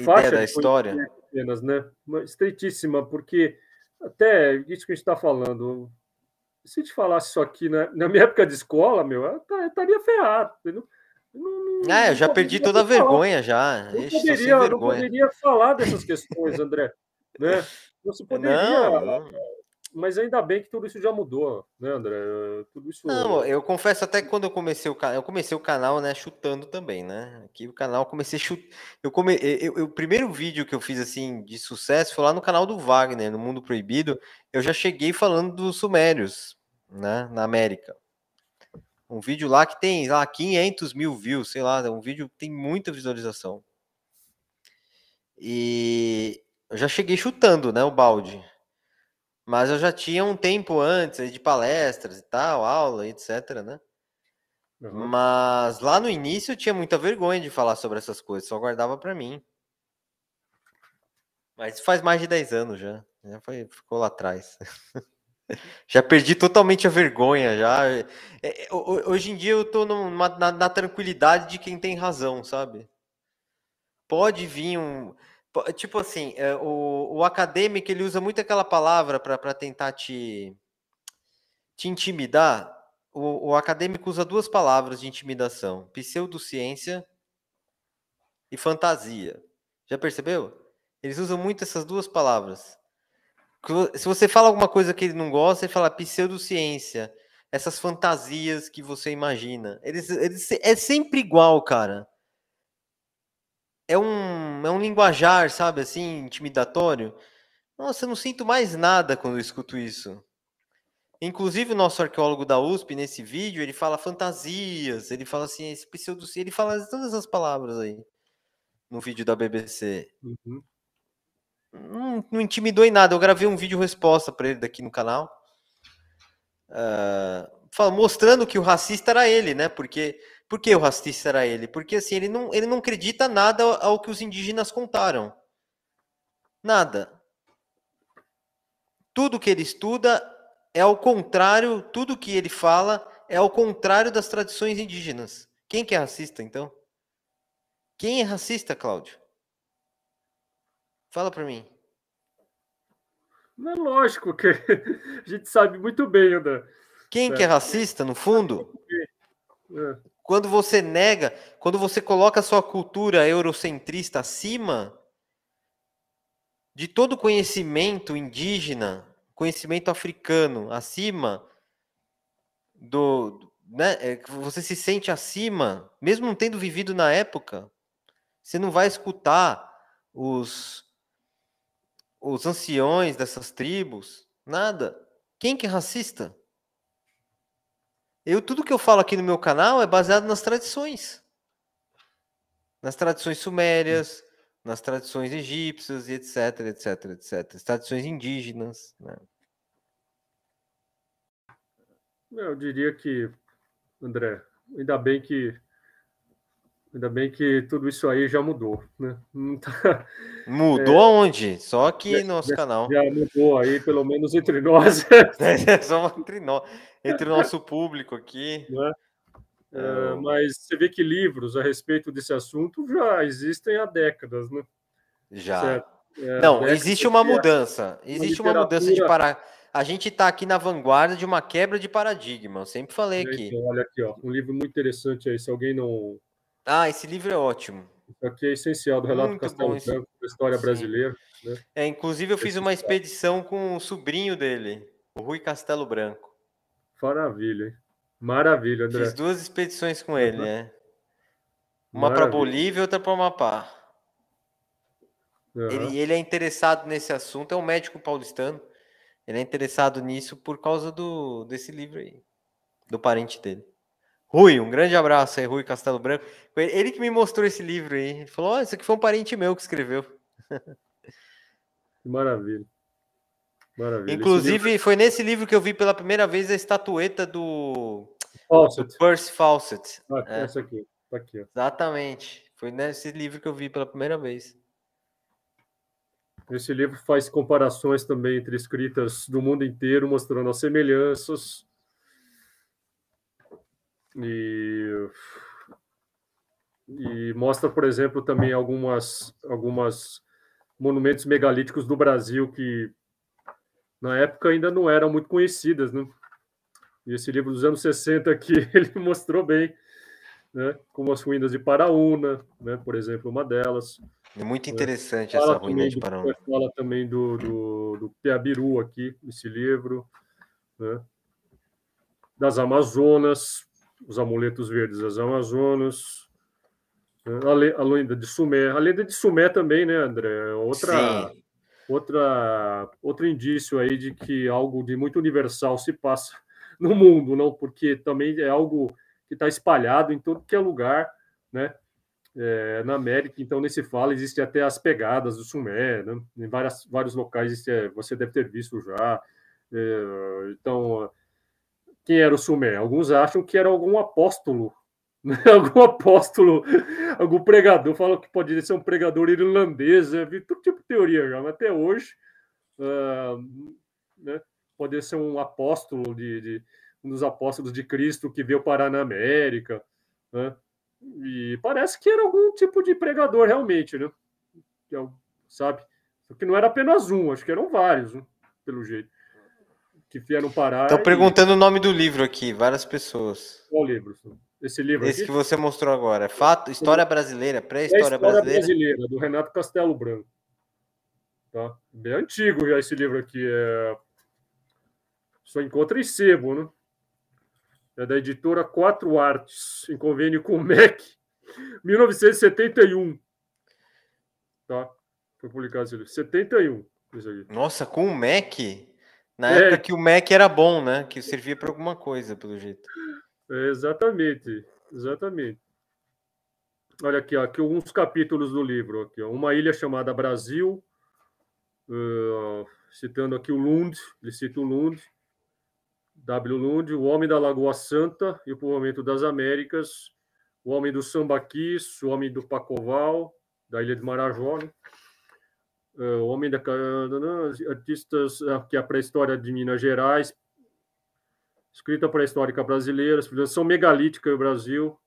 faixa da história. Né, apenas, né? Uma estreitíssima, porque até isso que a gente está falando, se te falasse isso aqui na, na, minha época de escola, meu, eu estaria ferrado. Não, não, ah, eu já não, perdi toda a vergonha já. Não poderia, vergonha. não poderia falar dessas questões, André. né? *laughs* Não mas ainda bem que tudo isso já mudou, né, André? Tudo isso. Não, eu confesso até que quando eu comecei o canal, eu comecei o canal, né, chutando também, né? Aqui o canal comecei chut... eu come... eu, eu, o primeiro vídeo que eu fiz assim de sucesso foi lá no canal do Wagner, no Mundo Proibido. Eu já cheguei falando dos sumérios, né, na América. Um vídeo lá que tem lá 500 mil views, sei lá, um vídeo que tem muita visualização. E eu já cheguei chutando, né, o balde mas eu já tinha um tempo antes de palestras e tal, aula, etc, né? Uhum. Mas lá no início eu tinha muita vergonha de falar sobre essas coisas, só guardava para mim. Mas faz mais de 10 anos já. Já foi, ficou lá atrás. *laughs* já perdi totalmente a vergonha. já. É, é hoje em dia eu tô numa, na, na tranquilidade de quem tem razão, sabe? Pode vir um Tipo assim, é, o, o acadêmico ele usa muito aquela palavra para tentar te, te intimidar. O, o acadêmico usa duas palavras de intimidação: pseudociência e fantasia. Já percebeu? Eles usam muito essas duas palavras. Se você fala alguma coisa que ele não gosta, ele fala pseudociência, essas fantasias que você imagina. Eles, eles, é sempre igual, cara é um, é um linguajar, sabe, assim, intimidatório. Nossa, eu não sinto mais nada quando eu escuto isso. Inclusive, o nosso arqueólogo da USP, nesse vídeo, ele fala fantasias, ele fala assim, esse pseudo... Ele fala todas essas palavras aí, no vídeo da BBC. Uhum. Não, não, intimidou em nada. Eu gravei um vídeo resposta para ele daqui no canal. Uh, mostrando que o racista era ele, né? Porque por que o racista era ele? Porque assim, ele não, ele não acredita nada ao que os indígenas contaram. Nada. Tudo que ele estuda é ao contrário, tudo que ele fala é ao contrário das tradições indígenas. Quem que é racista, então? Quem é racista, Cláudio? Fala para mim. Não é lógico que *laughs* a gente sabe muito bem, Ana. Quem é. que é racista, no fundo? É. Quando você nega, quando você coloca a sua cultura eurocentrista acima de todo conhecimento indígena, conhecimento africano, acima do. Né, é, você se sente acima, mesmo não tendo vivido na época, você não vai escutar os, os anciões dessas tribos, nada. Quem que é racista? Eu tudo que eu falo aqui no meu canal é baseado nas tradições. Nas tradições sumérias, hum. nas tradições egípcias e etc, etc, etc. As tradições indígenas, né? Eu diria que, André, ainda bem que ainda bem que tudo isso aí já mudou, né? Tá *laughs* mudou é... onde? Só aqui no nosso já, canal. Já mudou aí, pelo menos entre nós. *laughs* É, só entre nós entre o nosso público aqui. Né? É, é mas você vê que livros a respeito desse assunto já existem há décadas, né? Já. É, Não, é existe uma mudança. Existe uma, uma mudança de para. A gente está aqui na vanguarda de uma quebra de paradigma. Eu sempre falei gente, né, aqui. Então, olha aqui, ó, um livro muito interessante aí. Se alguém não. Ah, esse livro é ótimo. Isso aqui é essencial do relato Castelo Branco, da história Sim. brasileira. Né? É, inclusive eu fiz uma expedição com o sobrinho dele, o Rui Castelo Branco. Maravilha, hein? Maravilha, André. Fiz duas expedições com ele, uhum. né? Uma para Bolívia e outra para Amapá. Uhum. Ele, ele é interessado nesse assunto, é um médico paulistano. Ele é interessado nisso por causa do, desse livro aí, do parente dele. Rui, um grande abraço aí, Rui Castelo Branco. Ele, ele que me mostrou esse livro aí. Ele falou: oh, isso aqui foi um parente meu que escreveu. *laughs* Que maravilha. Maravilha. Inclusive, foi nesse livro que eu vi pela primeira vez a estatueta do, Fawcett. Percy Fawcett. Ah, é. Essa aqui, tá aqui. Ó. Exatamente. Foi nesse livro que eu vi pela primeira vez. Esse livro faz comparações também entre escritas do mundo inteiro, mostrando as semelhanças. E, e mostra, por exemplo, também algumas, algumas monumentos megalíticos do Brasil que na época ainda não eram muito conhecidas. Né? E esse livro dos anos 60 aqui, *laughs* ele mostrou bem, né? como as ruínas de Paraúna, né? por exemplo, uma delas. É muito né? interessante fala essa ruína de Paraúna. Do, fala também do, do, do Piabiru aqui, esse livro, né? das Amazonas, os amuletos verdes das Amazonas, né? a lenda de Sumé. A lenda de Sumé também, né, André? É outra... Sim outra, outro indício aí de que algo de muito universal se passa *laughs* no mundo, não? Porque também é algo que está espalhado em todo que é lugar, né? É, na América, então nem se fala, existe até as pegadas do Sumé, né? em várias, vários locais existe, é, você deve ter visto já. É, então, quem era o Sumé? Alguns acham que era algum apóstolo *laughs* algum apóstolo, algum pregador, fala que pode ser um pregador irlandês, é, vi todo tipo de teoria já, mas até hoje uh, né, pode ser um apóstolo de, de, um dos apóstolos de Cristo que veio parar na América, né, e parece que era algum tipo de pregador realmente, né, é sabe, só que não era apenas um, acho que eram vários, né, pelo jeito. Que vieram parar. Estão perguntando e... o nome do livro aqui, várias pessoas. Qual livro? Senhor? Esse livro Esse aqui? que você mostrou agora. É fato, História Brasileira, é Pré-História Brasileira. Brasileira, do Renato Castelo Branco. Tá? Bem antigo já esse livro aqui. É... Só encontra em sebo, né? É da editora Quatro Artes, em convênio com o MEC, *laughs* 1971. Tá? Foi publicado esse livro. 71. Nossa, com o Mac? Na é. época que o Mac era bom, né? Que servia para alguma coisa, pelo jeito. Exatamente, exatamente. Olha aqui, aqui alguns capítulos do livro. Aqui, ó, uma ilha chamada Brasil, uh, citando aqui o Lund, ele cita o Lund, W. Lund, o Homem da Lagoa Santa e o Povoamento das Américas, o Homem do Sambaquis, o Homem do Pacoval, da Ilha de Marajó, né? uh, o Homem da... artistas, aqui a pré-história de Minas Gerais, escrita pré-histórica brasileira, civilização megalítica no Brasil,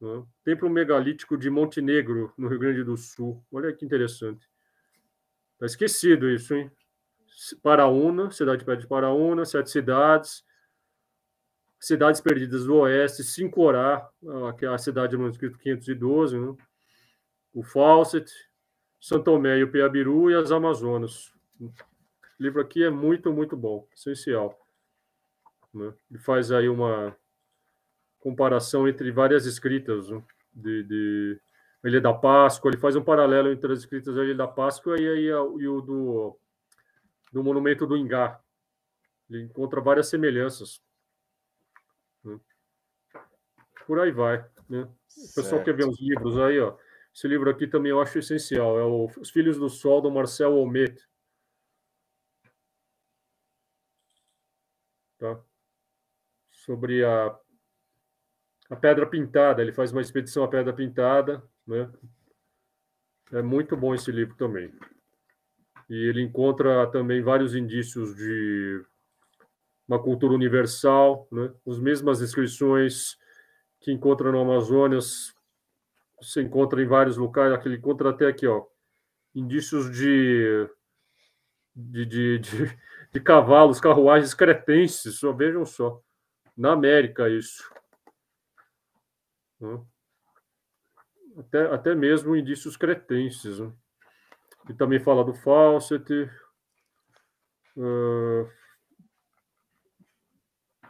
né? templo megalítico de Montenegro, no Rio Grande do Sul. Olha que interessante. Está esquecido isso, hein? Paraúna, cidade perto de Paraúna, sete cidades, cidades perdidas do oeste, Sincorá, que é a cidade do manuscrito 512, né? o Fawcett, São Tomé e o Piabiru e as Amazonas. O livro aqui é muito, muito bom, essencial. Né? E faz aí uma comparação entre várias escritas né? de, de Ilha da Páscoa, ele faz um paralelo entre as escritas da Ilha da Páscoa e, aí e o do, do Monumento do Ingá. Ele encontra várias semelhanças. Né? Por aí vai. Né? O pessoal quer ver os livros aí, ó. Esse livro aqui também eu acho essencial. É o Os Filhos do Sol, do Marcel Almet. Tá? sobre a, a Pedra Pintada. Ele faz uma expedição à Pedra Pintada, né? É muito bom esse livro também. E ele encontra também vários indícios de uma cultura universal, né? As mesmas inscrições que encontra no Amazonas se encontra em vários locais. Aqui ele encontra até aqui, ó, indícios de de, de, de, de, cavalos, carruagens cretenses, só vejam só na América isso. Né? Até, até mesmo indícios cretenses. Né? E também fala do falsete. Uh, ah,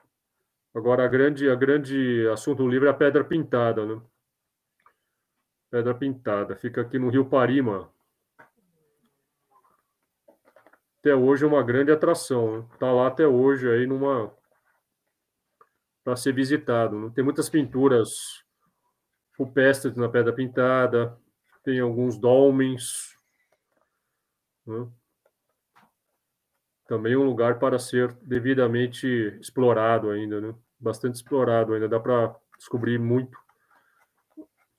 agora, a grande, a grande assunto do livro é a pedra pintada. Né? Pedra pintada. Fica aqui no Rio Parima. Até hoje é uma grande atração. Está né? Tá lá até hoje, aí numa para ser visitado. Né? Tem muitas pinturas rupestres na Pedra Pintada, tem alguns dolmens. Né? Também um lugar para ser devidamente explorado ainda, né? bastante explorado ainda, dá para descobrir muito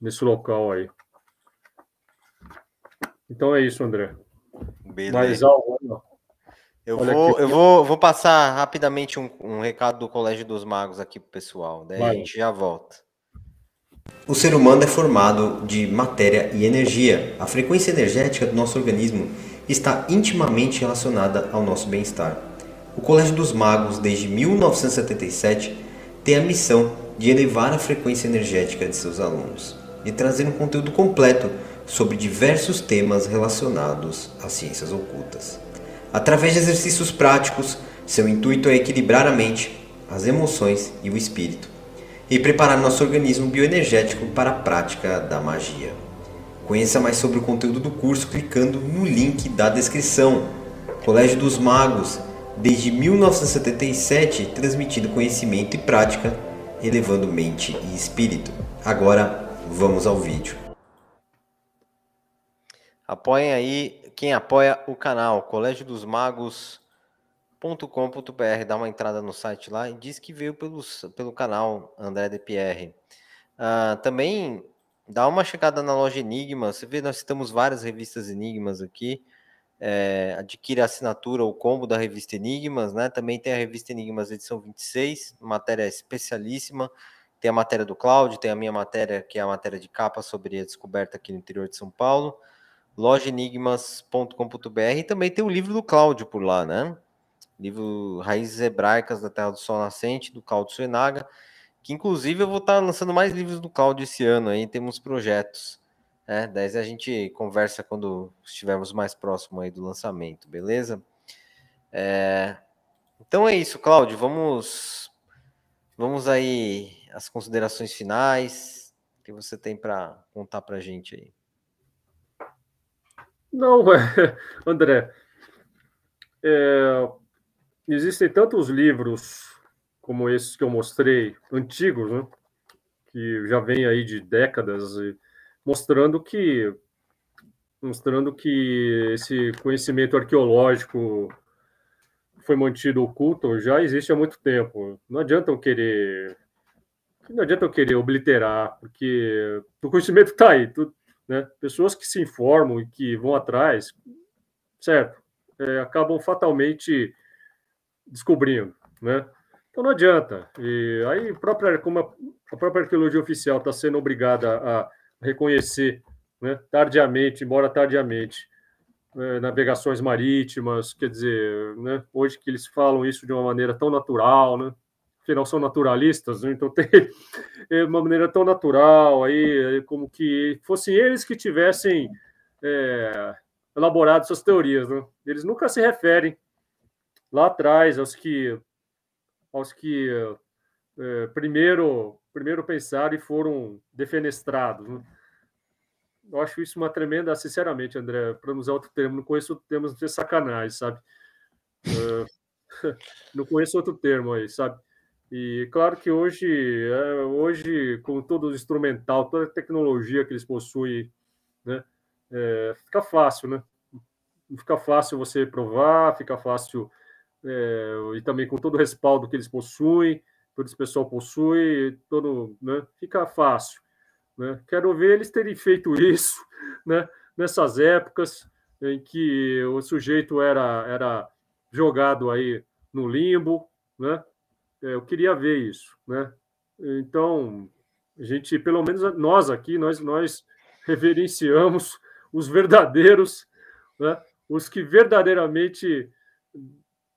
nesse local aí. Então é isso, André. Beleza. Mais algo? Não. Eu, vou, aqui. eu vou, vou passar rapidamente um, um recado do Colégio dos Magos aqui pro pessoal, daí Vai. a gente já volta. O ser humano é formado de matéria e energia. A frequência energética do nosso organismo está intimamente relacionada ao nosso bem-estar. O Colégio dos Magos, desde 1977, tem a missão de elevar a frequência energética de seus alunos e trazer um conteúdo completo sobre diversos temas relacionados às ciências ocultas. Através de exercícios práticos, seu intuito é equilibrar a mente, as emoções e o espírito, e preparar nosso organismo bioenergético para a prática da magia. Conheça mais sobre o conteúdo do curso clicando no link da descrição. Colégio dos Magos, desde 1977, transmitindo conhecimento e prática, elevando mente e espírito. Agora, vamos ao vídeo. Apoiem aí quem apoia o canal, colégio dos magos.com.br. Dá uma entrada no site lá e diz que veio pelo, pelo canal André DPR. Uh, ah, também dá uma chegada na loja Enigma. Você vê, nós citamos várias revistas Enigmas aqui. É, adquire a assinatura ou combo da revista Enigmas, né? Também tem a revista Enigmas edição 26, matéria especialíssima. Tem a matéria do Cláudio, tem a minha matéria, que é a matéria de capa sobre a descoberta aqui no interior de São Paulo lojaenigmas.com.br e também tem o livro do Cláudio por lá, né? Livro Raízes Hebraicas da Terra do Sol Nascente, do Cláudio Suenaga, que inclusive eu vou estar tá lançando mais livros do Cláudio esse ano aí, temos projetos. Né? Daí a gente conversa quando estivermos mais próximo aí do lançamento, beleza? É... Então é isso, Cláudio, vamos vamos aí as considerações finais que você tem para contar para gente aí. Não, *laughs* André. É, existem tantos livros como esses que eu mostrei, antigos, né, que já vem aí de décadas, mostrando que mostrando que esse conhecimento arqueológico foi mantido oculto já existe há muito tempo. Não adianta eu querer não adianta eu querer obliterar, porque o conhecimento está *laughs* aí, né? Pessoas que se informam e que vão atrás, certo? É, acabam fatalmente descobrindo, né? Então não adianta. E aí, própria, como a, a própria arqueologia oficial está sendo obrigada a reconhecer, né, tardiamente, embora tardiamente, é, navegações marítimas, quer dizer, né, hoje que eles falam isso de uma maneira tão natural, né, que não são naturalistas, né? então *laughs* tem é, uma maneira tão natural aí, é, como que fossem eles que tivessem é, elaborado suas teorias, né? Eles nunca se referem lá atrás aos que aos que é, primeiro primeiro pensaram e foram defenestrados. Né? Eu acho isso uma tremenda, sinceramente, André, para usar outro termo, não conheço termos de é sacanagem, sabe? *laughs* não conheço outro termo aí, sabe? E claro que hoje, é, hoje com todo o instrumental, toda a tecnologia que eles possuem, né, é, fica fácil, né? Fica fácil você provar, fica fácil é, e também com todo o respaldo que eles possuem, todo esse pessoal possui, todo, né, fica fácil. Né? Quero ver eles terem feito isso, né? Nessas épocas em que o sujeito era era jogado aí no limbo, né? É, eu queria ver isso, né? Então, a gente, pelo menos nós aqui, nós, nós reverenciamos os verdadeiros, né? os que verdadeiramente,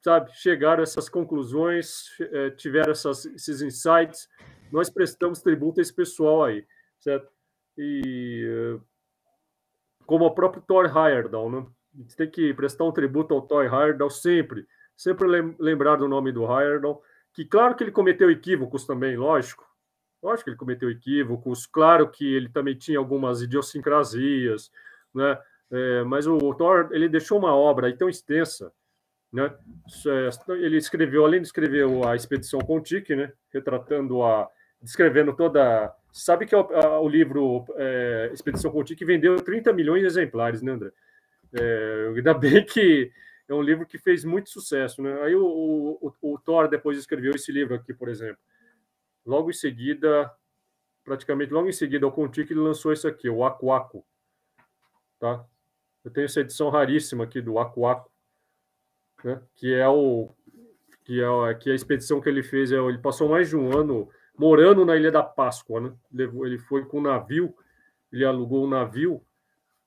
sabe, chegaram a essas conclusões, é, tiveram essas, esses insights. Nós prestamos tributo a esse pessoal aí, certo? E é, como o próprio Thor Heyerdahl, né? A gente tem que prestar um tributo ao Thor Heyerdahl sempre, sempre lembrar do nome do Heyerdahl, que claro que ele cometeu equívocos também, lógico. Lógico que ele cometeu equívocos, claro que ele também tinha algumas idiosincrasias, né? É, mas o, Thor ele deixou uma obra aí tão extensa, né? É, ele escreveu, além de escrever a Expedição Contique, né? Retratando a, descrevendo toda. Sabe que é o, a, o livro é, Expedição Contique vendeu 30 milhões de exemplares, né, André? É, ainda bem que é um livro que fez muito sucesso. Né? Aí o, o, o, Thor depois escreveu esse livro aqui, por exemplo. Logo em seguida, praticamente logo em seguida, o Contique lançou esse aqui, o Aquaco. Tá? Eu tenho essa edição raríssima aqui do Aquaco, né? que é o que é, que a expedição que ele fez, é, ele passou mais de um ano morando na Ilha da Páscoa. Né? Ele foi com um navio, ele alugou um navio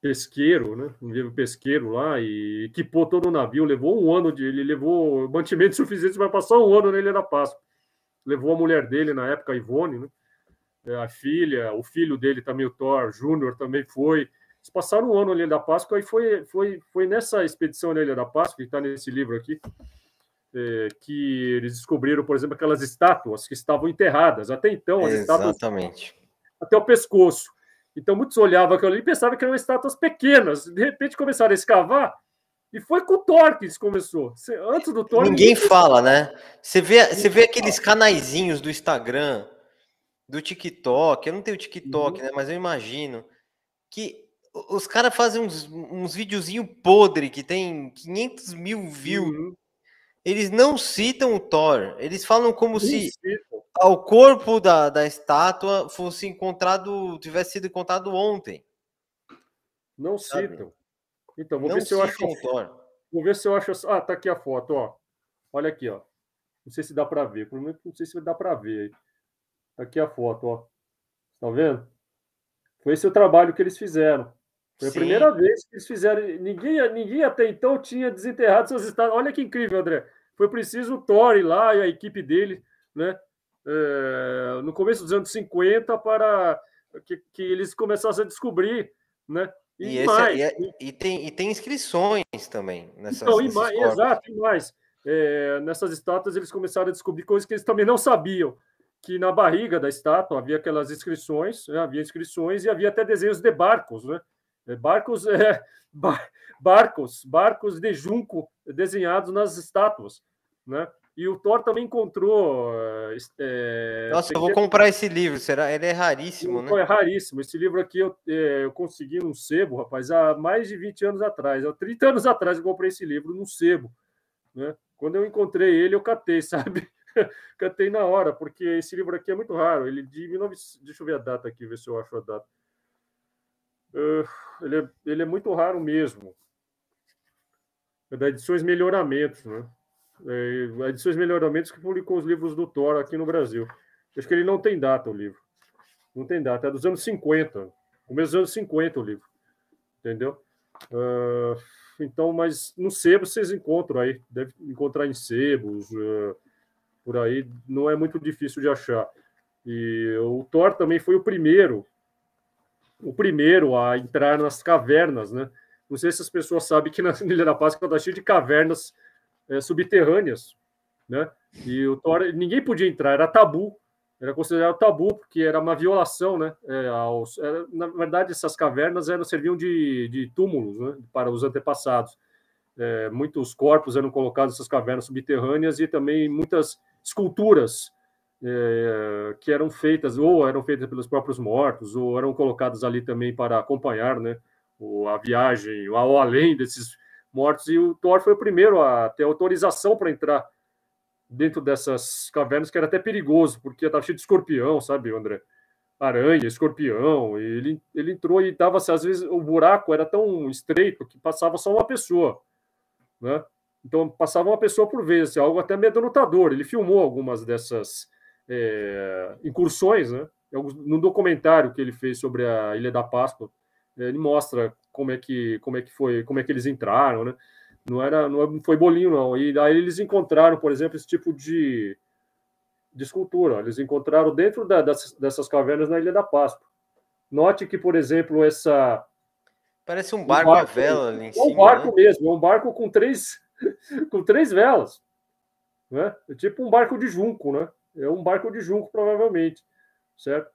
pesqueiro, né? Um livro pesqueiro lá e equipou todo o navio. Levou um ano de. Ele levou mantimento *laughs* suficiente para passar um ano na Ilha da Páscoa. Levou a mulher dele, na época, a Ivone, né? É, a filha, o filho dele também, o Thor Júnior, também foi. Eles passaram um ano na Ilha da Páscoa e foi, foi, foi nessa expedição na Ilha da Páscoa, que está nesse livro aqui, é, que eles descobriram, por exemplo, aquelas estátuas que estavam enterradas. Até então, as Exatamente. estátuas até o pescoço. Então, muitos olhavam aquilo ali e pensavam que eram estátuas pequenas. De repente, começaram a escavar e foi com o Thor que isso começou. Antes do Thor... Ninguém, fala, né? Você vê, você vê aqueles canaizinhos do Instagram, do TikTok. Eu não tenho TikTok, uhum. né? Mas eu imagino que os caras fazem uns, uns videozinhos podre que tem 500 mil views. Uhum eles não citam o Thor. Eles falam como se ao corpo da, da estátua fosse encontrado, tivesse sido encontrado ontem. Não Sabe? citam. Então, vou não ver se eu acho. O Thor. Vou ver se eu acho. Ah, tá aqui a foto, ó. Olha aqui, ó. Não sei se dá para ver. Pelo menos não sei se dá para ver. Tá aqui a foto, ó. Tá vendo? Foi esse o trabalho que eles fizeram. Foi a primeira vez que eles fizeram. Ninguém, ninguém até então tinha desenterrado suas estátuas. Olha que incrível, André. Foi preciso o Tori lá e a equipe dele, né? É, no começo dos anos 50 para que, que eles começassem a descobrir, né? E, e, mais, esse, e, é, e tem, e tem inscrições também nessas então, e mais, Exato, e mais. É, nessas estátuas eles começaram a descobrir coisas que eles também não sabiam, que na barriga da estátua havia aquelas inscrições, né? havia inscrições e havia até desenhos de barcos, né? É, barcos, *laughs* é, bar, barcos, barcos de junco desenhados nas estátuas, né? E o Thor também encontrou. É, Nossa, eu vou comprar esse livro. Será? Ele é raríssimo, né? É raríssimo. Esse livro aqui eu, é, eu consegui num sebo, rapaz, há mais de 20 anos atrás. Há 30 anos atrás eu comprei esse livro num sebo. Né? Quando eu encontrei ele, eu catei, *laughs* sabe? catei na hora, porque esse livro aqui é muito raro. Ele é de 19... Deixa eu ver a data aqui, ver se eu acho a data. Uh, ele, é, ele é muito raro mesmo. É da Edições Melhoramentos, né? É, Edições Melhoramentos que publicou os livros do Thor aqui no Brasil. Acho que ele não tem data, o livro. Não tem data, é dos anos 50. Começo dos anos 50 o livro. Entendeu? Uh, então, mas no sebo vocês encontram aí. Deve encontrar em sebos, uh, por aí. Não é muito difícil de achar. E o Thor também foi o primeiro, o primeiro a entrar nas cavernas, né? Não sei se as pessoas sabem que na *laughs* Ilha da Páscoa está cheio de cavernas é, subterrâneas, né? E o Thor, ninguém podia entrar, era tabu, era considerado tabu porque era uma violação, né? É, aos, era, é, na verdade, essas cavernas eram serviam de, de túmulos né? para os antepassados. É, muitos corpos eram colocados nessas cavernas subterrâneas e também muitas esculturas é, que eram feitas ou eram feitas pelos próprios mortos ou eram colocadas ali também para acompanhar, né? o, a viagem ao além desses mortos. E o Thor foi o primeiro a ter autorização para entrar dentro dessas cavernas, que era até perigoso, porque estava cheio de escorpião, sabe, André? Aranha, escorpião. ele, ele entrou e dava às vezes, o buraco era tão estreito que passava só uma pessoa, né? Então, passava uma pessoa por vez, assim, algo até meio amedrontador. Ele filmou algumas dessas é, incursões, né? Num documentário que ele fez sobre a Ilha da Páscoa, é, ele mostra como é que como é que foi, como é que eles entraram, né? Não era é, não foi bolinho não. E aí eles encontraram, por exemplo, esse tipo de, de escultura. Eles encontraram dentro da, dessas, dessas cavernas na Ilha da Páscoa. Note que, por exemplo, essa Parece um barco, um barco, à vela ali em cima. É um barco né? mesmo, é um barco com três, *laughs* com três velas. Né? É tipo um barco de junco, né? É um barco de junco, provavelmente. Certo?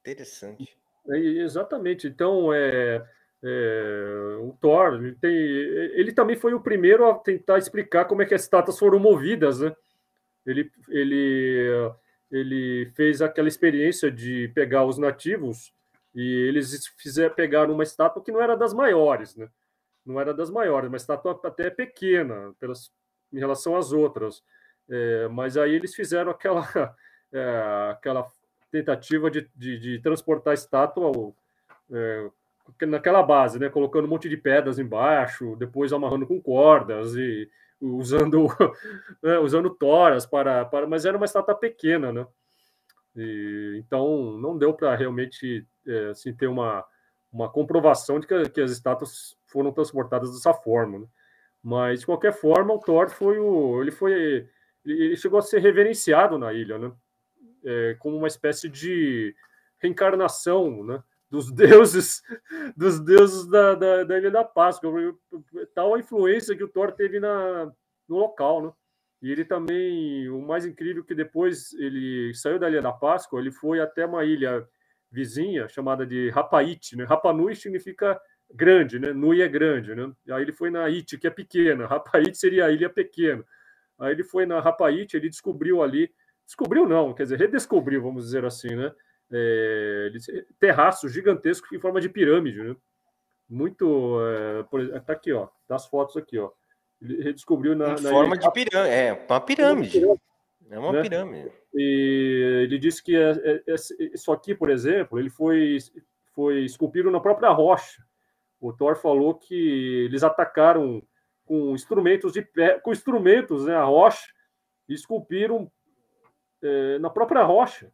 Interessante. É, exatamente. Então, é, é, o Thor, ele, tem, ele também foi o primeiro a tentar explicar como é que as estátuas foram movidas, né? Ele, ele, ele fez aquela experiência de pegar os nativos e eles fizeram, pegaram uma estátua que não era das maiores, né? Não era das maiores, uma estátua até pequena pelas, em relação às outras. É, mas aí eles fizeram aquela, *laughs* é, aquela tentativa de, de, de transportar a estátua é, naquela base, né? Colocando um monte de pedras embaixo, depois amarrando com cordas e usando *laughs* né, usando toras para, para, mas era uma estátua pequena, né? E, então não deu para realmente é, assim, ter uma uma comprovação de que, que as estátuas foram transportadas dessa forma, né? mas de qualquer forma o Thor foi o ele foi ele chegou a ser reverenciado na ilha, né? é, como uma espécie de reencarnação, né? dos *laughs* deuses dos deuses da, da, da Ilha da Páscoa tal a influência que o Thor teve na, no local né? e ele também o mais incrível é que depois ele saiu da Ilha da Páscoa ele foi até uma ilha vizinha chamada de Rapaite. né? Rapanui significa grande né Nui é grande né aí ele foi na Iti que é pequena Rapaite seria a ilha pequena aí ele foi na Rapaite, ele descobriu ali Descobriu, não, quer dizer, redescobriu, vamos dizer assim, né? É, terraços gigantescos em forma de pirâmide, né? Muito. É, por, tá aqui, ó, das fotos aqui, ó. Ele redescobriu na. Em forma de é, pirâmide, é, uma pirâmide. É uma né? pirâmide. E ele disse que é, é, é isso aqui, por exemplo, ele foi, foi esculpido na própria rocha. O Thor falou que eles atacaram com instrumentos de pé, com instrumentos, né, a rocha, e esculpiram é, na própria rocha,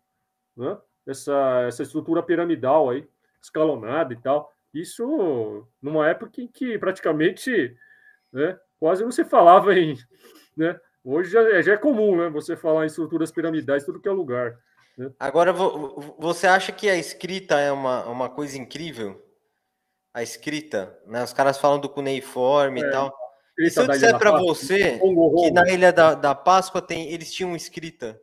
né? essa, essa estrutura piramidal aí, escalonada e tal. Isso numa época em que praticamente né, quase não se falava em. Né? Hoje já, é, já é comum né, você falar em estruturas piramidais, tudo que é lugar. Né? Agora, você acha que a escrita é uma, uma coisa incrível? A escrita, né? Os caras falam do cuneiforme é, e tal. E se eu disser para você que na Ilha da, da Páscoa tem, eles tinham escrita?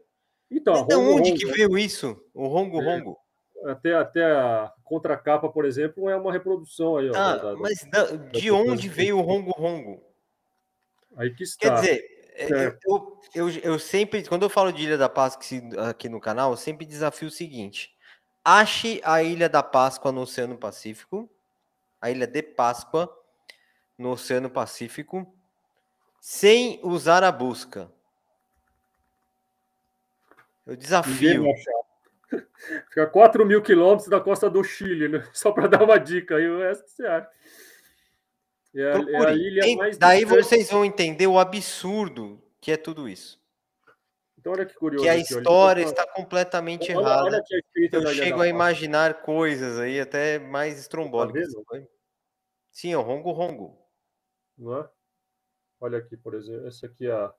Então, Rongo, onde Rongo, que veio né? isso? O Rongo é, Rongo. Até, até a contracapa, por exemplo, é uma reprodução aí. Ó, ah, da, mas da, da, de onde veio o Rongo Rongo? Aí que está. Quer dizer, é, é. eu, eu, eu sempre, quando eu falo de Ilha da Páscoa aqui no canal, eu sempre desafio o seguinte: ache a Ilha da Páscoa no Oceano Pacífico, a Ilha de Páscoa no Oceano Pacífico, sem usar a busca. Eu desafio. *laughs* Fica 4 mil quilômetros da costa do Chile, né? *laughs* só para dar uma dica. Aí o resto você acha. É, Procure. é a ilha mais daí distante. vocês vão entender o absurdo que é tudo isso. Então, olha que curioso. Que a história está completamente olha, errada. Olha é Eu chego a imaginar coisas aí até mais estrombólicas. Tá Sim, é o Rongo Rongo. Não é? Olha aqui, por exemplo. Essa aqui é a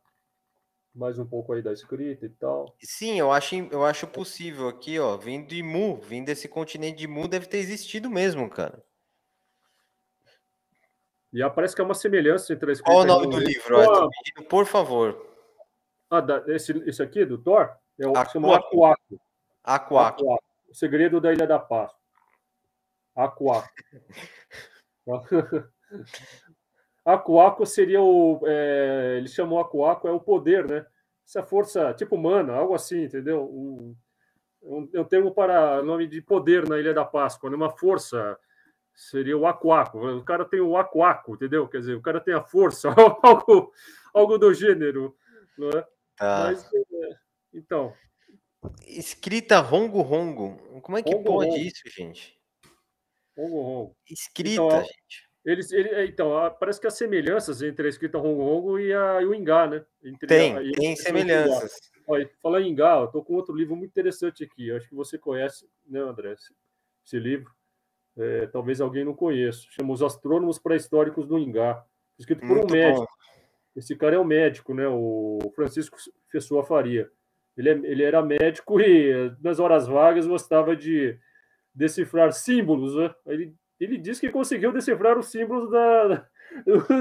mais um pouco aí da escrita e tal. Sim, eu acho, eu acho possível aqui, ó, vindo de Mu, vindo desse continente de Mu, deve ter existido mesmo, cara. E aparece que é uma semelhança entre a escrita. Qual o nome do livro? pedindo, por favor. Ah, da, esse, esse aqui do Thor é o chamado Aquaco. Aquaco. O segredo da Ilha da Paz. Aquaco. *laughs* *laughs* Aku Aku seria o. É, ele chamou Aku Aku, é o poder, né? Essa é força tipo humana, algo assim, entendeu? Um, um, um termo para nome de poder na Ilha da Páscoa, né? uma força seria o Aku O cara tem o Aku entendeu? Quer dizer, o cara tem a força, *laughs* algo, algo do gênero, não é? Ah. Mas, é, então. Escrita Rongo Rongo. Como é que rongo, pode rongo. isso, gente? Rongo Rongo. Escrita, então, gente. Eles, ele, é, então, parece que há semelhanças entre a escrita rongongo e, a, e o ingá, né? Entre tem, a, tem semelhanças. Olha, fala em ingá, eu estou com outro livro muito interessante aqui. Acho que você conhece, né, André? Esse, esse livro. É, talvez alguém não conheça. Chama Os Astrônomos Pré-Históricos do Ingá. Escrito por muito um médico. Bom. Esse cara é o um médico, né? O Francisco Pessoa Faria. Ele, é, ele era médico e nas horas vagas gostava de decifrar símbolos, né? Ele ele diz que conseguiu decifrar os símbolos da,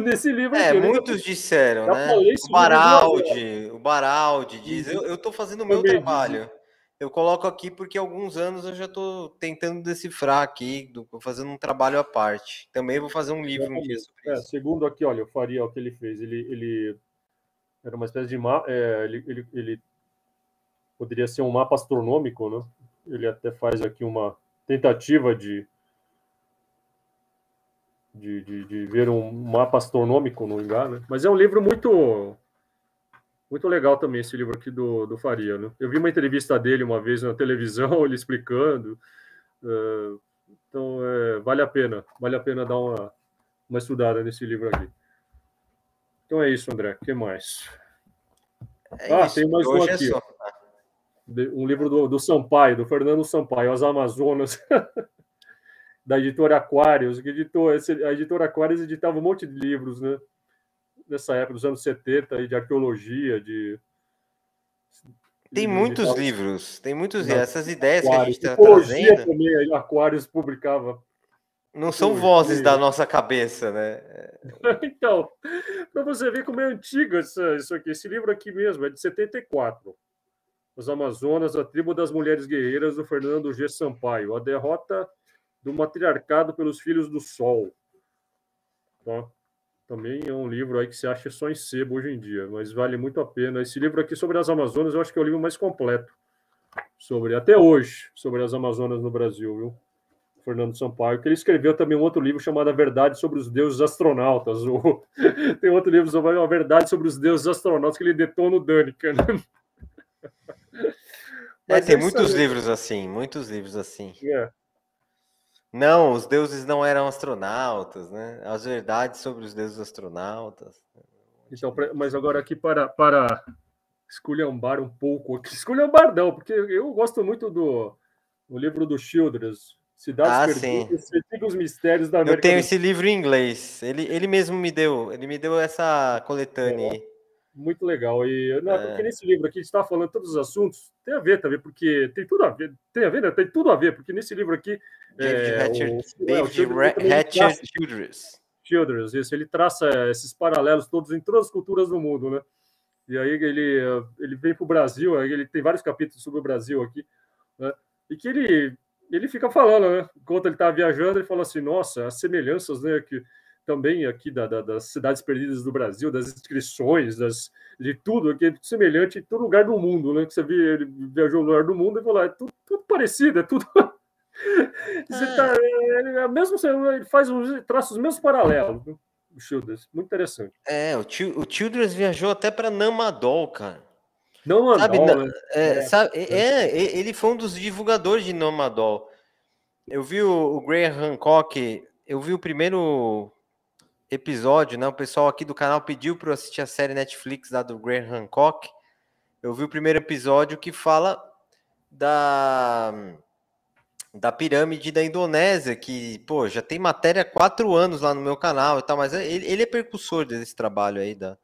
nesse *laughs* livro. É, aqui, né? muitos disseram, né? O Baraldi, o Baraldi diz. Eu, eu tô fazendo o meu trabalho. Disse. Eu coloco aqui porque alguns anos eu já estou tentando decifrar aqui, fazendo um trabalho à parte. Também vou fazer um livro um dia sobre é, isso. Segundo aqui, olha, eu faria o que ele fez. Ele, ele era uma espécie de mapa. É, ele, ele, ele poderia ser um mapa astronômico, né? Ele até faz aqui uma tentativa de de, de, de, ver um mapa astronômico no lugar, né? Mas é um livro muito muito legal também, esse livro aqui do, do Faria, né? Eu vi uma entrevista dele uma vez na televisão, *laughs* ele explicando. Uh, então, é, vale a pena, vale a pena dar uma, uma estudada nesse livro aqui. Então é isso, André, o que mais? É ah, isso. tem mais Hoje um é aqui. É só... Né? Um livro do, do Sampaio, do Fernando Sampaio, As Amazonas. *laughs* da editora Aquarius, que editou, a editora Aquarius editava um monte de livros, né? Nessa época, dos anos 70, aí, de arqueologia, de. Tem muitos livros, tem muitos livros. Essas ideias Aquarius. que a gente está trazendo. também, a Aquarius publicava. Não são Sim, vozes da nossa cabeça, né? *laughs* então, para você ver como é antigo isso aqui. Esse livro aqui mesmo é de 74. Os Amazonas, a tribo das mulheres guerreiras, do Fernando G. Sampaio. A derrota do matriarcado pelos filhos do sol. Tá? Também é um livro aí que se acha só em sebo hoje em dia, mas vale muito a pena. Esse livro aqui sobre as Amazonas, eu acho que é o livro mais completo sobre até hoje sobre as Amazonas no Brasil, viu? Fernando Sampaio, que ele escreveu também um outro livro chamado A Verdade sobre os Deuses Astronautas. *laughs* Tem outro livro sobre a verdade sobre os deuses astronautas que ele detona o Dani, é, né? é tem muitos livros assim, muitos livros assim. É. Não, os deuses não eram astronautas, né? As verdades sobre os deuses astronautas. Então, mas agora aqui para, para esculhambar um pouco aqui. *laughs* Esculhambar não, porque eu gosto muito do, do livro do Childress, Cidades ah, Perdidas, os Mistérios da América. Eu tenho esse livro em inglês. Ele, ele mesmo me deu, ele me deu essa coletânea é. aí muito legal. E não, é. porque nesse livro aqui a gente está falando todos os assuntos, tem a ver também, porque tem tudo a ver, tem a ver, né? tem tudo a ver, porque nesse livro aqui. David é, Childress. Childress, isso, ele traça esses paralelos todos em todas as culturas do mundo, né? E aí ele, eh, ele vem para o Brasil, aí ele tem vários capítulos sobre o Brasil aqui, né? E que ele, ele fica falando, né? Enquanto ele estava tá viajando, ele fala assim, nossa, as semelhanças, né? Que, também aqui da, da, das cidades perdidas do Brasil, das inscrições, das, de tudo, que é semelhante em todo lugar do mundo, né? Que você vê, ele viajou no lugar do mundo e falou, ah, é tudo, tudo parecido, é tudo. *laughs* você Tá, ah. é, é, é mesmo, ele faz os, traça os mesmos paralelos, o Childress, muito interessante. É, o, o Childress viajou até para Namadol, cara. Namadol, sabe, né? é, é. Sabe, é, é ele foi um dos divulgadores de Namadol. Eu vi o, o Graham Hancock, eu vi o primeiro episódio, né? O pessoal aqui do canal pediu para eu assistir a série Netflix lá do Graham Hancock. Eu vi o primeiro episódio que fala da da pirâmide da Indonésia, que, pô, já tem matéria há quatro anos lá no meu canal e tal, mas é, ele, ele é percussor desse trabalho aí da,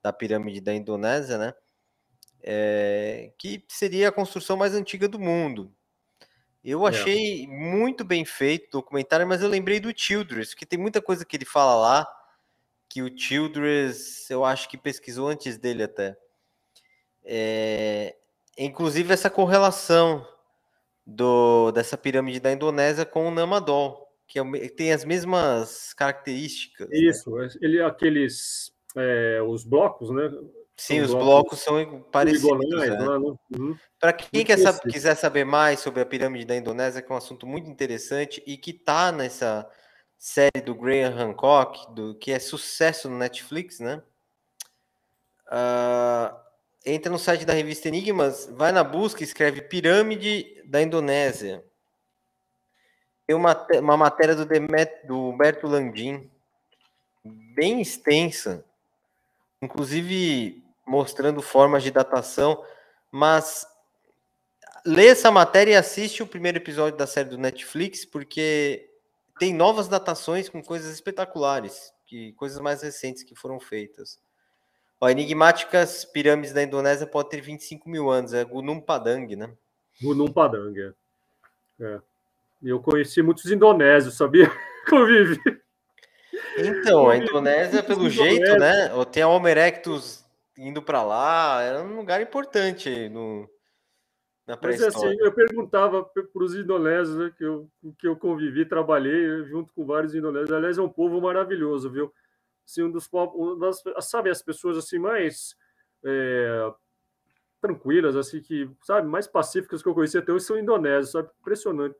da pirâmide da Indonésia, né? É, que seria a construção mais antiga do mundo. Eu é. achei é. muito bem feito o documentário, mas eu lembrei do Childress, que tem muita coisa que ele fala lá, que o Childress, eu acho que pesquisou antes dele até. É, inclusive essa correlação do, dessa pirâmide da Indonésia com o Namadol, que é, tem as mesmas características. Né? Isso, né? ele aqueles é, os blocos, né? Sim, os blocos, blocos são parecidos. Né? Né? Uhum. Para quem quer quiser saber mais sobre a pirâmide da Indonésia, que é um assunto muito interessante e que está nessa série do Graham Hancock, do, que é sucesso no Netflix, né? Uh, entra no site da revista Enigmas, vai na busca e escreve Pirâmide da Indonésia. Tem uma, uma matéria do, Demet, do Humberto Landim, bem extensa. Inclusive, mostrando formas de datação, mas lê essa matéria e assiste o primeiro episódio da série do Netflix, porque tem novas datações com coisas espetaculares, que, coisas mais recentes que foram feitas. Ó, enigmáticas pirâmides da Indonésia podem ter 25 mil anos, é Gunung Padang, né? Gunung Padang, é. é. Eu conheci muitos indonésios, sabia? *laughs* Convive. Então, a Indonésia, pelo jeito, né? Tem a Homo erectus indo para lá, era um lugar importante no, na pré Mas é assim, eu perguntava para os indonésios, né, que eu, que eu convivi, trabalhei eh, junto com vários indonésios. Aliás, é um povo maravilhoso, viu? Assim, um dos povos, sabe, as pessoas assim mais é, tranquilas, assim, que, sabe, mais pacíficas que eu conheci até hoje são indonésios, sabe? Impressionante.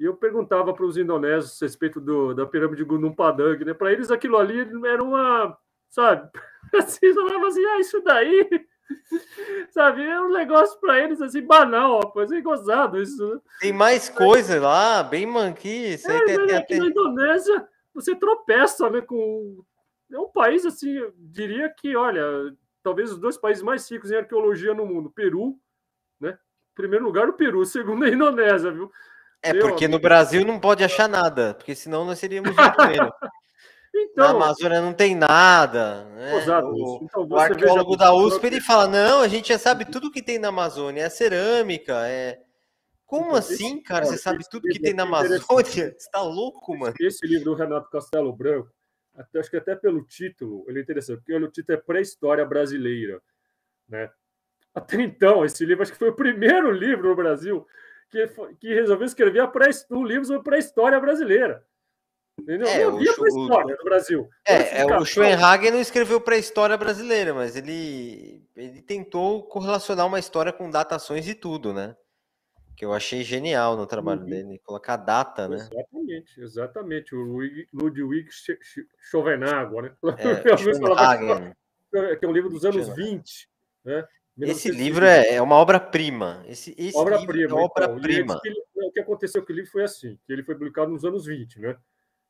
E eu perguntava para os indonésios a respeito do, da pirâmide Gunung Padang, né? Para eles aquilo ali era uma, sabe, *laughs* *laughs* Assim, falava assim, ah, isso daí, *laughs* sabe, é um negócio para eles assim, banal, ó, coisa é gozado isso. Né? Tem mais coisa lá, bem manquice. é, né, aí né, aqui tem... na Indonésia, você tropeça, né, com... É um país, assim, diria que, olha, talvez os dois países mais ricos em arqueologia no mundo, Peru, né, primeiro lugar o Peru, *laughs* segundo a Indonésia, viu? É, porque no Brasil não pode achar nada, porque senão nós seríamos um então, a Amazônia não tem nada. Né? o, então, o arqueólogo da USP própria... ele fala: não, a gente já sabe tudo que tem na Amazônia, é cerâmica, é. Como então, assim, esse, cara? Você esse, sabe tudo que tem na é Amazônia? *laughs* Você tá louco, mano? Esse livro do Renato Castelo Branco, até, acho que até pelo título, ele é interessante, porque o título é Pré-História Brasileira. Né? Até então, esse livro acho que foi o primeiro livro no Brasil que, que resolveu escrever a pré, um livro sobre pré-história brasileira. Entendeu? É, não para a história do Brasil. É, é o então. Schoenhagen não escreveu para a história brasileira, mas ele, ele tentou correlacionar uma história com datações e tudo, né? Que eu achei genial no trabalho uhum. dele, colocar data, né? Exatamente, exatamente. O Ludwig Schovenagua, né? É, *laughs* Schoenhagen. Que é um livro dos anos 20, né? Esse livro é, é uma obra-prima. Esse, esse obra-prima. É obra-prima. Então, é, o que aconteceu com é o livro foi assim, que ele foi publicado nos anos 20, né?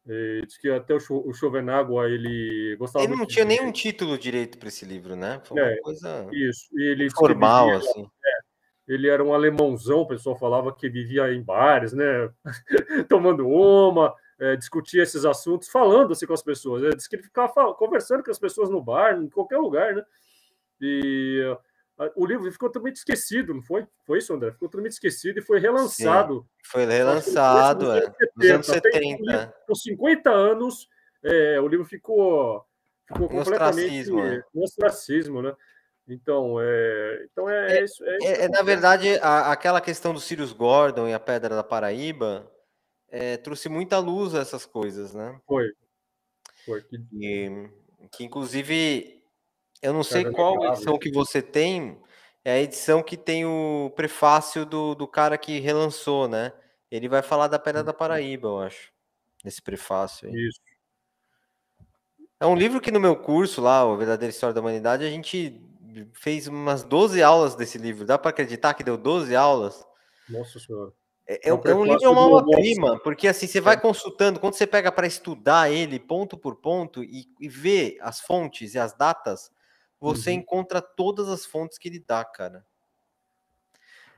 É, diz que até o, Cho, o ele gostava. Ele não tinha nenhum título direito para esse livro, né? Foi uma é, coisa isso. Ele formal, vivia, assim. É, ele era um alemãozão, o pessoal falava que vivia em bares, né? *laughs* Tomando uma, é, discutia esses assuntos, falando assim com as pessoas. Diz que ele ficava conversando com as pessoas no bar, em qualquer lugar, né? E ah, o livro ficou totalmente esquecido, não foi? Foi isso, André? Ficou totalmente esquecido e foi relançado. Sim, foi relançado, é, foi é. Anos 70. Anos 70. 50 anos, é, o livro ficou, ficou completamente né? um ostracismo, né? Então, é, então é, é, é isso. É, é na verdade, a, aquela questão do Sirius Gordon e a Pedra da Paraíba trouxe muita luz a essas coisas, né? Foi. foi. Que, que inclusive eu não sei qual edição que você tem, é a edição que tem o prefácio do, do cara que relançou, né? Ele vai falar da Pedra da uhum. Paraíba, eu acho, nesse prefácio. Aí. Isso. É um livro que no meu curso lá, o Verdadeira História da Humanidade, a gente fez umas 12 aulas desse livro. Dá para acreditar que deu 12 aulas? Nossa Senhora. É, é, é, é um, livro, é uma aula prima porque assim, você vai é. consultando, quando você pega para estudar ele ponto por ponto e, e ver as fontes e as datas, você uhum. encontra todas as fontes que ele dá, cara.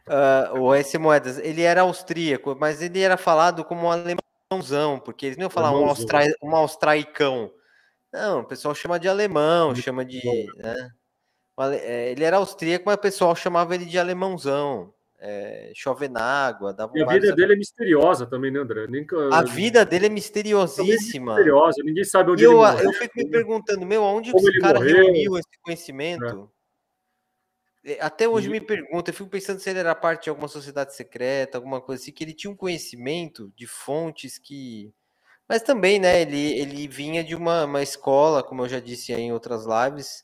Uh, o S. Moedas, ele era austríaco, mas ele era falado como um alemãozão, porque eles não iam falar um, austra... um austraicão. Não, o pessoal chama de alemão, chama de. Né? né? É, ele era austríaco, mas o pessoal chamava ele de alemãozão é, chove na água. Dava e a vida dele é misteriosa também, né, André? A vida dele é misteriosíssima. É misteriosa, ninguém sabe onde e ele eu, morreu. Eu fico me perguntando, meu, onde esse cara morreu? reuniu esse conhecimento? É. é até hoje me pergunto, eu fico pensando se ele era parte de alguma sociedade secreta, alguma coisa assim, que ele tinha um conhecimento de fontes que. Mas também, né, ele, ele vinha de uma, uma escola, como eu já disse em outras lives,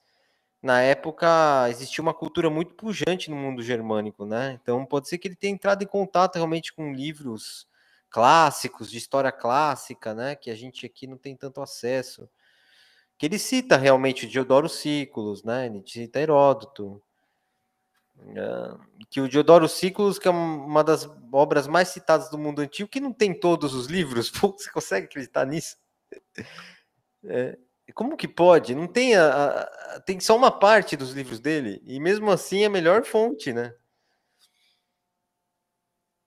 na época existia uma cultura muito pujante no mundo germânico, né? Então pode ser que ele tenha entrado em contato realmente com livros clássicos, de história clássica, né? Que a gente aqui não tem tanto acesso. Que ele cita realmente o Diodoro Sículos, né? Ele cita Heródoto. É, que o Diodoro Sículos, que é uma das obras mais citadas do mundo antigo, que não tem todos os livros. *laughs* Pô, você consegue acreditar nisso? *laughs* É. Como que pode? Não tem a, a, tem só uma parte dos livros dele e mesmo assim é a melhor fonte, né?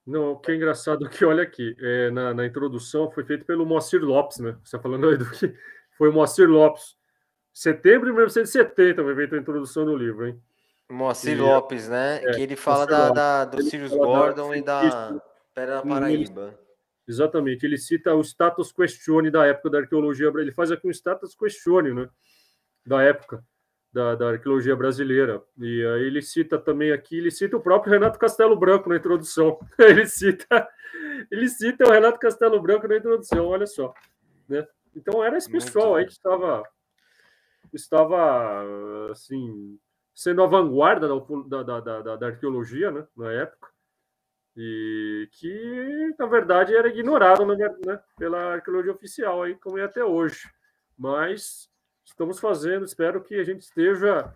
Não, o que é engraçado é que olha aqui é, na, na, introdução foi feito pelo Moacir Lopes, né? Você está falando aí do que *laughs* foi o Moacir Lopes. Setembro de 1970 foi feita a introdução do livro, hein? Moacir e, Lopes, né? É, que ele fala da, da, do Sirius Gordon da, e da Pera hum, Paraíba. Exatamente. Ele cita o status questione da época da arqueologia. Ele faz aqui um status questione, né? Da época da, da arqueologia brasileira. E aí ele cita também aqui, ele cita o próprio Renato Castelo Branco na introdução. *laughs* ele cita, ele cita o Renato Castelo Branco na introdução. Olha só, né? Então era esse pessoal aí que estava, estava assim sendo a vanguarda da, da, da, da, da arqueologia, né? Na época e que na verdade era ignorado né, né, pela arqueologia oficial aí como é até hoje. Mas estamos fazendo, espero que a gente esteja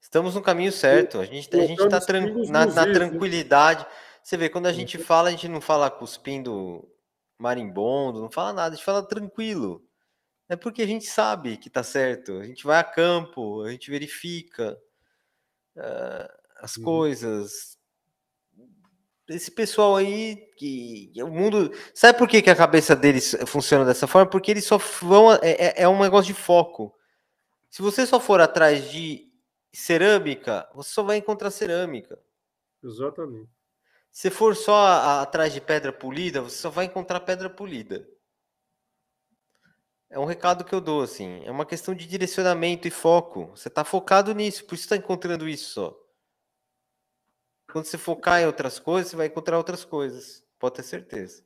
Estamos no caminho certo. A gente a gente está tran na, na, né? tranquilidade. Você vê quando a gente uhum. fala, a gente não fala cuspindo marimbondo, não fala nada, a gente fala tranquilo. É porque a gente sabe que está certo. A gente vai a campo, a gente verifica uh, as uhum. coisas, esse pessoal aí que é o mundo sabe por que, que a cabeça deles funciona dessa forma? Porque eles só vão é, é, é um negócio de foco. Se você só for atrás de cerâmica, você só vai encontrar cerâmica. Exatamente. Se for só a, a, atrás de pedra polida, você só vai encontrar pedra polida. É um recado que eu dou assim. É uma questão de direcionamento e foco. Você está focado nisso, por isso está encontrando isso só. Quando você focar em outras coisas, você vai encontrar outras coisas. Pode ter certeza.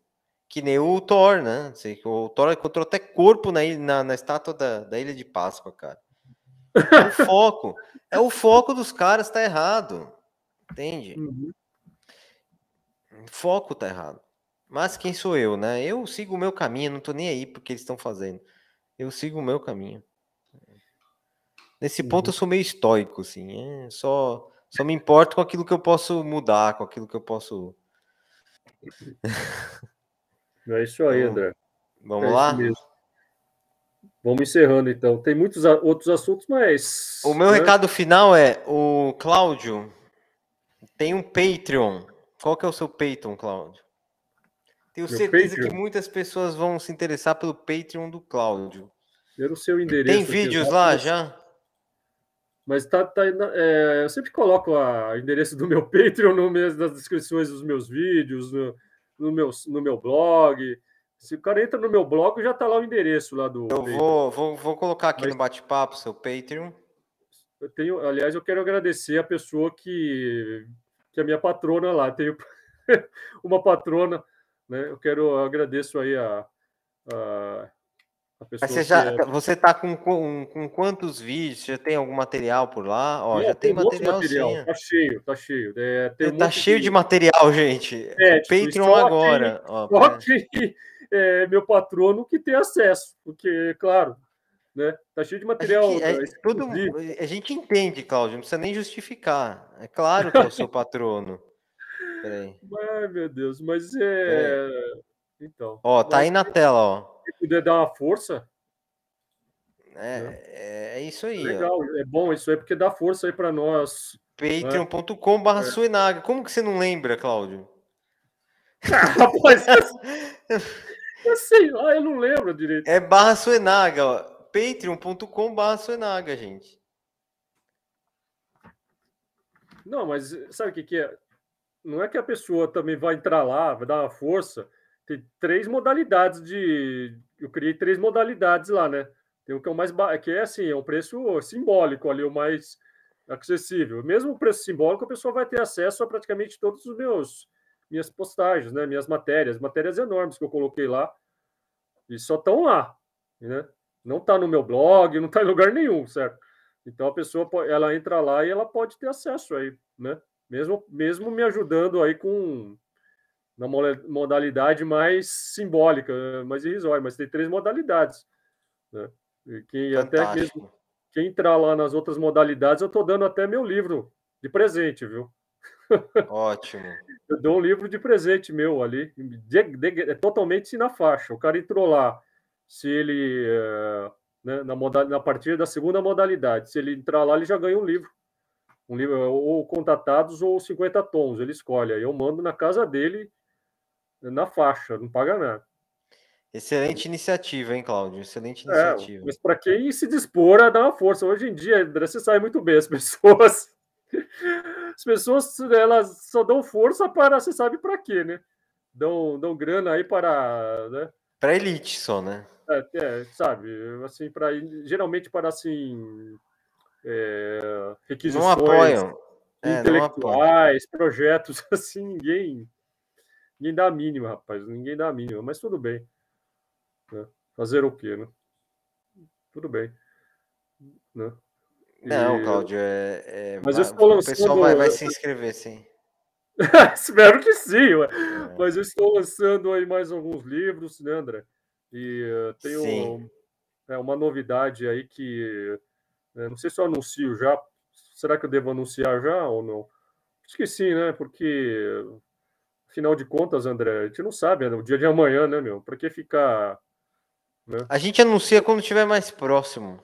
Que nem o Thor, né? o Thor encontrou até corpo na, ilha, na, na estátua da, da Ilha de Páscoa, cara. É o *laughs* foco. É o foco dos caras tá errado. Entende? Uhum. Foco tá errado. Mas quem sou eu, né? Eu sigo o meu caminho, não tô nem aí porque eles estão fazendo. Eu sigo o meu caminho. Nesse uhum. ponto eu uhum. sou meio estoico, assim. É só só me importo com aquilo que eu posso mudar, com aquilo que eu posso. Não É isso aí, então, André. Vamos é lá? Vamos encerrando então. Tem muitos outros assuntos, mas. O meu né? recado final é: o Cláudio tem um Patreon. Qual que é o seu Patreon, Cláudio? Tenho meu certeza Patreon? que muitas pessoas vão se interessar pelo Patreon do Cláudio. Eu não sei o endereço. Tem vídeos lá já? Mas tá, tá é, eu sempre coloco o endereço do meu *laughs* Patreon no, nas descrições dos meus vídeos, no, no, meu, no meu blog. Se o cara entra no meu blog, já tá lá o endereço lá do. Eu vou, vou, vou colocar aqui Mas, no bate-papo seu Patreon. Eu tenho, aliás, eu quero agradecer a pessoa que, que é minha patrona lá. Eu tenho *laughs* uma patrona, né? Eu quero eu agradeço aí a, a mas você já é... você tá com, com, com, quantos vídeos? Já tem algum material por lá? Ó, já tem, tem material, material. Tá cheio, tá cheio. É, tem um tá cheio de... de... material, gente. É, tipo, Patreon agora. Ó, só que, é, meu patrono que tem acesso, porque, claro, né? Tá cheio de material. A é, gente, é, tudo, a gente entende, Cláudio, não precisa nem justificar. É claro que é o seu patrono. Ai, meu Deus, mas é. Então. Ó, tá mas... aí na tela, ó. Se puder dar uma força. É, né? é, é isso aí. Legal, ó. é bom isso aí, porque dá força aí para nós. patreon.com.br né? É. Suenaga. Como que você não lembra, Cláudio? *laughs* Ah, rapaz, *laughs* eu sei lá, eu não lembro direito. É barra Suenaga, ó. barra Suenaga, gente. Não, mas sabe o que, que é? Não é que a pessoa também vai entrar lá, vai dar uma força. Tem três modalidades de. Eu criei três modalidades lá, né? Tem o que é o mais ba... que é assim, é um preço simbólico ali, o mais acessível. Mesmo o preço simbólico, a pessoa vai ter acesso a praticamente todos os meus minhas postagens, né? Minhas matérias, matérias enormes que eu coloquei lá e só estão lá, né? Não está no meu blog, não está em lugar nenhum, certo? Então a pessoa ela entra lá e ela pode ter acesso aí, né? Mesmo mesmo me ajudando aí com na modalidade mais simbólica, mais irrisória, mas tem três modalidades. Né? Fantástico. até mesmo quem entrar lá nas outras modalidades, eu estou dando até meu livro de presente, viu? Ótimo. *laughs* eu dou um livro de presente meu ali, de, de, é totalmente na faixa. O cara entrou lá, se ele é, né, na, modal na partida da segunda modalidade, se ele entrar lá, ele já ganha um livro. Um livro, ou contatados ou 50 tons, ele escolhe. Aí eu mando na casa dele na faixa, não paga nada. Excelente iniciativa, hein, Cláudio? Excelente é, iniciativa. É, mas para quem se dispor a dar uma força. Hoje em dia, André, você sai muito bem. As *laughs* pessoas. As pessoas elas só dão força para você sabe para quê, né? Dão, dão grana aí para. Né? Para elite só, né? É, é sabe, assim, para geralmente para assim. É, requisições é, não apoiam. intelectuais, não apoiam. projetos, *laughs* assim, ninguém. Ninguém dá a mínima, rapaz. Ninguém dá a mínima, mas tudo bem. Né? Fazer o quê, né? Tudo bem. Né? E... Não, Cláudio, é, é... Mas eu estou lançando... O pessoal vai, vai se inscrever, sim. *laughs* Espero que sim, mas... É. mas eu estou lançando aí mais alguns livros, né, André? E uh, eh, tem um, é, uma novidade aí que né, não sei se eu anuncio já. Será que eu devo anunciar já ou não? Acho que sim, né? Porque Afinal de contas, André, a gente não sabe né? o dia de amanhã, né, meu? Para que ficar. Né? A gente anuncia quando estiver mais próximo.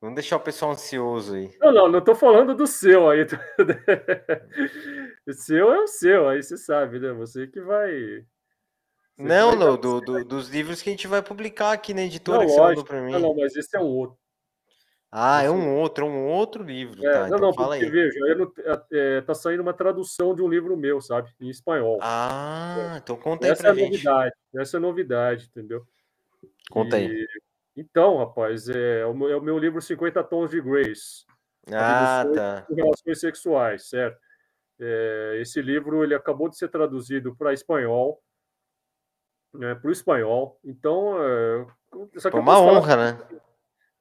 Vamos deixar o pessoal ansioso aí. Não, não, não tô falando do seu aí. *laughs* o seu é o seu, aí você sabe, né? Você que vai. Você não, que vai não, do, do, dos livros que a gente vai publicar aqui na editora não, que lógico, você mandou mim. Não, não, mas esse é um outro. Ah, é um outro, é um outro livro. É, tá, não, então não, fala porque, aí. veja, eu é, é, tá saindo uma tradução de um livro meu, sabe? Em espanhol. Ah, então conta aí essa pra é gente. Novidade, essa é novidade, entendeu? Conta e, aí. Então, rapaz, é, o meu, é o meu livro 50 Tons de Grace. Ah, tá. Relações sexuais, certo? É, esse livro ele acabou de ser traduzido para espanhol, né, para o espanhol. Então, é, é uma honra, falar, né?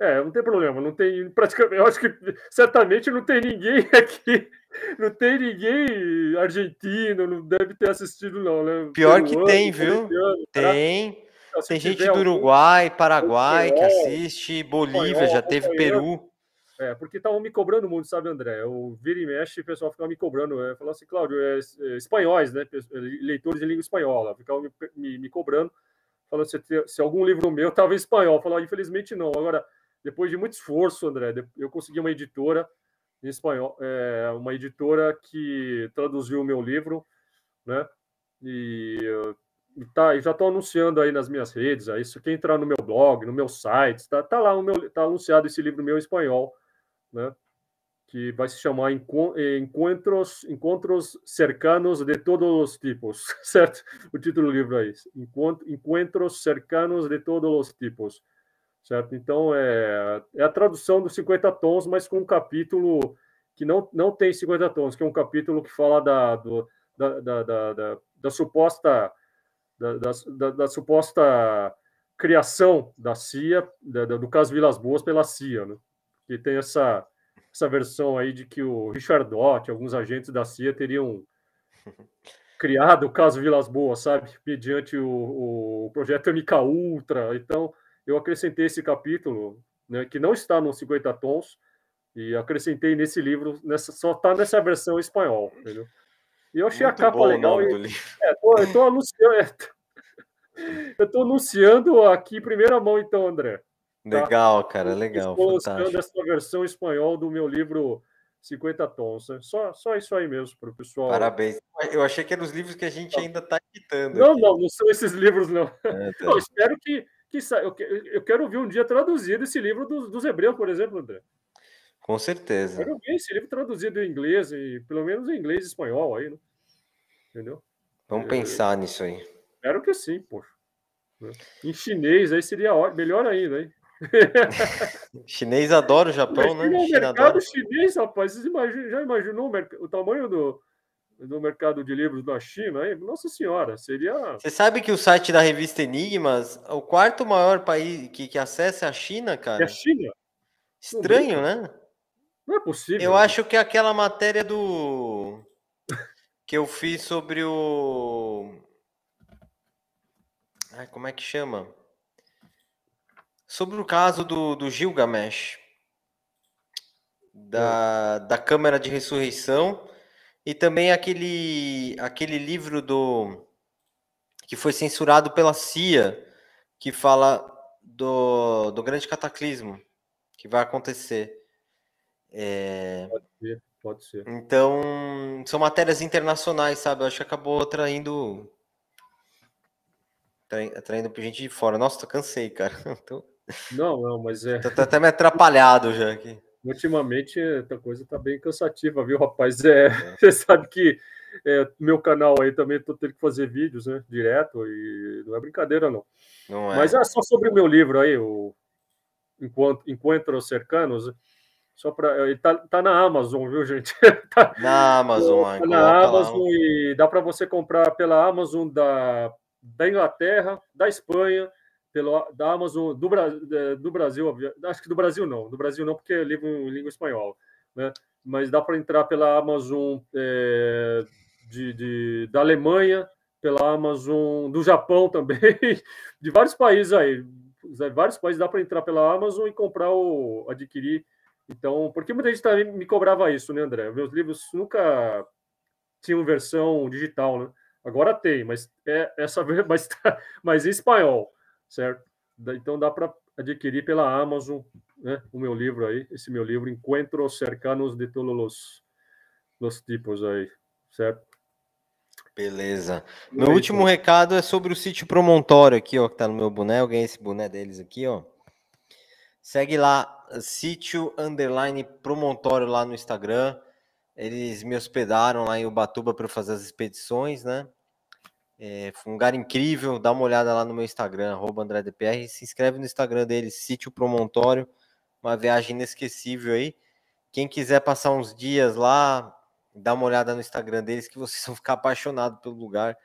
É, não tem problema, não tem praticamente, eu acho que certamente não tem ninguém *laughs* aqui, não tem ninguém argentino, não deve ter assistido não, né? Pior que tem, viu? Tem. Então, tem gente do Uruguai, algum... Paraguai que assiste, Bolívia já teve Peru. É, porque estavam me cobrando muito, sabe, André? o vira e mexe, o pessoal ficava me cobrando. É, falava assim, Cláudio, é, é, espanhóis, né? É, leitores de língua espanhola, ficavam me, me, me cobrando, falando se, se algum livro meu estava em espanhol. falava, ah, infelizmente não. Agora, depois de muito esforço, André, eu consegui uma editora em espanhol, é, uma editora que traduziu o meu livro, né? E, e tá, e já estou anunciando aí nas minhas redes, aí, é se quem entrar no meu blog, no meu site, tá, tá lá o meu, tá anunciado esse livro meu em espanhol, né? Que vai se chamar Encontros, é, Encontros Cercanos de Todos os Tipos, *laughs* certo? O título do livro é esse, Encontros Cercanos de Todos os Tipos certo? Então, é, é a tradução dos 50 tons, mas com um capítulo que não, não tem 50 tons, que é um capítulo que fala da, do, da, da, da, da, da suposta... Da, da, da, suposta criação da CIA, da, do caso Vilas Boas, pela CIA, né? tem essa, essa versão aí de que o Richard Dott, alguns agentes da CIA teriam *laughs* criado o caso Vilas Boas, sabe? Mediante o, o projeto MK Ultra. Então, eu acrescentei esse capítulo, né, que não está nos 50 tons, e acrescentei nesse livro, nessa, só está nessa versão espanhol, entendeu? E eu achei Muito a capa legal. E, é, tô, eu estou anunciando, é, anunciando, aqui em primeira mão, então, André. Tá? Legal, cara, legal. Estou anunciando essa versão espanhol do meu livro 50 tons. Né? Só, só isso aí mesmo para o pessoal. Parabéns. Eu achei que eram os livros que a gente tá. ainda está editando. Não, aqui. não, não são esses livros, não. É, tá. não espero que que eu quero ouvir um dia traduzido esse livro dos, dos hebreus, por exemplo, André. Com certeza. Eu quero ouvir esse livro traduzido em inglês, e pelo menos em inglês e espanhol aí, né? Entendeu? Vamos eu, é, pensar eu, nisso aí. Espero que sim, poxa. Né? Em chinês aí seria melhor ainda, hein? *laughs* *laughs* chinês adora o Japão, Imagina né? O mercado adora. chinês, rapaz, você já imaginou o, o tamanho do, do mercado de livros na China, hein? nossa senhora, seria. Você sabe que o site da revista Enigmas, o quarto maior país que, que acessa é a China, cara. É a China? Estranho, né? Não é possível. Eu acho que é aquela matéria do. *laughs* que eu fiz sobre o. Ai, como é que chama? Sobre o caso do, do Gilgamesh, da, hum. da Câmara de Ressurreição e também aquele, aquele livro do que foi censurado pela CIA, que fala do, do grande cataclismo que vai acontecer. É... Pode ser, pode ser. Então, são matérias internacionais, sabe? Eu acho que acabou atraindo. Atraindo gente de fora. Nossa, tô cansei, cara. *laughs* Tô... Não, não, mas é. Tô, tô até me atrapalhado já aqui. Ultimamente, a coisa tá bem cansativa, viu, rapaz? É, é. *laughs* você sabe que é, meu canal aí também tô tendo que fazer vídeos, né? Direto, e não é brincadeira, não. não é. Mas é só sobre o meu livro aí, o Enquanto, Encontro Cercanos. Só para tá, tá na Amazon, viu, gente? *laughs* tá, na Amazon, tá na Amazon lá. e dá para você comprar pela Amazon da, da Inglaterra, da Espanha, pelo, da Amazon do, do Brasil, acho que do Brasil não, do Brasil não, porque é livro em língua espanhola, né? mas dá para entrar pela Amazon é, de, de, da Alemanha, pela Amazon do Japão também, *laughs* de vários países aí, vários países dá para entrar pela Amazon e comprar ou adquirir. Então, porque muita gente também me cobrava isso, né, André? Meus livros nunca tinham versão digital, né? Agora tem, mas é, é essa, *laughs* mas, tá, mas em espanhol certo? Então dá para adquirir pela Amazon, né? O meu livro aí, esse meu livro, Encuentros Cercanos de Todos os, Tipos aí, certo? Beleza. Meu aí, último então. recado é sobre o sítio Promontório aqui, ó, que tá no meu boné. Eu ganhei esse boné deles aqui, ó. Segue lá, sítio underline Promontório lá no Instagram. Eles me hospedaram lá em Ubatuba para fazer as expedições, né? É, foi um lugar incrível. Dá uma olhada lá no meu Instagram, AndréDPR. Se inscreve no Instagram dele, Sítio Promontório. Uma viagem inesquecível aí. Quem quiser passar uns dias lá, dá uma olhada no Instagram deles, que vocês *laughs* vão ficar apaixonados pelo lugar.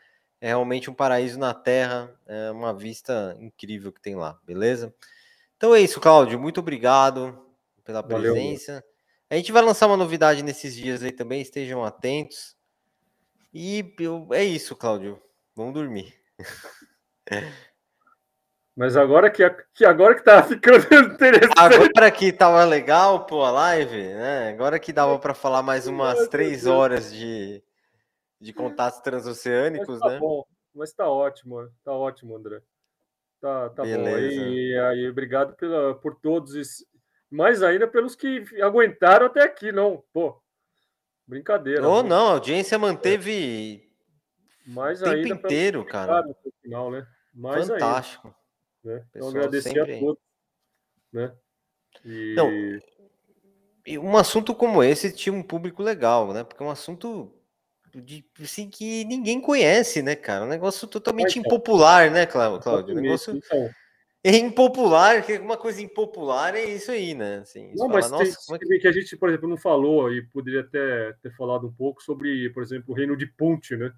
É realmente um paraíso na terra. É uma vista incrível que tem lá, beleza? Então é isso, Cláudio. Muito obrigado pela presença. Valeu. A gente vai lançar uma novidade nesses dias aí também, estejam atentos. E é isso, Cláudio. Vamos dormir. Mas agora que, que agora que tá *laughs* ficando interessante. Agora que tava legal, pô, a live, né? Agora que dava para falar mais umas três horas de, de contatos transoceânicos, mas tá né? Bom, mas tá ótimo, tá ótimo, André. Tá, tá Beleza. bom. E aí, obrigado pela, por todos, mais ainda pelos que aguentaram até aqui, não? Pô, brincadeira. Ou não, não, a audiência manteve mas o tempo inteiro, cara. Final, né? Fantástico. né? Então, agradecer a todos. Né? E... Então, um assunto como esse tinha um público legal, né? Porque é um assunto de, assim, que ninguém conhece, né, cara? Um negócio totalmente é, impopular, né, Cláudio? Um negócio então. é impopular, uma coisa impopular é isso aí, né? Assim, não, mas fala, tem, é que... que... a gente, por exemplo, não falou e poderia até ter falado um pouco sobre, por exemplo, o reino de Ponte, né?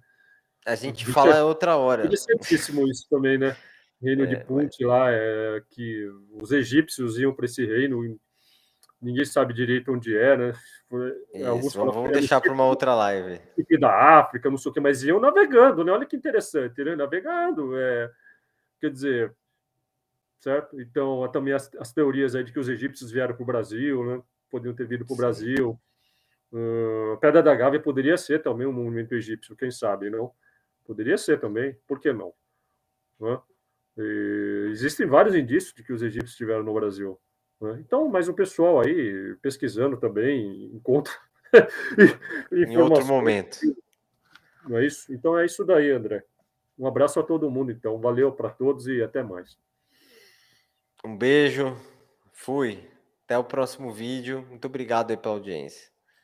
A gente Victor, fala outra hora. Interessantíssimo é isso também, né? Reino é, de Punt mas... lá, é, que os egípcios iam para esse reino, ninguém sabe direito onde é, né? Isso, Alguns falam, vamos deixar para uma outra live. Da África, não sei o que, mas iam navegando, né? Olha que interessante, né? Navegando, é, quer dizer, certo? Então, também as, as teorias aí de que os egípcios vieram para o Brasil, né? Podiam ter vindo para o Brasil. Uh, Pedra da Gávea poderia ser também um monumento egípcio, quem sabe, não? Poderia ser também, por que não? existem vários indícios de que os egípcios estiveram no Brasil. Então, mas o pessoal aí pesquisando também encontra *laughs* em outro momento. Não é isso? Então é isso daí, André. Um abraço a todo mundo, então. Valeu para todos e até mais. Um beijo. Fui. Até o próximo vídeo. Muito obrigado aí pela audiência.